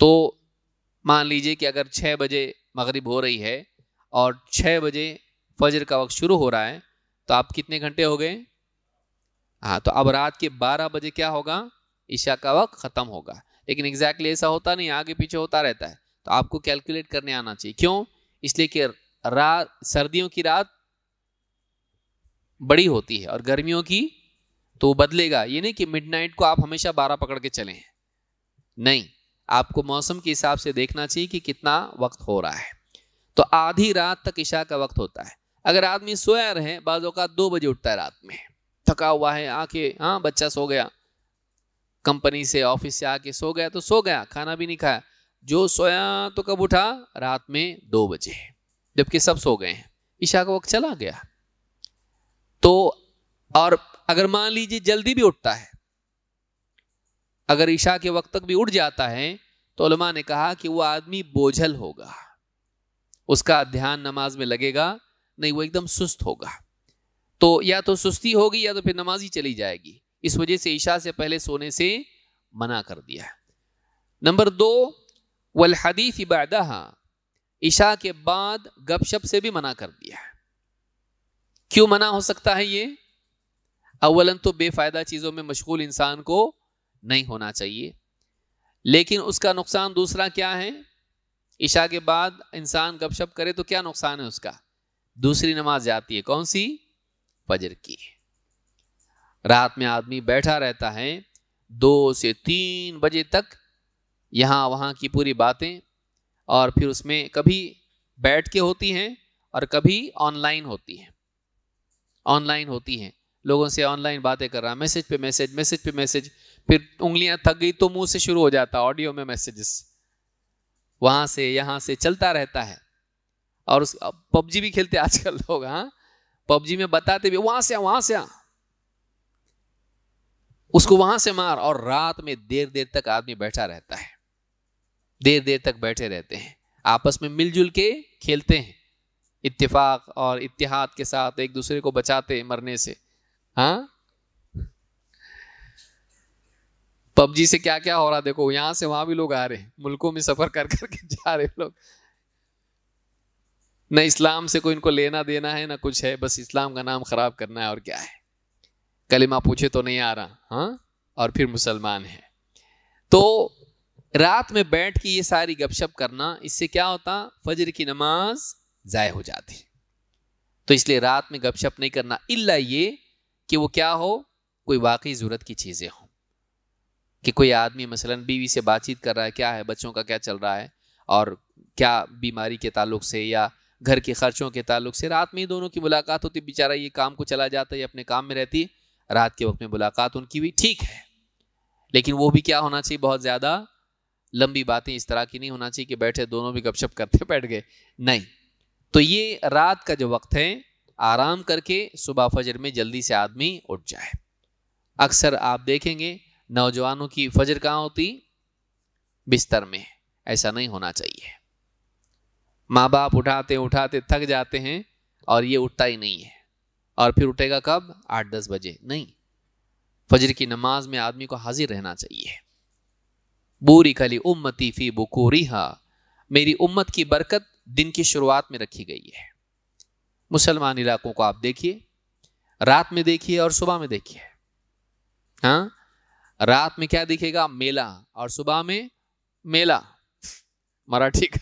तो मान लीजिए कि अगर छः बजे मगरिब हो रही है और छः बजे फजर का वक्त शुरू हो रहा है तो आप कितने घंटे हो गए हाँ तो अब रात के बारह बजे क्या होगा ईशा का वक्त ख़त्म होगा लेकिन एग्जैक्टली ऐसा होता नहीं आगे पीछे होता रहता है तो आपको कैलकुलेट करने आना चाहिए क्यों इसलिए कि रात सर्दियों की रात बड़ी होती है और गर्मियों की तो बदलेगा ये नहीं कि मिडनाइट को आप हमेशा बारह पकड़ के चले हैं नहीं आपको मौसम के हिसाब से देखना चाहिए कि कितना वक्त हो रहा है तो आधी रात तक ईशा का वक्त होता है अगर आदमी सोया रहे बाज़ दो बजे उठता है रात में थका हुआ है आके हाँ बच्चा सो गया कंपनी से ऑफिस से आके सो गया तो सो गया खाना भी नहीं खाया जो सोया तो कब उठा रात में दो बजे जबकि सब सो गए हैं ईशा का वक्त चला गया तो और अगर मान लीजिए जल्दी भी उठता है अगर ईशा के वक्त तक भी उठ जाता है तो उलमा ने कहा कि वो आदमी बोझल होगा उसका ध्यान नमाज में लगेगा नहीं वो एकदम सुस्त होगा तो या तो सुस्ती होगी या तो फिर नमाज ही चली जाएगी इस वजह से ईशा से पहले सोने से मना कर दिया है नंबर दो वल हदीफ इबादहा ईशा के बाद गपशप से भी मना कर दिया है क्यों मना हो सकता है ये अवलन तो बेफायदा चीज़ों में मशगूल इंसान को नहीं होना चाहिए लेकिन उसका नुकसान दूसरा क्या है ईशा के बाद इंसान गपशप करे तो क्या नुकसान है उसका दूसरी नमाज जाती है कौन सी फजर की रात में आदमी बैठा रहता है दो से तीन बजे तक यहाँ वहाँ की पूरी बातें और फिर उसमें कभी बैठ के होती हैं और कभी ऑनलाइन होती हैं ऑनलाइन होती हैं लोगों से ऑनलाइन बातें कर रहा मैसेज पे मैसेज मैसेज पे मैसेज फिर उंगलियां थक गई तो मुंह से शुरू हो जाता ऑडियो में मैसेजेस वहाँ से यहाँ से चलता रहता है और उस पबजी भी खेलते आजकल लोग हाँ पबजी में बताते भी वहां से आ वहां से आ उसको वहां से मार और रात में देर देर तक आदमी बैठा रहता है देर देर तक बैठे रहते हैं आपस में मिलजुल के खेलते हैं इत्तेफाक और इतिहाद के साथ एक दूसरे को बचाते मरने से हाँ पबजी से क्या क्या हो रहा देखो यहां से वहां भी लोग आ रहे हैं मुल्कों में सफर कर करके जा रहे लोग न इस्लाम से कोई इनको लेना देना है ना कुछ है बस इस्लाम का नाम ख़राब करना है और क्या है कलिमा पूछे तो नहीं आ रहा हाँ और फिर मुसलमान है तो रात में बैठ के ये सारी गपशप करना इससे क्या होता फजर की नमाज ज़ाय हो जाती तो इसलिए रात में गपशप नहीं करना इल्ला ये कि वो क्या हो कोई वाकई ज़रूरत की चीज़ें हों कि कोई आदमी मसलन बीवी से बातचीत कर रहा है क्या है बच्चों का क्या चल रहा है और क्या बीमारी के ताल्लुक से या घर के खर्चों के ताल्लुक से रात में ही दोनों की मुलाकात होती बेचारा ये काम को चला जाता है अपने काम में रहती रात के वक्त में मुलाकात उनकी भी ठीक है लेकिन वो भी क्या होना चाहिए बहुत ज़्यादा लंबी बातें इस तरह की नहीं होना चाहिए कि बैठे दोनों भी गपशप करते (laughs) बैठ गए नहीं तो ये रात का जो वक्त है आराम करके सुबह फजर में जल्दी से आदमी उठ जाए अक्सर आप देखेंगे नौजवानों की फजर कहाँ होती बिस्तर में ऐसा नहीं होना चाहिए माँ बाप उठाते उठाते थक जाते हैं और ये उठता ही नहीं है और फिर उठेगा कब आठ दस बजे नहीं फजर की नमाज में आदमी को हाजिर रहना चाहिए बूरी खली उम्मती फी बकूरीहा मेरी उम्मत की बरकत दिन की शुरुआत में रखी गई है मुसलमान इलाकों को आप देखिए रात में देखिए और सुबह में देखिए हाँ रात में क्या दिखेगा मेला और सुबह में मेला मराठी का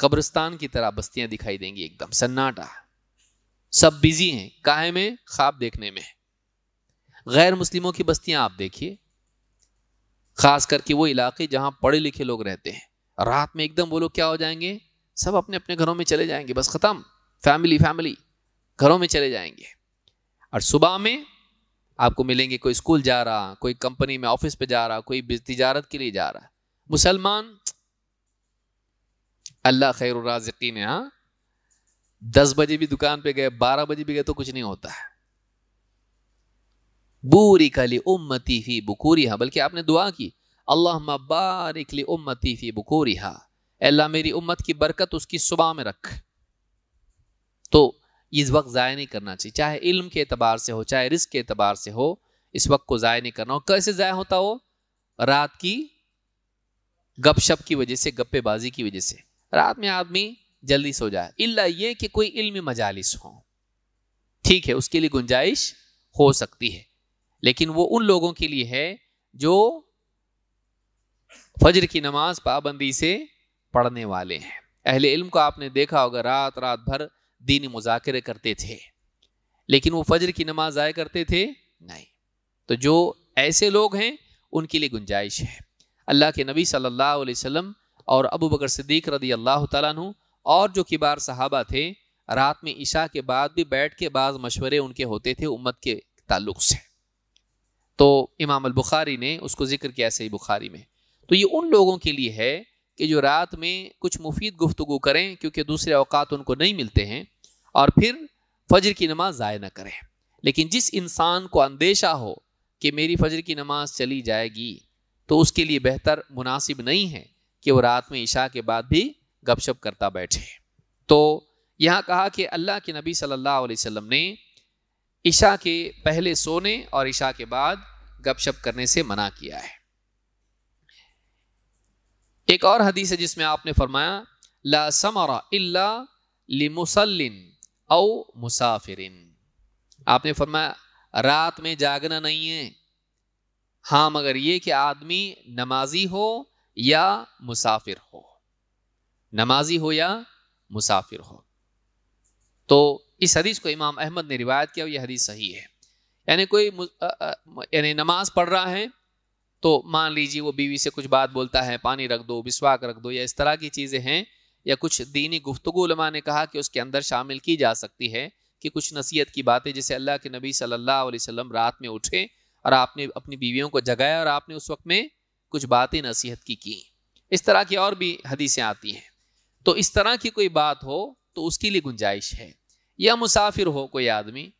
कब्रिस्तान की तरह बस्तियां दिखाई देंगी एकदम सन्नाटा सब बिजी हैं काहे में ख्वाब देखने में गैर मुस्लिमों की बस्तियां आप देखिए खास करके वो इलाके जहां पढ़े लिखे लोग रहते हैं रात में एकदम वो लोग क्या हो जाएंगे सब अपने अपने घरों में चले जाएंगे बस ख़त्म फैमिली फैमिली घरों में चले जाएंगे और सुबह में आपको मिलेंगे कोई स्कूल जा रहा कोई कंपनी में ऑफिस पे जा रहा कोई तजारत के लिए जा रहा मुसलमान अल्लाह खैर राजकीन हाँ दस बजे भी दुकान पे गए बारह बजे भी गए तो कुछ नहीं होता है बूरी खली उम्मती फी बुकूरी हा बल्कि आपने दुआ की अल्लाह बारिकली उम्मती फी बुकूरी हा अल्लाह मेरी उम्मत की बरकत उसकी सुबह में रख तो इस वक्त ज़ाय नहीं करना चाहिए चाहे इल्म के अतबार से हो चाहे रिस्क के अतबार से हो इस वक्त को ज़ाय नहीं करना हो कैसे ज़ाय होता हो रात की गपशप की वजह से गप्पेबाजी की वजह से रात में आदमी जल्दी सो जाए इल्ला ये कि कोई इल्मी मजालिस हो ठीक है उसके लिए गुंजाइश हो सकती है लेकिन वो उन लोगों के लिए है जो फजर की नमाज पाबंदी से पढ़ने वाले हैं अहले इल्म को आपने देखा होगा रात रात भर दीनी मुजाकरे करते थे लेकिन वो फजर की नमाज आया करते थे नहीं तो जो ऐसे लोग हैं उनके लिए गुंजाइश है अल्लाह के नबी सल्लल्लाहु अलैहि वसल्लम और अबू बकर सिद्दीक रदी अल्लाह तु और जो किबार साहबा थे रात में ईशा के बाद भी बैठ के बाद मशवरे उनके होते थे उम्मत के ताल्लुक से तो इमाम अल बुखारी ने उसको जिक्र किया सही बुखारी में तो ये उन लोगों के लिए है कि जो रात में कुछ मुफीद गुफ्तु करें क्योंकि दूसरे अवकात उनको नहीं मिलते हैं और फिर फजर की नमाज ज़ाय ना करें लेकिन जिस इंसान को अंदेशा हो कि मेरी फजर की नमाज चली जाएगी तो उसके लिए बेहतर मुनासिब नहीं है कि वो रात में ईशा के बाद भी गपशप करता बैठे तो यहाँ कहा कि अल्लाह के नबी सल्लल्लाहु अलैहि वसल्लम ने ईशा के पहले सोने और ईशा के बाद गपशप करने से मना किया है एक और हदीस है जिसमें आपने फरमाया ला समरा इल्ला लिमुसल्लिन औ मुसाफिरिन आपने फरमाया रात में जागना नहीं है हाँ मगर ये कि आदमी नमाजी हो या मुसाफिर हो नमाजी हो या मुसाफिर हो तो इस हदीस को इमाम अहमद ने रिवायत किया और यह हदीस सही है यानी कोई यानी नमाज पढ़ रहा है तो मान लीजिए वो बीवी से कुछ बात बोलता है पानी रख दो विश्वाक रख दो या इस तरह की चीज़ें हैं या कुछ दीनी गुफ्तु ने कहा कि उसके अंदर शामिल की जा सकती है कि कुछ नसीहत की बातें जैसे अल्लाह के नबी सल्लल्लाहु अलैहि वसल्लम रात में उठे और आपने अपनी बीवियों को जगाया और आपने उस वक्त में कुछ बातें नसीहत की की इस तरह की और भी हदीसें आती हैं तो इस तरह की कोई बात हो तो उसके लिए गुंजाइश है या मुसाफिर हो कोई आदमी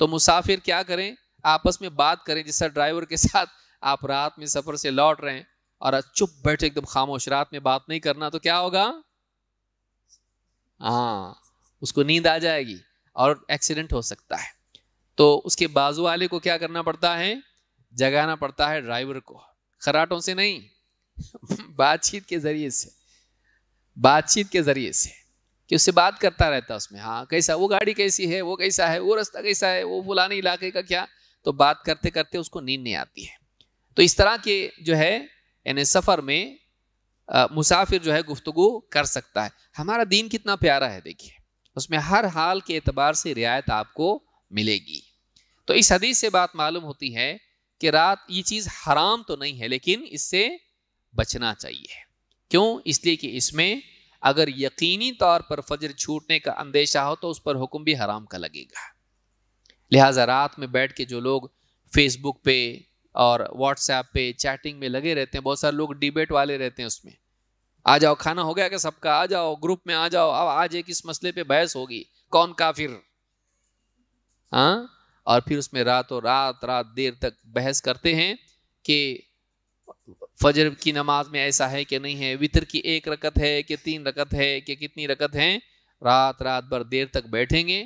तो मुसाफिर क्या करें आपस में बात करें जिससे ड्राइवर के साथ आप रात में सफ़र से लौट रहे हैं और चुप बैठे एकदम खामोश रात में बात नहीं करना तो क्या होगा हाँ उसको नींद आ जाएगी और एक्सीडेंट हो सकता है तो उसके बाजू वाले को क्या करना पड़ता है जगाना पड़ता है ड्राइवर को खराटों से नहीं बातचीत के ज़रिए से बातचीत के ज़रिए से कि उससे बात करता रहता है उसमें हाँ कैसा वो गाड़ी कैसी है वो कैसा है वो रास्ता कैसा है वो फुलाने इलाके का क्या तो बात करते करते उसको नींद नहीं आती है तो इस तरह के जो है यानी सफ़र में आ, मुसाफिर जो है गुफ्तगु कर सकता है हमारा दीन कितना प्यारा है देखिए उसमें हर हाल के एतबार से रियायत आपको मिलेगी तो इस हदीस से बात मालूम होती है कि रात ये चीज़ हराम तो नहीं है लेकिन इससे बचना चाहिए क्यों इसलिए कि इसमें अगर यकीनी तौर पर फजर छूटने का अंदेशा हो तो उस पर हुक्म भी हराम का लगेगा लिहाजा रात में बैठ के जो लोग फेसबुक पे और व्हाट्सएप पे चैटिंग में लगे रहते हैं बहुत सारे लोग डिबेट वाले रहते हैं उसमें आ जाओ खाना हो गया क्या सबका आ जाओ ग्रुप में आ जाओ अब आज एक इस मसले पे बहस होगी कौन काफिर हाँ और फिर उसमें रातों रात रात देर तक बहस करते हैं कि फजर की नमाज में ऐसा है कि नहीं है वितर की एक रकत है कि तीन रकत है कि कितनी रकत है रात रात भर देर तक बैठेंगे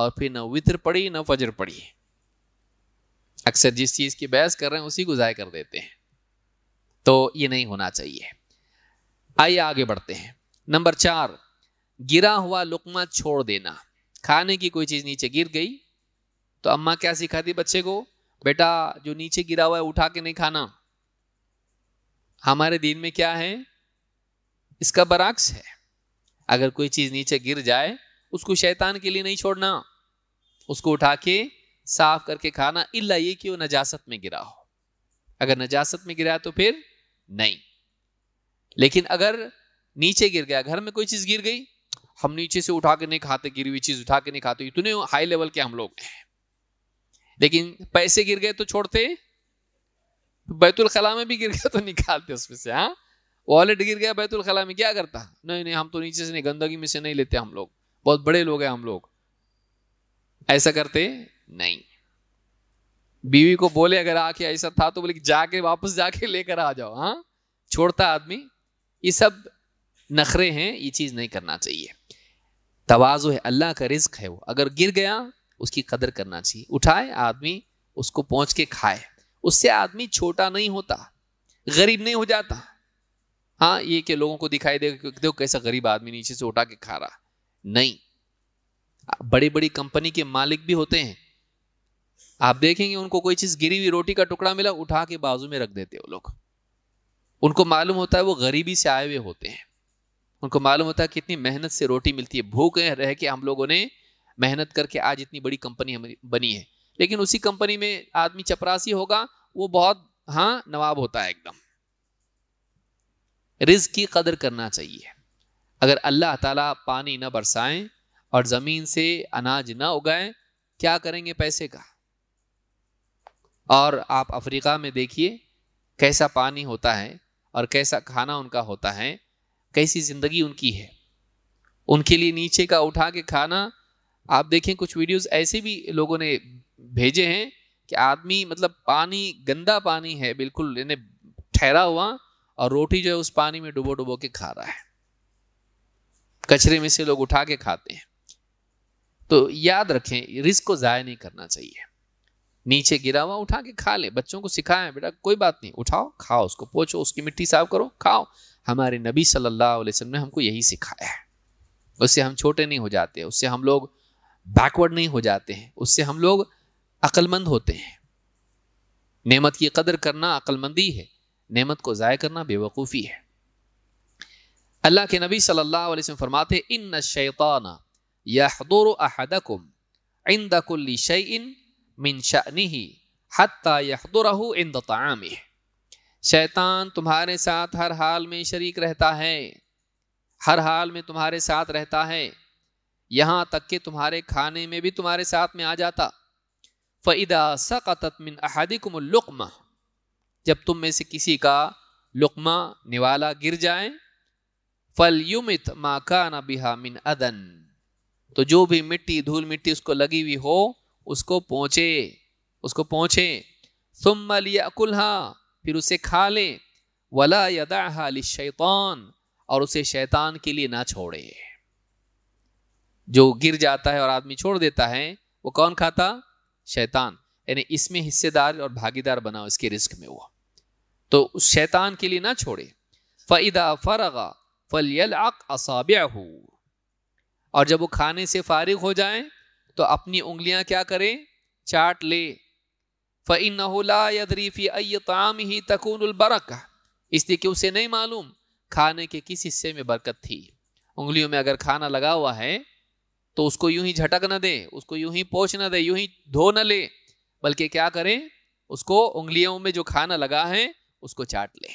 और फिर न वितर पड़ी न फजर पड़ी अक्सर जिस चीज़ की बहस कर रहे हैं उसी को ज़ाय कर देते हैं तो ये नहीं होना चाहिए आइए आगे बढ़ते हैं नंबर चार गिरा हुआ लुकमा छोड़ देना खाने की कोई चीज़ नीचे गिर गई तो अम्मा क्या सिखाती बच्चे को बेटा जो नीचे गिरा हुआ है उठा के नहीं खाना हमारे दिन में क्या है इसका बराक्स है अगर कोई चीज नीचे गिर जाए उसको शैतान के लिए नहीं छोड़ना उसको उठा के साफ करके खाना इल्ला ये कि वो नजासत में गिरा हो अगर नजासत में गिरा तो फिर नहीं लेकिन अगर नीचे गिर गया घर में कोई चीज गिर गई हम नीचे से उठा के नहीं खाते गिरी हुई चीज उठा के नहीं खाते इतने हाई लेवल के हम लोग हैं लेकिन पैसे गिर गए तो छोड़ते बैतुल खला में भी गिर गया तो निकालते उसमें से हाँ वॉलेट गिर गया बैतुल खला में क्या करता नहीं नहीं हम तो नीचे से नहीं गंदगी में से नहीं लेते हम लोग बहुत बड़े लोग हैं हम लोग ऐसा करते नहीं बीवी को बोले अगर आके ऐसा था तो बोले जाके वापस जाके लेकर आ जाओ हाँ छोड़ता आदमी ये सब नखरे हैं ये चीज़ नहीं करना चाहिए तोज़ो है अल्लाह का रिस्क है वो अगर गिर गया उसकी कदर करना चाहिए उठाए आदमी उसको पहुंच के खाए उससे आदमी छोटा नहीं होता गरीब नहीं हो जाता हाँ ये के लोगों को दिखाई दे देखो, कैसा गरीब आदमी नीचे से उठा के खा रहा नहीं बड़ी बड़ी कंपनी के मालिक भी होते हैं आप देखेंगे उनको कोई चीज गिरी हुई रोटी का टुकड़ा मिला उठा के बाजू में रख देते वो लोग उनको मालूम होता है वो गरीबी से आए हुए होते हैं उनको मालूम होता है कितनी मेहनत से रोटी मिलती है भूख रह के हम लोगों ने मेहनत करके आज इतनी बड़ी कंपनी बनी है लेकिन उसी कंपनी में आदमी चपरासी होगा वो बहुत हाँ नवाब होता है एकदम रिज की कदर करना चाहिए अगर अल्लाह ताला पानी ना बरसाएं और ज़मीन से अनाज ना उगाएं क्या करेंगे पैसे का और आप अफ्रीका में देखिए कैसा पानी होता है और कैसा खाना उनका होता है कैसी ज़िंदगी उनकी है उनके लिए नीचे का उठा के खाना आप देखें कुछ वीडियोस ऐसे भी लोगों ने भेजे हैं कि आदमी मतलब पानी गंदा पानी है बिल्कुल यानी ठहरा हुआ और रोटी जो है उस पानी में डुबो डुबो के खा रहा है कचरे में से लोग उठा के खाते हैं तो याद रखें रिस्क को ज़ाया नहीं करना चाहिए नीचे गिरा हुआ उठा के खा ले बच्चों को सिखाएं बेटा कोई बात नहीं उठाओ खाओ उसको पोछो उसकी मिट्टी साफ करो खाओ हमारे नबी सल्लल्लाहु अलैहि वसल्लम ने हमको यही सिखाया है उससे हम छोटे नहीं हो जाते उससे हम लोग बैकवर्ड नहीं हो जाते हैं उससे हम लोग अक्लमंद होते हैं नेमत की कदर करना अक्लमंदी है नेमत को ज़ाय करना बेवकूफ़ी है अल्लाह के नबी सल्लल्लाहु अलैहि वसल्लम फरमाते इन शैताना यहदुर अहदकुम इंद कुल्ली शैइन मिन शअनिही हत्ता यहदुरहु इंद शैतान तुम्हारे साथ हर हाल में शरीक रहता है हर हाल में तुम्हारे साथ रहता है यहाँ तक कि तुम्हारे खाने में भी तुम्हारे साथ में आ जाता फ़ैदा सकतमिन अहदिकुमलुकमा जब तुम में से किसी का लुकमा निवाला गिर जाए फल युमित माकाना बिहा मिन अदन तो जो भी मिट्टी धूल मिट्टी उसको लगी हुई हो उसको पहुँचे उसको पहुँचे सुम लियाकुल्हा फिर उसे खा ले वला यदा शैतान और उसे शैतान के लिए ना छोड़े जो गिर जाता है और आदमी छोड़ देता है वो कौन खाता शैतान यानी इसमें हिस्सेदार और भागीदार बनाओ इसके रिस्क में वो तो उस शैतान के लिए ना छोड़े फ़ैदा फ़रगा फलियल असाब और जब वो खाने से फारिग हो जाए तो अपनी उंगलियां क्या करें चाट ले फ़ैनफ़ी ही इसलिए कि उसे नहीं मालूम खाने के किस हिस्से में बरकत थी उंगलियों में अगर खाना लगा हुआ है तो उसको यूं ही झटक ना दे उसको यूं ही पोछ ना दे यूं ही धो न ले बल्कि क्या करें उसको उंगलियों में जो खाना लगा है उसको चाट ले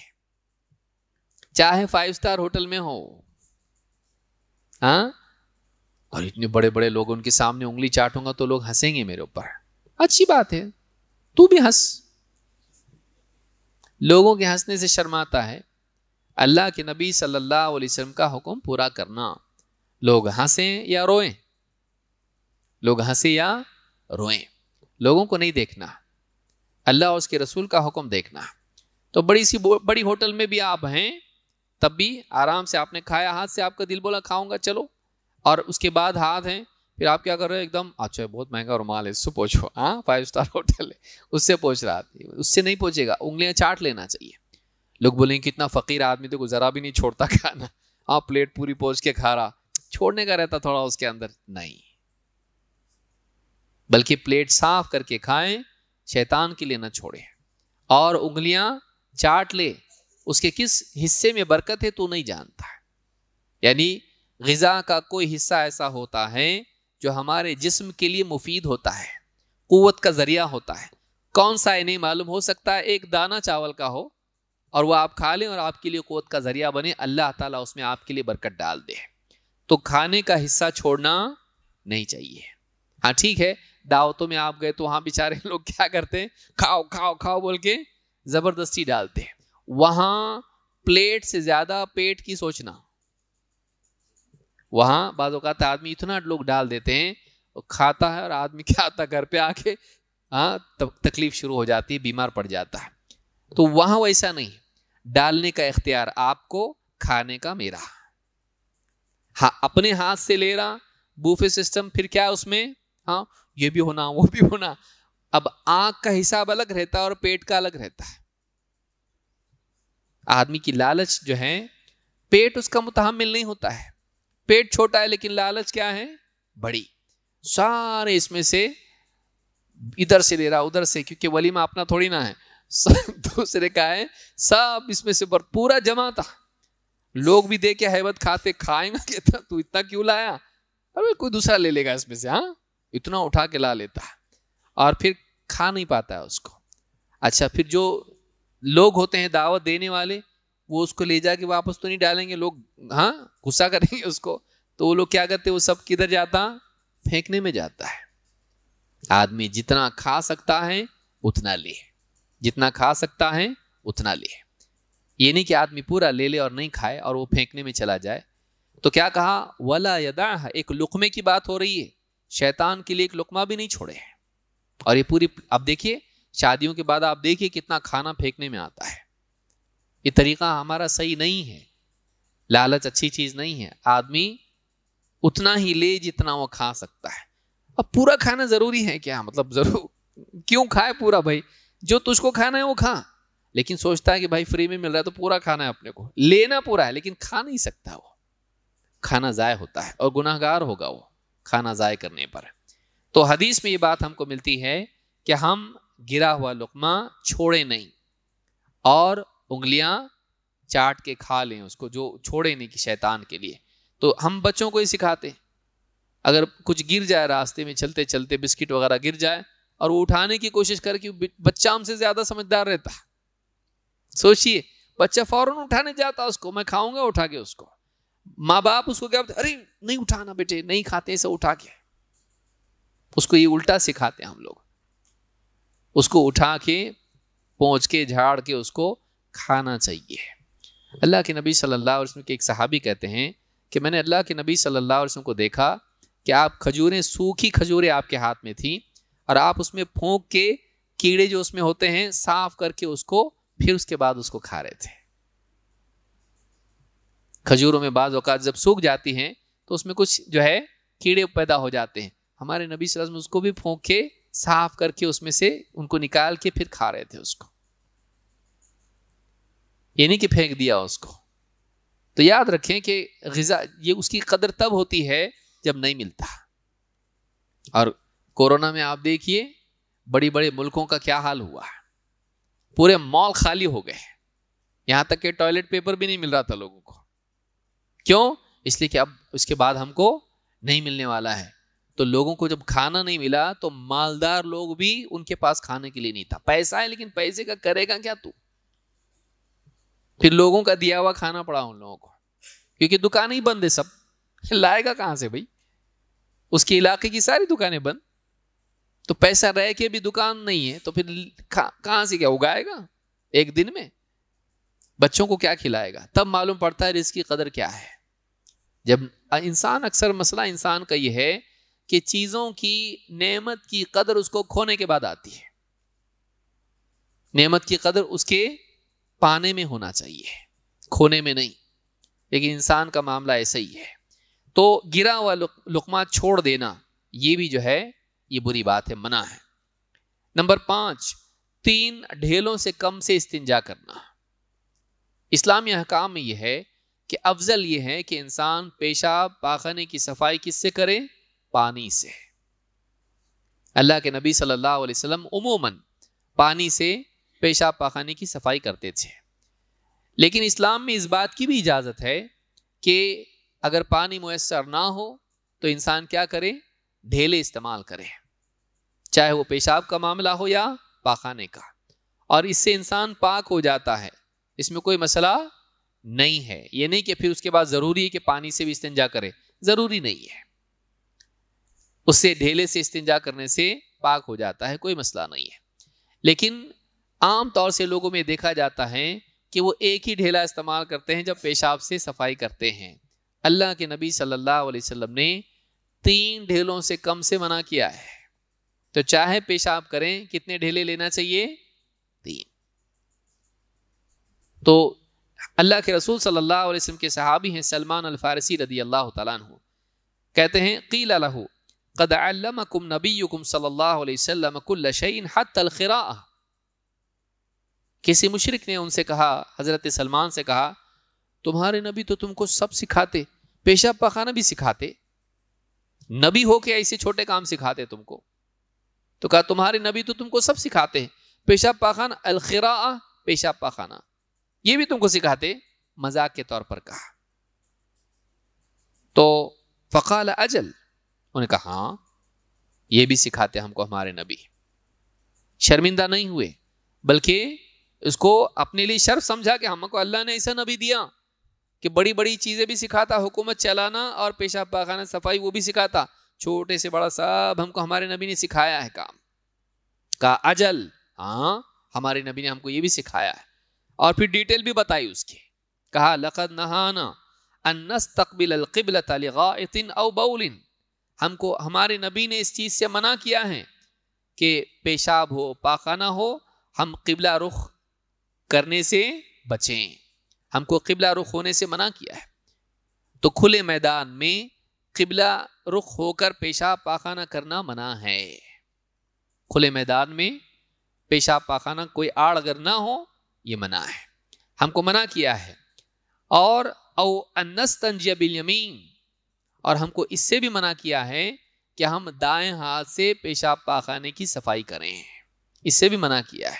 चाहे फाइव स्टार होटल में हो आ? हाँ? और इतने बड़े बड़े लोग उनके सामने उंगली चाटूंगा तो लोग हंसेंगे मेरे ऊपर अच्छी बात है तू भी हंस लोगों के हंसने से शर्माता है अल्लाह के नबी सल्लल्लाहु अलैहि वसल्लम का हुक्म पूरा करना लोग हंसें या रोएं लोग हंसे या रोएं लोगों को नहीं देखना अल्लाह और उसके रसूल का हुक्म देखना तो बड़ी सी बड़ी होटल में भी आप हैं तब भी आराम से आपने खाया हाथ से आपका दिल बोला खाऊंगा चलो और उसके बाद हाथ हैं फिर आप क्या कर रहे हो एकदम अच्छा बहुत महंगा रुमाल है इससे पहुँचो हाँ फाइव स्टार होटल है उससे पहुँच रहा आदमी उससे नहीं पहुँचेगा उंगलियाँ चाट लेना चाहिए लोग बोलेंगे कितना फ़कीर आदमी तो गुजरा भी नहीं छोड़ता खाना हाँ प्लेट पूरी पहुँच के खा रहा छोड़ने का रहता थोड़ा उसके अंदर नहीं बल्कि प्लेट साफ करके खाएं शैतान के लिए न छोड़े और उंगलियां चाट ले उसके किस हिस्से में बरकत है तो नहीं जानता यानी गज़ा का कोई हिस्सा ऐसा होता है जो हमारे जिस्म के लिए मुफीद होता है कुत का ज़रिया होता है कौन सा है नहीं मालूम हो सकता है एक दाना चावल का हो और वह आप खा लें और आपके लिए कुत का ज़रिया बने अल्लाह ताला उसमें आपके लिए बरकत डाल दे तो खाने का हिस्सा छोड़ना नहीं चाहिए हाँ ठीक है दावतों में आप गए तो वहां बेचारे (laughs) लोग क्या करते हैं खाओ खाओ खाओ बोल के ज़बरदस्ती डालते हैं वहां प्लेट से ज़्यादा पेट की सोचना वहां बाद आदमी इतना लोग डाल देते हैं और खाता है और आदमी (laughs) क्या आता घर पे आके हाँ तकलीफ शुरू हो जाती है बीमार पड़ जाता है तो वहां वैसा नहीं डालने का इख्तियार आपको खाने का मेरा हाँ अपने हाथ से ले रहा बूफे सिस्टम फिर क्या उसमें हाँ ये भी होना वो भी होना अब आंख का हिसाब अलग रहता है और पेट का अलग रहता है आदमी की लालच जो है पेट उसका मुतहमिल नहीं होता है पेट छोटा है लेकिन लालच क्या है बड़ी सारे इसमें से इधर से ले रहा उधर से क्योंकि वली में अपना थोड़ी ना है (laughs) दूसरे का है सब इसमें से भर पूरा जमा था लोग भी देखे हैबत खाते खाएंगे कहता तू इतना क्यों लाया अरे कोई दूसरा ले लेगा इसमें से हाँ इतना उठा के ला लेता है और फिर खा नहीं पाता है उसको अच्छा फिर जो लोग होते हैं दावत देने वाले वो उसको ले जाके वापस तो नहीं डालेंगे लोग हाँ गुस्सा करेंगे उसको तो वो लोग क्या करते वो सब किधर जाता फेंकने में जाता है आदमी जितना खा सकता है उतना ले जितना खा सकता है उतना ले ये नहीं कि आदमी पूरा ले ले और नहीं खाए और वो फेंकने में चला जाए तो क्या कहा वला यदा एक लुकमे की बात हो रही है शैतान के लिए एक लुकमा भी नहीं छोड़े हैं और ये पूरी अब देखिए शादियों के बाद आप देखिए कितना खाना फेंकने में आता है ये तरीका हमारा सही नहीं है लालच अच्छी चीज़ नहीं है आदमी उतना ही ले जितना वो खा सकता है अब पूरा खाना ज़रूरी है क्या मतलब ज़रूर क्यों खाए पूरा भाई जो तुझको खाना है वो खा लेकिन सोचता है कि भाई फ्री में मिल रहा है तो पूरा खाना है अपने को लेना पूरा है लेकिन खा नहीं सकता वो खाना ज़ाय होता है और गुनाहगार होगा वो खाना ज़ाय करने पर तो हदीस में ये बात हमको मिलती है कि हम गिरा हुआ लुकमा छोड़े नहीं और उंगलियां चाट के खा लें उसको जो छोड़े नहीं कि शैतान के लिए तो हम बच्चों को ही सिखाते अगर कुछ गिर जाए रास्ते में चलते चलते बिस्किट वगैरह गिर जाए और वो उठाने की कोशिश करे कि बच्चा हमसे ज़्यादा समझदार रहता सोचिए बच्चा फ़ौरन उठाने जाता उसको मैं खाऊंगा उठा के उसको माँ बाप उसको क्या अरे नहीं उठाना बेटे नहीं खाते ऐसा उठा के उसको ये उल्टा सिखाते हैं हम लोग उसको उठा के पहुंच के झाड़ के उसको खाना चाहिए अल्लाह के नबी सल्लल्लाहु अलैहि वसल्लम के एक सहाबी कहते हैं कि मैंने अल्लाह के नबी सल्लल्लाहु अलैहि वसल्लम को देखा कि आप खजूरें सूखी खजूरें आपके हाथ में थी और आप उसमें फूंक के कीड़े जो उसमें होते हैं साफ करके उसको फिर उसके बाद उसको खा रहे थे खजूरों में बाज़ अवकात जब सूख जाती हैं तो उसमें कुछ जो है कीड़े पैदा हो जाते हैं हमारे नबी वसल्लम उसको भी फोंक के साफ करके उसमें से उनको निकाल के फिर खा रहे थे उसको ये नहीं कि फेंक दिया उसको तो याद रखें कि गज़ा ये उसकी कदर तब होती है जब नहीं मिलता और कोरोना में आप देखिए बड़ी बड़े मुल्कों का क्या हाल हुआ है पूरे मॉल खाली हो गए यहाँ तक के टॉयलेट पेपर भी नहीं मिल रहा था लोगों को क्यों इसलिए कि अब उसके बाद हमको नहीं मिलने वाला है तो लोगों को जब खाना नहीं मिला तो मालदार लोग भी उनके पास खाने के लिए नहीं था पैसा है लेकिन पैसे का करेगा क्या तू फिर लोगों का दिया हुआ खाना पड़ा उन लोगों को क्योंकि दुकान ही बंद है सब लाएगा कहां से भाई उसके इलाके की सारी दुकानें बंद तो पैसा रह के भी दुकान नहीं है तो फिर कहां से क्या उगाएगा एक दिन में बच्चों को क्या खिलाएगा तब मालूम पड़ता है रिस्क की कदर क्या है जब इंसान अक्सर मसला इंसान का यह है कि चीज़ों की नेमत की कदर उसको खोने के बाद आती है नेमत की कदर उसके पाने में होना चाहिए खोने में नहीं लेकिन इंसान का मामला ऐसा ही है तो गिरा हुआ लुक, लुकमा छोड़ देना ये भी जो है ये बुरी बात है मना है नंबर पाँच तीन ढेलों से कम से इस्तिंजा करना इस्लामी अहकाम में यह है कि अफजल ये है कि इंसान पेशाब पाखाने की सफाई किससे करे पानी से अल्लाह के नबी सल्लल्लाहु अलैहि वसल्लम उमूमन पानी से पेशाब पाखाने की सफाई करते थे लेकिन इस्लाम में इस बात की भी इजाज़त है कि अगर पानी मैसर ना हो तो इंसान क्या करे ढेले इस्तेमाल करे चाहे वो पेशाब का मामला हो या पाखाने का और इससे इंसान पाक हो जाता है इसमें कोई मसला नहीं है ये नहीं कि फिर उसके बाद ज़रूरी है कि पानी से भी इस्तेंजा करे ज़रूरी नहीं है उससे ढेले से इस्तेंजा करने से पाक हो जाता है कोई मसला नहीं है लेकिन आम तौर से लोगों में देखा जाता है कि वो एक ही ढेला इस्तेमाल करते हैं जब पेशाब से सफाई करते हैं अल्लाह के नबी सल्लल्लाहु अलैहि वसल्लम ने तीन ढेलों से कम से मना किया है तो चाहे पेशाब करें कितने ढेले लेना चाहिए तो अल्लाह के रसूल सल्लल्लाहु अलैहि वसल्लम के सहाबी हैं सलमान अलफारसी रदी अल्लाह तु कहते हैं कील लहू कद अलमकुम नबीकुम सल्लल्लाहु अलैहि वसल्लम किसी मुशरक ने उनसे कहा हज़रत सलमान से कहा तुम्हारे नबी तो तुमको सब सिखाते पेशाब पखाना भी सिखाते नबी हो के ऐसे छोटे काम सिखाते तुमको तो कहा तुम्हारे नबी तो तुमको सब सिखाते हैं पेशाब पाखाना अलखरा पेशाब पाखाना ये भी तुमको सिखाते मजाक के तौर पर कहा तो फ़काल अजल उन्हें कहा हाँ ये भी सिखाते हमको हमारे नबी शर्मिंदा नहीं हुए बल्कि उसको अपने लिए शर्फ समझा कि हमको अल्लाह ने ऐसा नबी दिया कि बड़ी बड़ी चीज़ें भी सिखाता हुकूमत चलाना और पेशाब पाखाना सफाई वो भी सिखाता छोटे से बड़ा सब हमको हमारे नबी ने सिखाया है काम का अजल हाँ हमारे नबी ने हमको ये भी सिखाया है और फिर डिटेल भी बताई उसकी कहा लक़द नहाना अनस तकबिल अलकबलतिन अबिन हमको हमारे नबी ने इस चीज़ से मना किया है कि पेशाब हो पाखाना हो हम किबला रुख करने से बचें हमको किबला रुख होने से मना किया है तो खुले मैदान में किबला रुख होकर पेशाब पाखाना करना मना है खुले मैदान में पेशाब पाखाना कोई आड़ अगर ना हो ये मना है हमको मना किया है और औ अनस्तंजिया और हमको इससे भी मना किया है कि हम दाएं हाथ से पेशाब पाखाने की सफाई करें इससे भी मना किया है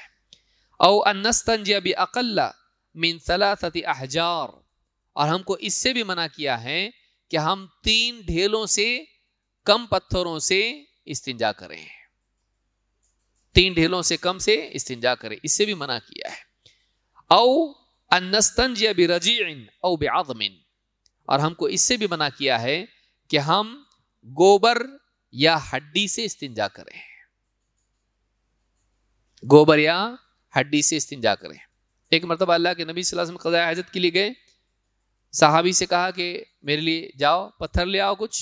औ अनस्तंजिया अकल्ला मिन सलासति अहजार और हमको इससे भी मना किया है कि हम तीन ढेलों से कम पत्थरों से इस्तिंजा करें तीन ढेलों से कम से इस्तिंजा करें इससे भी मना किया है औ अनस्तंज बिरजीन औ बेआमिन और हमको इससे भी मना किया है कि हम गोबर या हड्डी से इस्तिंजा करें गोबर या हड्डी से इस्तिंजा करें एक मरतबा अल्लाह के नबी वसल्लम ख़जा हजरत के लिए गए साहबी से कहा कि मेरे लिए जाओ पत्थर ले आओ कुछ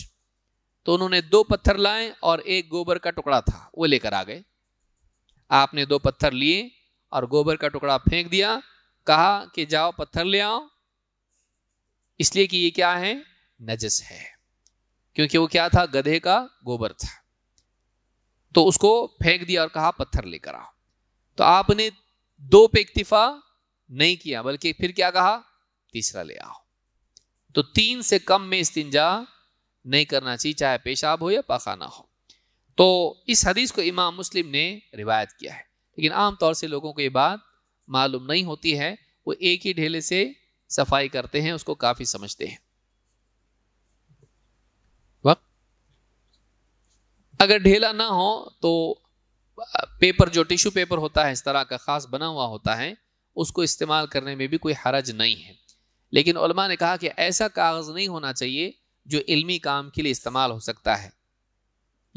तो उन्होंने दो पत्थर लाए और एक गोबर का टुकड़ा था वो लेकर आ गए आपने दो पत्थर लिए और गोबर का टुकड़ा फेंक दिया कहा कि जाओ पत्थर ले आओ इसलिए कि ये क्या है नजस है क्योंकि वो क्या था गधे का गोबर था तो उसको फेंक दिया और कहा पत्थर लेकर आओ तो आपने दो पे इक्तिफा नहीं किया बल्कि फिर क्या कहा तीसरा ले आओ तो तीन से कम में इस्तिंजा नहीं करना चाहिए चाहे पेशाब हो या पाखाना हो तो इस हदीस को इमाम मुस्लिम ने रिवायत किया है लेकिन आमतौर से लोगों को ये बात मालूम नहीं होती है वो एक ही ढेले से सफाई करते हैं उसको काफ़ी समझते हैं वक्त अगर ढेला ना हो तो पेपर जो टिश्यू पेपर होता है इस तरह का ख़ास बना हुआ होता है उसको इस्तेमाल करने में भी कोई हरज नहीं है लेकिन ने कहा कि ऐसा कागज़ नहीं होना चाहिए जो इल्मी काम के लिए इस्तेमाल हो सकता है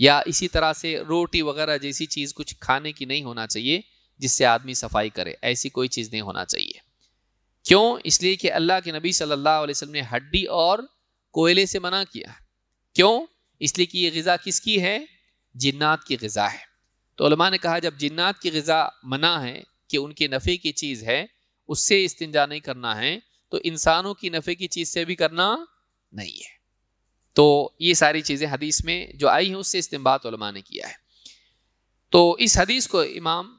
या इसी तरह से रोटी वगैरह जैसी चीज़ कुछ खाने की नहीं होना चाहिए जिससे आदमी सफाई करे ऐसी कोई चीज़ नहीं होना चाहिए क्यों इसलिए कि अल्लाह के नबी सल्लल्लाहु अलैहि वसल्लम ने हड्डी और कोयले से मना किया क्यों इसलिए कि ये गज़ा किसकी है जिन्नात की गज़ा है तो ने कहा जब जिन्नात की गज़ा मना है कि उनके नफ़े की चीज़ है उससे इस्तेजा नहीं करना है तो इंसानों की नफ़े की चीज़ से भी करना नहीं है तो ये सारी चीज़ें हदीस में जो आई हैं उससे इस्तेमाल ने किया है तो इस हदीस को इमाम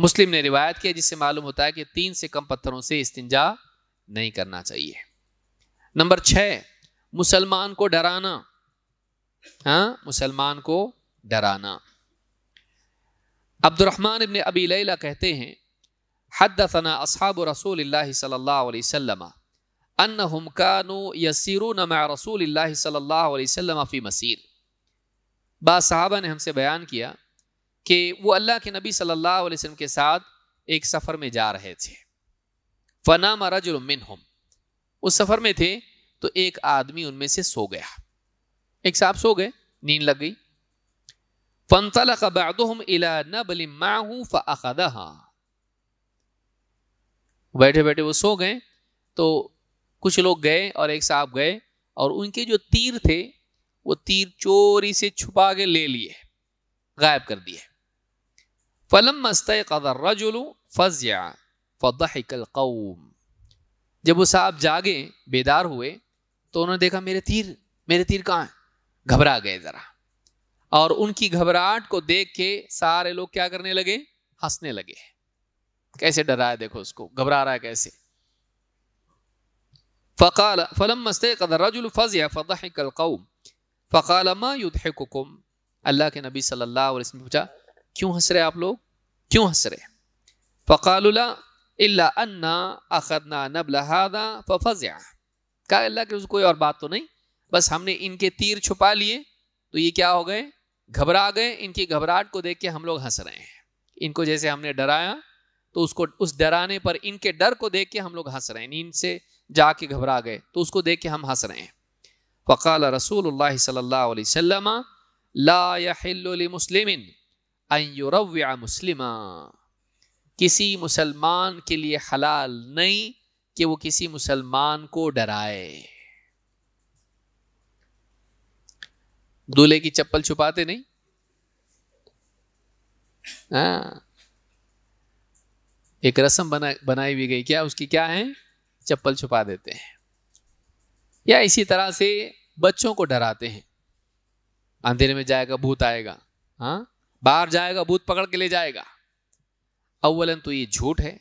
मुस्लिम ने रिवायत किया जिससे मालूम होता है कि तीन से कम पत्थरों से इस्तिंजा नहीं करना चाहिए नंबर छ मुसलमान को डराना हाँ मुसलमान को डराना अब्दुलरहमान इबन अबी लैला कहते हैं हदना असहाब रसूल सल्लाम अन हमकानो यसीरून रसूल सल्ला वसलम फ़ी मसीर बासहाबा ने हमसे बयान किया कि वो अल्लाह के नबी सल्लल्लाहु अलैहि वसल्लम के साथ एक सफ़र में जा रहे थे फ़ना मारा जुलमिन हम उस सफ़र में थे तो एक आदमी उनमें से सो गया एक साहब सो गए नींद लग गई फनतल इला माहू बैठे बैठे वो सो गए तो कुछ लोग गए और एक साहब गए और उनके जो तीर थे वो तीर चोरी से छुपा के ले लिए गायब कर दिए फलम रजुल फजिया फ़दहिकल कौम जब वो साहब जागे बेदार हुए तो उन्होंने देखा मेरे तीर मेरे तीर कहाँ हैं घबरा गए ज़रा और उनकी घबराहट को देख के सारे लोग क्या करने लगे हंसने लगे कैसे डरा है देखो उसको घबरा रहा है कैसे फ़काल फलम रजुल फजिया फ़दहिकल कौम फ़काल माँ युद्ध अल्लाह के नबी सल्लल्लाहु अलैहि वसल्लम पूछा क्यों हंस रहे आप लोग क्यों हंस रहे फकाल अखदना कहा अल्लाह के कोई और बात तो नहीं बस हमने इनके तीर छुपा लिए तो ये क्या हो गए घबरा गए इनकी घबराहट को देख के हम लोग हंस रहे हैं इनको जैसे हमने डराया तो उसको उस डराने पर इनके डर को देख के हम लोग हंस रहे हैं नींद से जाके घबरा गए तो उसको देख के हम हंस रहे हैं फ़काल रसूल सल्ला ला मुस्लिम अयुरव्या मुस्लिम किसी मुसलमान के लिए हलाल नहीं कि वो किसी मुसलमान को डराए दूल्हे की चप्पल छुपाते नहीं आ, हाँ। एक रस्म बना बनाई हुई गई क्या उसकी क्या है चप्पल छुपा देते हैं या इसी तरह से बच्चों को डराते हैं अंधेरे में जाएगा भूत आएगा हाँ बाहर जाएगा भूत पकड़ के ले जाएगा अव्वलन तो ये झूठ है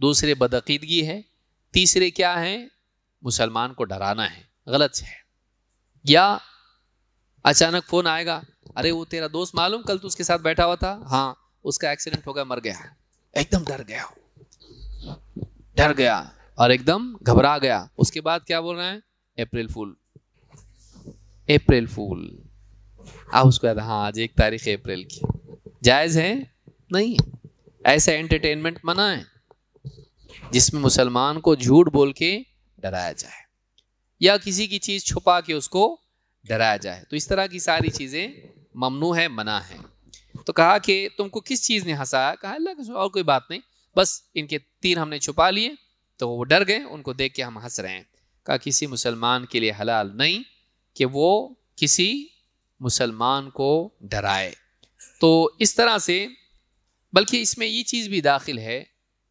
दूसरे बदअकीदगी है तीसरे क्या है मुसलमान को डराना है गलत है या अचानक फ़ोन आएगा अरे वो तेरा दोस्त मालूम कल तो उसके साथ बैठा हुआ था हाँ उसका एक्सीडेंट हो गया मर गया एकदम डर गया डर गया और एकदम घबरा गया उसके बाद क्या बोल रहे हैं अप्रैल फूल अप्रैल फूल आप उसको याद हाँ आज एक तारीख अप्रैल की जायज़ है नहीं ऐसे एंटरटेनमेंट मना है जिसमें मुसलमान को झूठ बोल के डराया जाए या किसी की चीज़ छुपा के उसको डराया जाए तो इस तरह की सारी चीज़ें ममनू है मना है तो कहा कि तुमको किस चीज़ ने हंसाया कहा अल्लाह के और कोई बात नहीं बस इनके तीर हमने छुपा लिए तो वो डर गए उनको देख के हम हंस रहे हैं कहा किसी मुसलमान के लिए हलाल नहीं कि वो किसी मुसलमान को डराए तो इस तरह से बल्कि इसमें ये चीज़ भी दाखिल है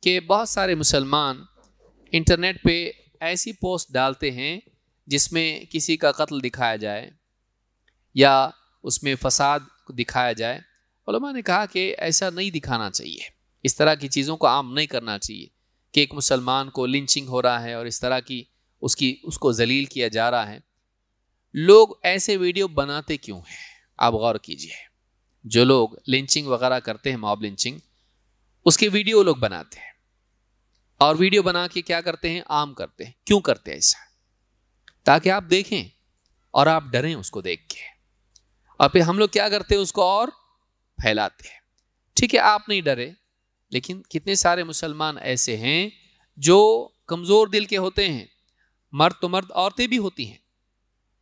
कि बहुत सारे मुसलमान इंटरनेट पे ऐसी पोस्ट डालते हैं जिसमें किसी का कत्ल दिखाया जाए या उसमें फसाद दिखाया जाए ने कहा कि ऐसा नहीं दिखाना चाहिए इस तरह की चीज़ों को आम नहीं करना चाहिए कि एक मुसलमान को लिंचिंग हो रहा है और इस तरह की उसकी उसको जलील किया जा रहा है लोग ऐसे वीडियो बनाते क्यों हैं आप गौर कीजिए जो लोग लिंचिंग वगैरह करते हैं मॉब लिंचिंग उसके वीडियो लोग बनाते हैं और वीडियो बना के क्या करते हैं आम करते हैं क्यों करते हैं ऐसा ताकि आप देखें और आप डरें उसको देख के और फिर हम लोग क्या करते हैं उसको और फैलाते हैं ठीक है आप नहीं डरे लेकिन कितने सारे मुसलमान ऐसे हैं जो कमज़ोर दिल के होते हैं मर्द तो मर्द औरतें भी होती हैं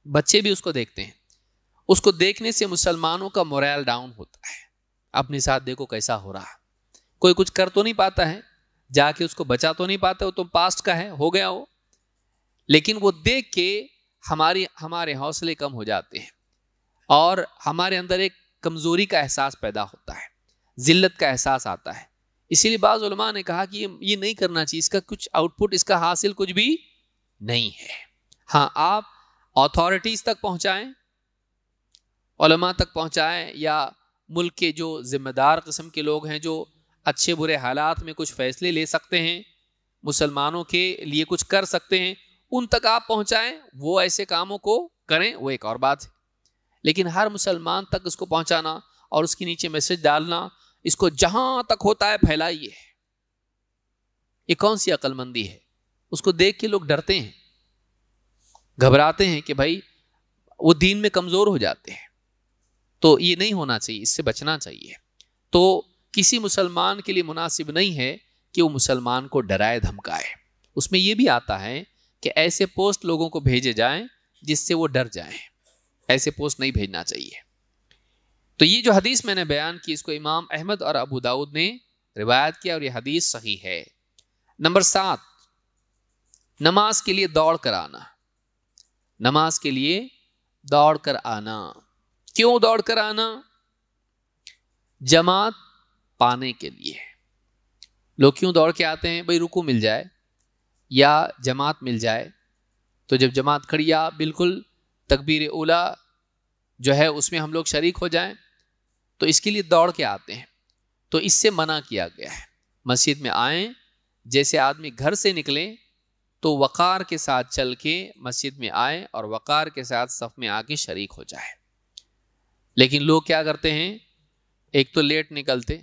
बच्चे भी उसको देखते हैं उसको देखने से मुसलमानों का मोरल डाउन होता है अपने साथ देखो कैसा हो रहा कोई कुछ कर तो नहीं पाता है जाके उसको बचा तो नहीं पाता वो तो पास्ट का है हो गया वो लेकिन वो देख के हमारी हमारे हौसले कम हो जाते हैं और हमारे अंदर एक कमज़ोरी का एहसास पैदा होता है ज़िल्लत का एहसास आता है इसीलिए बाज़ा ने कहा कि ये नहीं करना चाहिए इसका कुछ आउटपुट इसका हासिल कुछ भी नहीं है हाँ आप अथॉरिटीज़ तक पहुँचाएँ तक पहुँचाएँ या मुल्क के जो ज़िम्मेदार कस्म के लोग हैं जो अच्छे बुरे हालात में कुछ फ़ैसले ले सकते हैं मुसलमानों के लिए कुछ कर सकते हैं उन तक आप पहुँचाएँ वो ऐसे कामों को करें वो एक और बात है लेकिन हर मुसलमान तक इसको पहुँचाना और उसके नीचे मैसेज डालना इसको जहाँ तक होता है फैलाइए ये कौन सी अक्लमंदी है उसको देख के लोग डरते हैं घबराते हैं कि भाई वो दीन में कमज़ोर हो जाते हैं तो ये नहीं होना चाहिए इससे बचना चाहिए तो किसी मुसलमान के लिए मुनासिब नहीं है कि वो मुसलमान को डराए धमकाए उसमें ये भी आता है कि ऐसे पोस्ट लोगों को भेजे जाएं जिससे वो डर जाएं ऐसे पोस्ट नहीं भेजना चाहिए तो ये जो हदीस मैंने बयान की इसको इमाम अहमद और अबू दाऊद ने रिवायत किया और ये हदीस सही है नंबर सात नमाज के लिए दौड़ कराना नमाज के लिए दौड़ कर आना क्यों दौड़ कर आना जमात पाने के लिए लोग क्यों दौड़ के आते हैं भाई रुकू मिल जाए या जमात मिल जाए तो जब जमात खड़ी आ बिल्कुल तकबीर ओला जो है उसमें हम लोग शरीक हो जाएं तो इसके लिए दौड़ के आते हैं तो इससे मना किया गया है मस्जिद में आएं जैसे आदमी घर से निकले तो वक़ार के साथ चल के मस्जिद में आए और वक़ार के साथ सफ़ में आके शरीक हो जाए लेकिन लोग क्या करते हैं एक तो लेट निकलते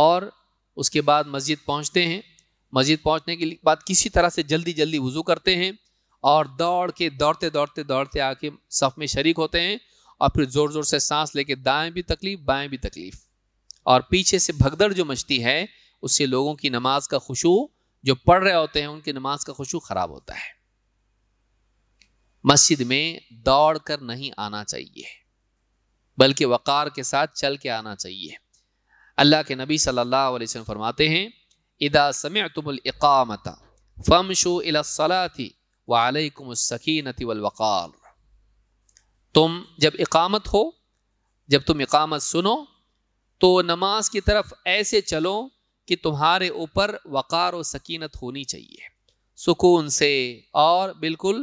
और उसके बाद मस्जिद पहुंचते हैं मस्जिद पहुंचने के बाद किसी तरह से जल्दी जल्दी वज़ू करते हैं और दौड़ के दौड़ते दौड़ते दौड़ते आके सफ़ में शरीक होते हैं और फिर ज़ोर ज़ोर से सांस लेके दाएं भी तकलीफ़ बाएं भी तकलीफ़ और पीछे से भगदड़ जो मचती है उससे लोगों की नमाज का खुशू जो पढ़ रहे होते हैं उनकी नमाज का खुशू खराब होता है मस्जिद में दौड़ कर नहीं आना चाहिए बल्कि वक़ार के साथ चल के आना चाहिए अल्लाह के नबी सल्लल्लाहु अलैहि वसल्लम फरमाते हैं इदा समतमलकामता फ़म शो इलासलाती वालकुमसकीनती वलवक़ार तुम जब इकामत हो जब तुम इकामत सुनो तो नमाज की तरफ ऐसे चलो कि तुम्हारे ऊपर वक़ार और सकीनत होनी चाहिए सुकून से और बिल्कुल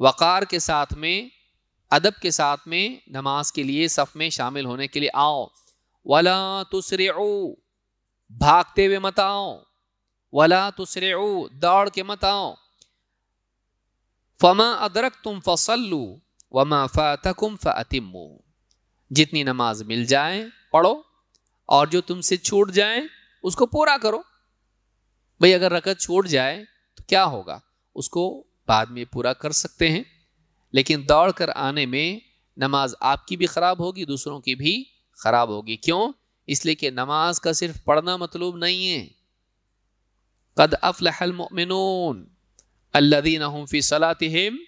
वक़ार के साथ में अदब के साथ में नमाज के लिए सफ़ में शामिल होने के लिए आओ वला तुसरे भागते हुए मत आओ वला तुसरे दौड़ के मत आओ फमा अदरक तुम फसलू वमा फ़ातकुम फ़तिमु जितनी नमाज मिल जाए पढ़ो और जो तुमसे छूट जाए उसको पूरा करो भाई अगर रकत छोड़ जाए तो क्या होगा उसको बाद में पूरा कर सकते हैं लेकिन दौड़ कर आने में नमाज आपकी भी ख़राब होगी दूसरों की भी ख़राब होगी क्यों इसलिए कि नमाज का सिर्फ पढ़ना मतलूब नहीं है कद अफलहलमिन अल्लादीन फी सलातम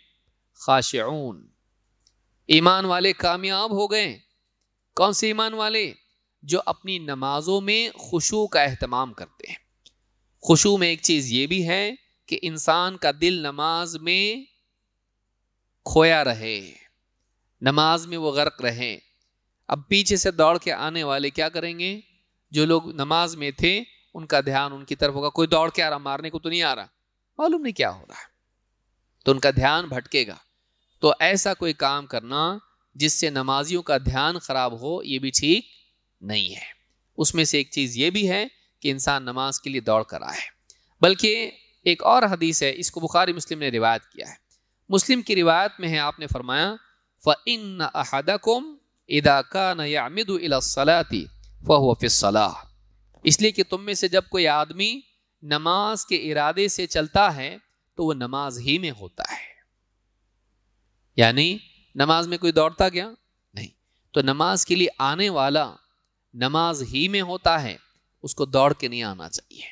खाशून ईमान वाले कामयाब हो गए कौन से ईमान वाले जो अपनी नमाज़ों में खुशू का अहतमाम करते हैं खुशू में एक चीज़ ये भी है कि इंसान का दिल नमाज में खोया रहे नमाज में वो गर्क रहे अब पीछे से दौड़ के आने वाले क्या करेंगे जो लोग नमाज में थे उनका ध्यान उनकी तरफ होगा कोई दौड़ के आ रहा मारने को तो नहीं आ रहा मालूम नहीं क्या हो रहा है तो उनका ध्यान भटकेगा तो ऐसा कोई काम करना जिससे नमाजियों का ध्यान खराब हो ये भी ठीक नहीं है उसमें से एक चीज़ ये भी है कि इंसान नमाज के लिए दौड़ कर आए बल्कि एक और हदीस है इसको बुखारी मुस्लिम ने रिवायत किया है मुस्लिम की रिवायत में है आपने फरमाया फ़िन अहदकुम इदाका नयामिदलाती फ़िसला इसलिए कि तुम में से जब कोई आदमी नमाज के इरादे से चलता है तो वो नमाज ही में होता है यानी नमाज में कोई दौड़ता गया नहीं तो नमाज के लिए आने वाला नमाज ही में होता है उसको दौड़ के नहीं आना चाहिए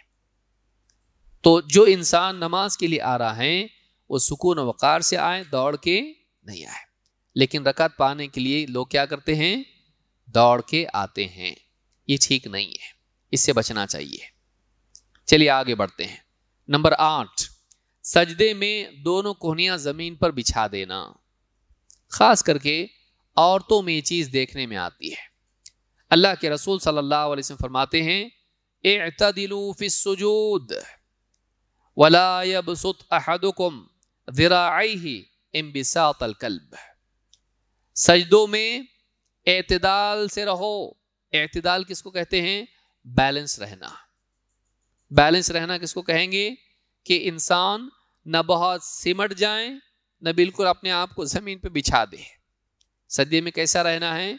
तो जो इंसान नमाज के लिए आ रहा है वो सुकून वक़ार से आए दौड़ के नहीं आए लेकिन रकत पाने के लिए लोग क्या करते हैं दौड़ के आते हैं ये ठीक नहीं है इससे बचना चाहिए चलिए आगे बढ़ते हैं नंबर आठ सजदे में दोनों कोहनियाँ ज़मीन पर बिछा देना ख़ास करके औरतों में ये चीज़ देखने में आती है अल्लाह के रसूल सल्लल्लाहु अलैहि वसल्लम फरमाते हैं एतदिलूफ़िसजूद वलायबसुत अहदुकुम सजदों में एतदाल से रहो एतदाल किसको कहते हैं बैलेंस रहना बैलेंस रहना किसको कहेंगे कि इंसान न बहुत सिमट जाए न बिल्कुल अपने आप को ज़मीन पर बिछा दे सदी में कैसा रहना है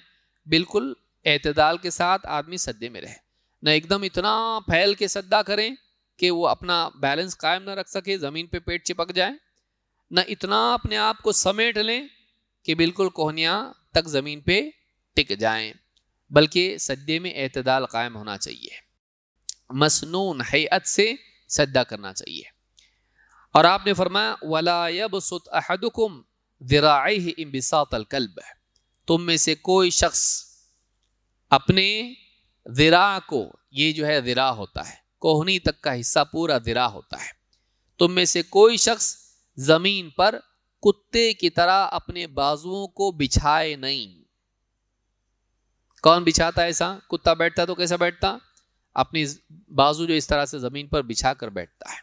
बिल्कुल एतदाल के साथ आदमी सद्दे में रहे न एकदम इतना फैल के सद्दा करें कि वो अपना बैलेंस कायम ना रख सके ज़मीन पे पेट चिपक जाए न इतना अपने आप को समेट लें कि बिल्कुल कोहनिया तक ज़मीन पे टिक जाएं बल्कि सद्दे में एतदाल कायम होना चाहिए मसनून हैत से सद्दा करना चाहिए और आपने फरमाया वलायब सुत अहदुकुम ज़रा इम्बिसातल कल्ब तुम में से कोई शख्स अपने ज़रा को ये जो है ज़रा होता है कोहनी तक का हिस्सा पूरा ज़रा होता है तुम में से कोई शख्स ज़मीन पर कुत्ते की तरह अपने बाजुओं को बिछाए नहीं कौन बिछाता है ऐसा कुत्ता बैठता तो कैसा बैठता अपनी बाजू जो इस तरह से ज़मीन पर बिछा कर बैठता है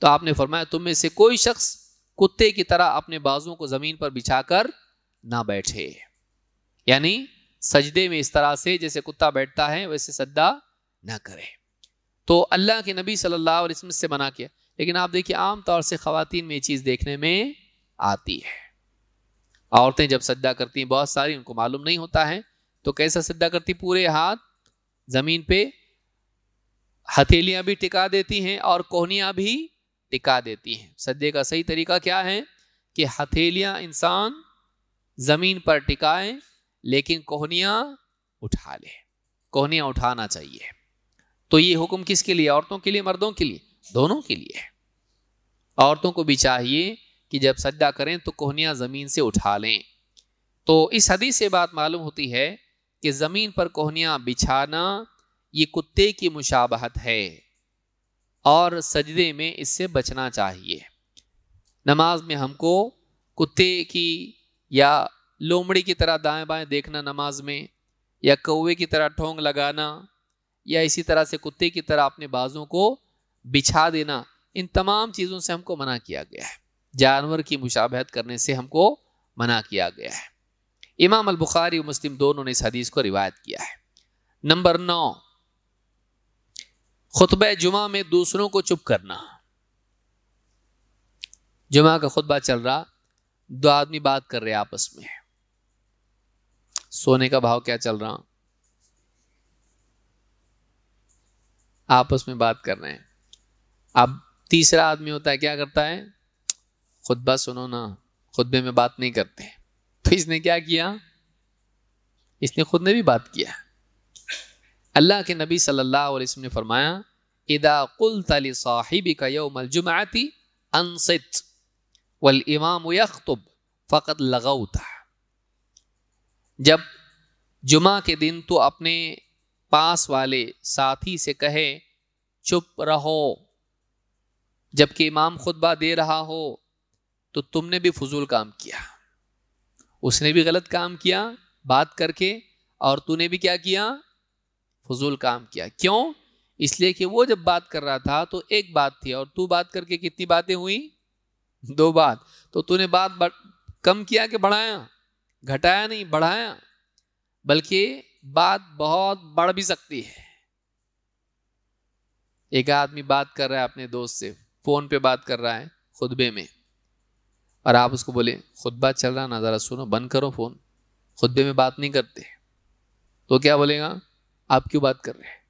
तो आपने फरमाया तुम में से कोई शख्स कुत्ते की तरह अपने बाजुओं को ज़मीन पर बिछा कर ना बैठे यानी सजदे में इस तरह से जैसे कुत्ता बैठता है वैसे सद्दा ना करें तो अल्लाह के नबी सल्लल्लाहु अलैहि वसल्लम से मना किया लेकिन आप देखिए आम तौर से ख़वातीन में ये चीज़ देखने में आती है औरतें जब सद्दा करती हैं बहुत सारी उनको मालूम नहीं होता है तो कैसा सद्दा करती पूरे हाथ ज़मीन पे हथेलियाँ भी टिका देती हैं और कोहनियाँ भी टिका देती हैं सद्दे का सही तरीका क्या है कि हथेलियाँ इंसान ज़मीन पर टिकाएं लेकिन कोहनिया उठा ले कोहनियाँ उठाना चाहिए तो ये हुक्म किसके लिए औरतों के लिए मर्दों के लिए दोनों के लिए औरतों को भी चाहिए कि जब सजदा करें तो कोहनियाँ ज़मीन से उठा लें तो इस हदीस से बात मालूम होती है कि ज़मीन पर कोहनियाँ बिछाना ये कुत्ते की मुशाबहत है और सजदे में इससे बचना चाहिए नमाज में हमको कुत्ते की या लोमड़ी की तरह दाएं बाएं देखना नमाज में या कौए की तरह ठोंग लगाना या इसी तरह से कुत्ते की तरह अपने बाजों को बिछा देना इन तमाम चीज़ों से हमको मना किया गया है जानवर की मुशाबहत करने से हमको मना किया गया है इमाम अल बुखारी और मुस्लिम दोनों ने इस हदीस को रिवायत किया है नंबर नौ खुतब जुमा में दूसरों को चुप करना जुमा का खुतबा चल रहा दो आदमी बात कर रहे आपस में सोने का भाव क्या चल रहा आपस में बात कर रहे हैं अब तीसरा आदमी होता है क्या करता है खुतबा सुनो ना खुतबे में बात नहीं करते तो इसने क्या किया इसने खुद ने भी बात किया अल्लाह के नबी सल्लल्लाहु अलैहि वसल्लम ने फरमाया इदा कुल तली साहिबी का यौमल जुमाती अनसित वल इमाम यखतुब फ़कत लगाउता जब जुमा के दिन तो अपने पास वाले साथी से कहे चुप रहो जबकि इमाम खुतबा दे रहा हो तो तुमने भी फजूल काम किया उसने भी गलत काम किया बात करके और तूने भी क्या किया फजूल काम किया क्यों इसलिए कि वो जब बात कर रहा था तो एक बात थी और तू बात करके कितनी बातें हुई दो बात तो तूने बात कम किया कि बढ़ाया घटाया नहीं बढ़ाया बल्कि बात बहुत बढ़ भी सकती है एक आदमी बात कर रहा है अपने दोस्त से फोन पे बात कर रहा है खुतबे में और आप उसको बोले खुतबा चल रहा ना ज़रा सुनो बंद करो फ़ोन खुतबे में बात नहीं करते तो क्या बोलेगा आप क्यों बात कर रहे हैं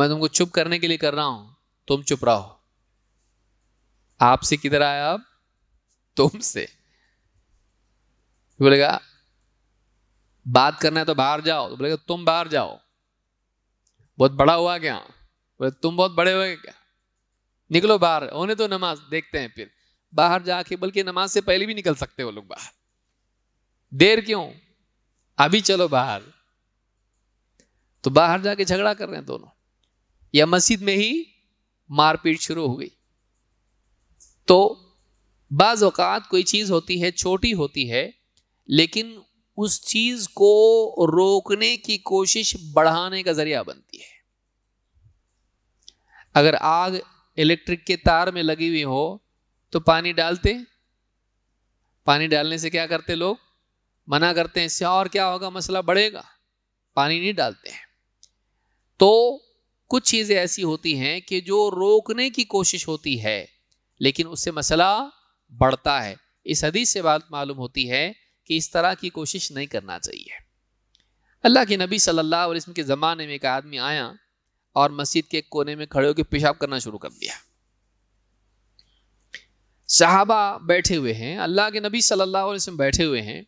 मैं तुमको चुप करने के लिए कर रहा हूं तुम चुप रहो आपसे किधर आया आप तुमसे बोलेगा बात करना है तो बाहर जाओ तो बोलेगा तुम बाहर जाओ बहुत बड़ा हुआ क्या बोले तुम बहुत बड़े हुए क्या निकलो बाहर होने तो नमाज देखते हैं फिर बाहर जाके बल्कि नमाज से पहले भी निकल सकते हो लोग बाहर देर क्यों अभी चलो बाहर तो बाहर जाके झगड़ा कर रहे हैं दोनों या मस्जिद में ही मारपीट शुरू हो गई तो बाज़ात कोई चीज़ होती है छोटी होती है लेकिन उस चीज़ को रोकने की कोशिश बढ़ाने का ज़रिया बनती है अगर आग इलेक्ट्रिक के तार में लगी हुई हो तो पानी डालते पानी डालने से क्या करते लोग मना करते हैं इससे और क्या होगा मसला बढ़ेगा पानी नहीं डालते हैं तो कुछ चीज़ें ऐसी होती हैं कि जो रोकने की कोशिश होती है लेकिन उससे मसला बढ़ता है इस हदीस से बात मालूम होती है कि इस तरह की कोशिश नहीं करना चाहिए अल्लाह के नबी सल्लल्लाहु अलैहि वसल्लम के ज़माने में एक आदमी आया और मस्जिद के कोने में खड़े होकर पेशाब करना शुरू कर दिया साहबा बैठे हुए हैं अल्लाह के नबी सल्लल्लाहु अलैहि वसल्लम बैठे हुए हैं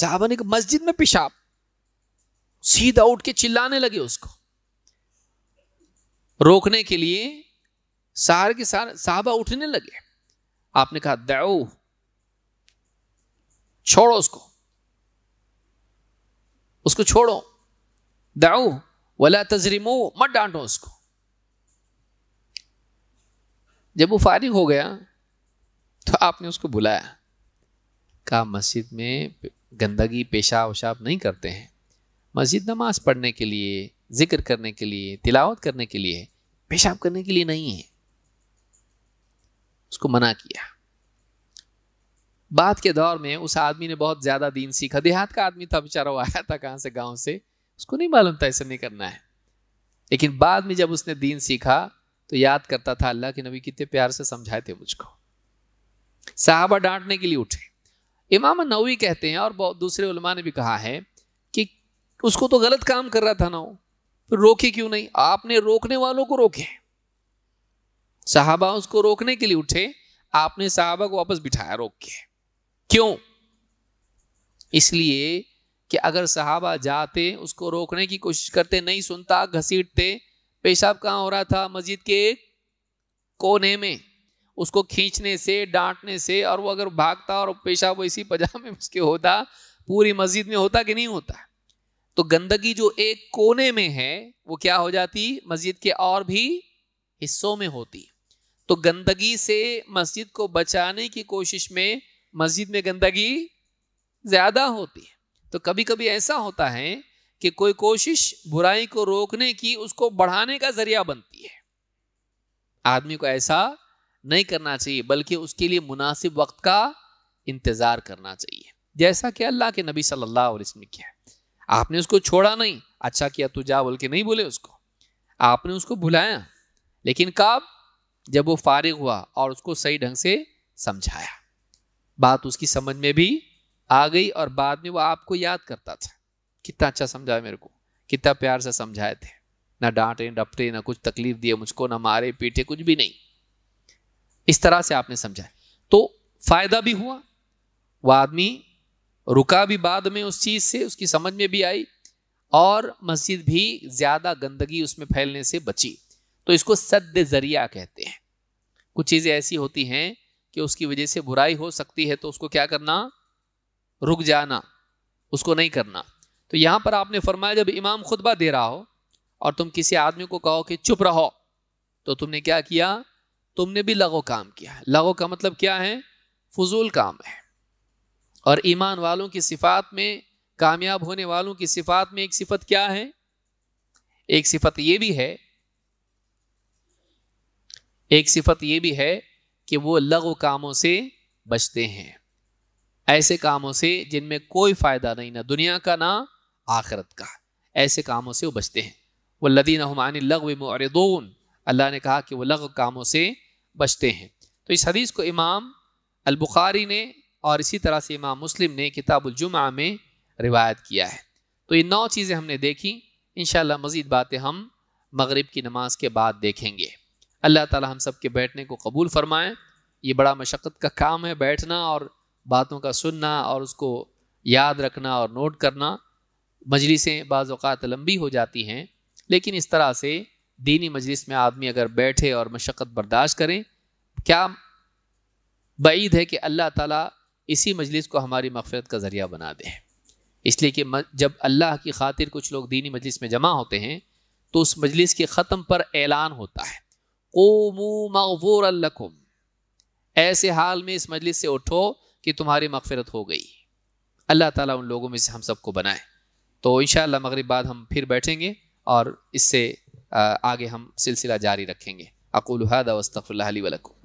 साहबा ने मस्जिद में पेशाब सीधा उठ के चिल्लाने लगे उसको रोकने के लिए सार के सार साहबा उठने लगे आपने कहा दऊ छोड़ो उसको उसको छोड़ो दऊ वला तजरिमो मत डांटो उसको जब वो फारिग हो गया तो आपने उसको बुलाया कहा मस्जिद में गंदगी पेशाब वशाब नहीं करते हैं मस्जिद नमाज पढ़ने के लिए ज़िक्र करने के लिए तिलावत करने के लिए पेशाब करने के लिए नहीं है उसको मना किया बाद के दौर में उस आदमी ने बहुत ज़्यादा दीन सीखा देहात का आदमी था बेचारा वो आया था कहां से गांव से उसको नहीं मालूम था ऐसा नहीं करना है लेकिन बाद में जब उसने दीन सीखा तो याद करता था अल्लाह के नबी कितने प्यार से समझाए थे मुझको साहबा डांटने के लिए उठे इमाम नवी कहते हैं और दूसरे उलमा ने भी कहा है कि उसको तो गलत काम कर रहा था ना वो रोके क्यों नहीं आपने रोकने वालों को रोके साहबा उसको रोकने के लिए उठे आपने साहबा को वापस बिठाया रोक के क्यों इसलिए कि अगर साहबा जाते उसको रोकने की कोशिश करते नहीं सुनता घसीटते पेशाब कहाँ हो रहा था मस्जिद के कोने में उसको खींचने से डांटने से और वो अगर भागता और पेशाब इसी पजामे में उसके होता पूरी मस्जिद में होता कि नहीं होता तो गंदगी जो एक कोने में है वो क्या हो जाती मस्जिद के और भी हिस्सों में होती तो गंदगी से मस्जिद को बचाने की कोशिश में मस्जिद में गंदगी ज़्यादा होती है तो कभी कभी ऐसा होता है कि कोई कोशिश बुराई को रोकने की उसको बढ़ाने का जरिया बनती है आदमी को ऐसा नहीं करना चाहिए बल्कि उसके लिए मुनासिब वक्त का इंतज़ार करना चाहिए जैसा कि अल्लाह के नबी सल्लल्लाहु अलैहि वसल्लम किया आपने उसको छोड़ा नहीं अच्छा किया तू जा बोल के नहीं बोले उसको आपने उसको भुलाया लेकिन कब जब वो फारिग हुआ और उसको सही ढंग से समझाया बात उसकी समझ में भी आ गई और बाद में वो आपको याद करता था कितना अच्छा समझाया मेरे को कितना प्यार से समझाए थे ना डांटे डपटे ना कुछ तकलीफ दिए मुझको ना मारे पीटे कुछ भी नहीं इस तरह से आपने समझाया तो फायदा भी हुआ वह आदमी रुका भी बाद में उस चीज़ से उसकी समझ में भी आई और मस्जिद भी ज़्यादा गंदगी उसमें फैलने से बची तो इसको सद्य जरिया कहते हैं कुछ चीज़ें ऐसी होती हैं कि उसकी वजह से बुराई हो सकती है तो उसको क्या करना रुक जाना उसको नहीं करना तो यहां पर आपने फरमाया जब इमाम खुतबा दे रहा हो और तुम किसी आदमी को कहो कि चुप रहो तो तुमने क्या किया तुमने भी लगो काम किया लगो का मतलब क्या है फजूल काम है और ईमान वालों की सिफात में कामयाब होने वालों की सिफात में एक सिफत क्या है एक सिफत ये भी है एक सिफत ये भी है कि वो लघु कामों से बचते हैं ऐसे कामों से जिनमें कोई फ़ायदा नहीं ना दुनिया का ना आखरत का ऐसे कामों से वो बचते हैं वह लदीन हमानी लघु मरदून अल्लाह ने कहा कि वो लघु कामों से बचते हैं तो इस हदीस को इमाम अलबुखारी ने और इसी तरह से इमाम मुस्लिम ने किताबुलजुमा में रिवायत किया है तो ये नौ चीज़ें हमने देखी इन शजीद बातें हम मगरब की नमाज के बाद देखेंगे अल्लाह ताला हम सब के बैठने को कबूल फरमाएं ये बड़ा मशक्क़त का काम है बैठना और बातों का सुनना और उसको याद रखना और नोट करना मजलिसें बाज़ात लंबी हो जाती हैं लेकिन इस तरह से दीनी मजलिस में आदमी अगर बैठे और मशक्क़त बर्दाश्त करें क्या बीद है कि अल्लाह ताला इसी मजलिस को हमारी मफ़रत का ज़रिया बना दे इसलिए कि जब अल्लाह की खातिर कुछ लोग दीनी मजलिस में जमा होते हैं तो उस मजलिस के ख़त्म पर ऐलान होता है कोमू लकुम ऐसे हाल में इस मजलिस से उठो कि तुम्हारी मगफरत हो गई अल्लाह ताला उन लोगों में से हम सबको बनाए तो इन मगरब बाद हम फिर बैठेंगे और इससे आगे हम सिलसिला जारी रखेंगे अकूल हद वस्तफ़ल वलकुम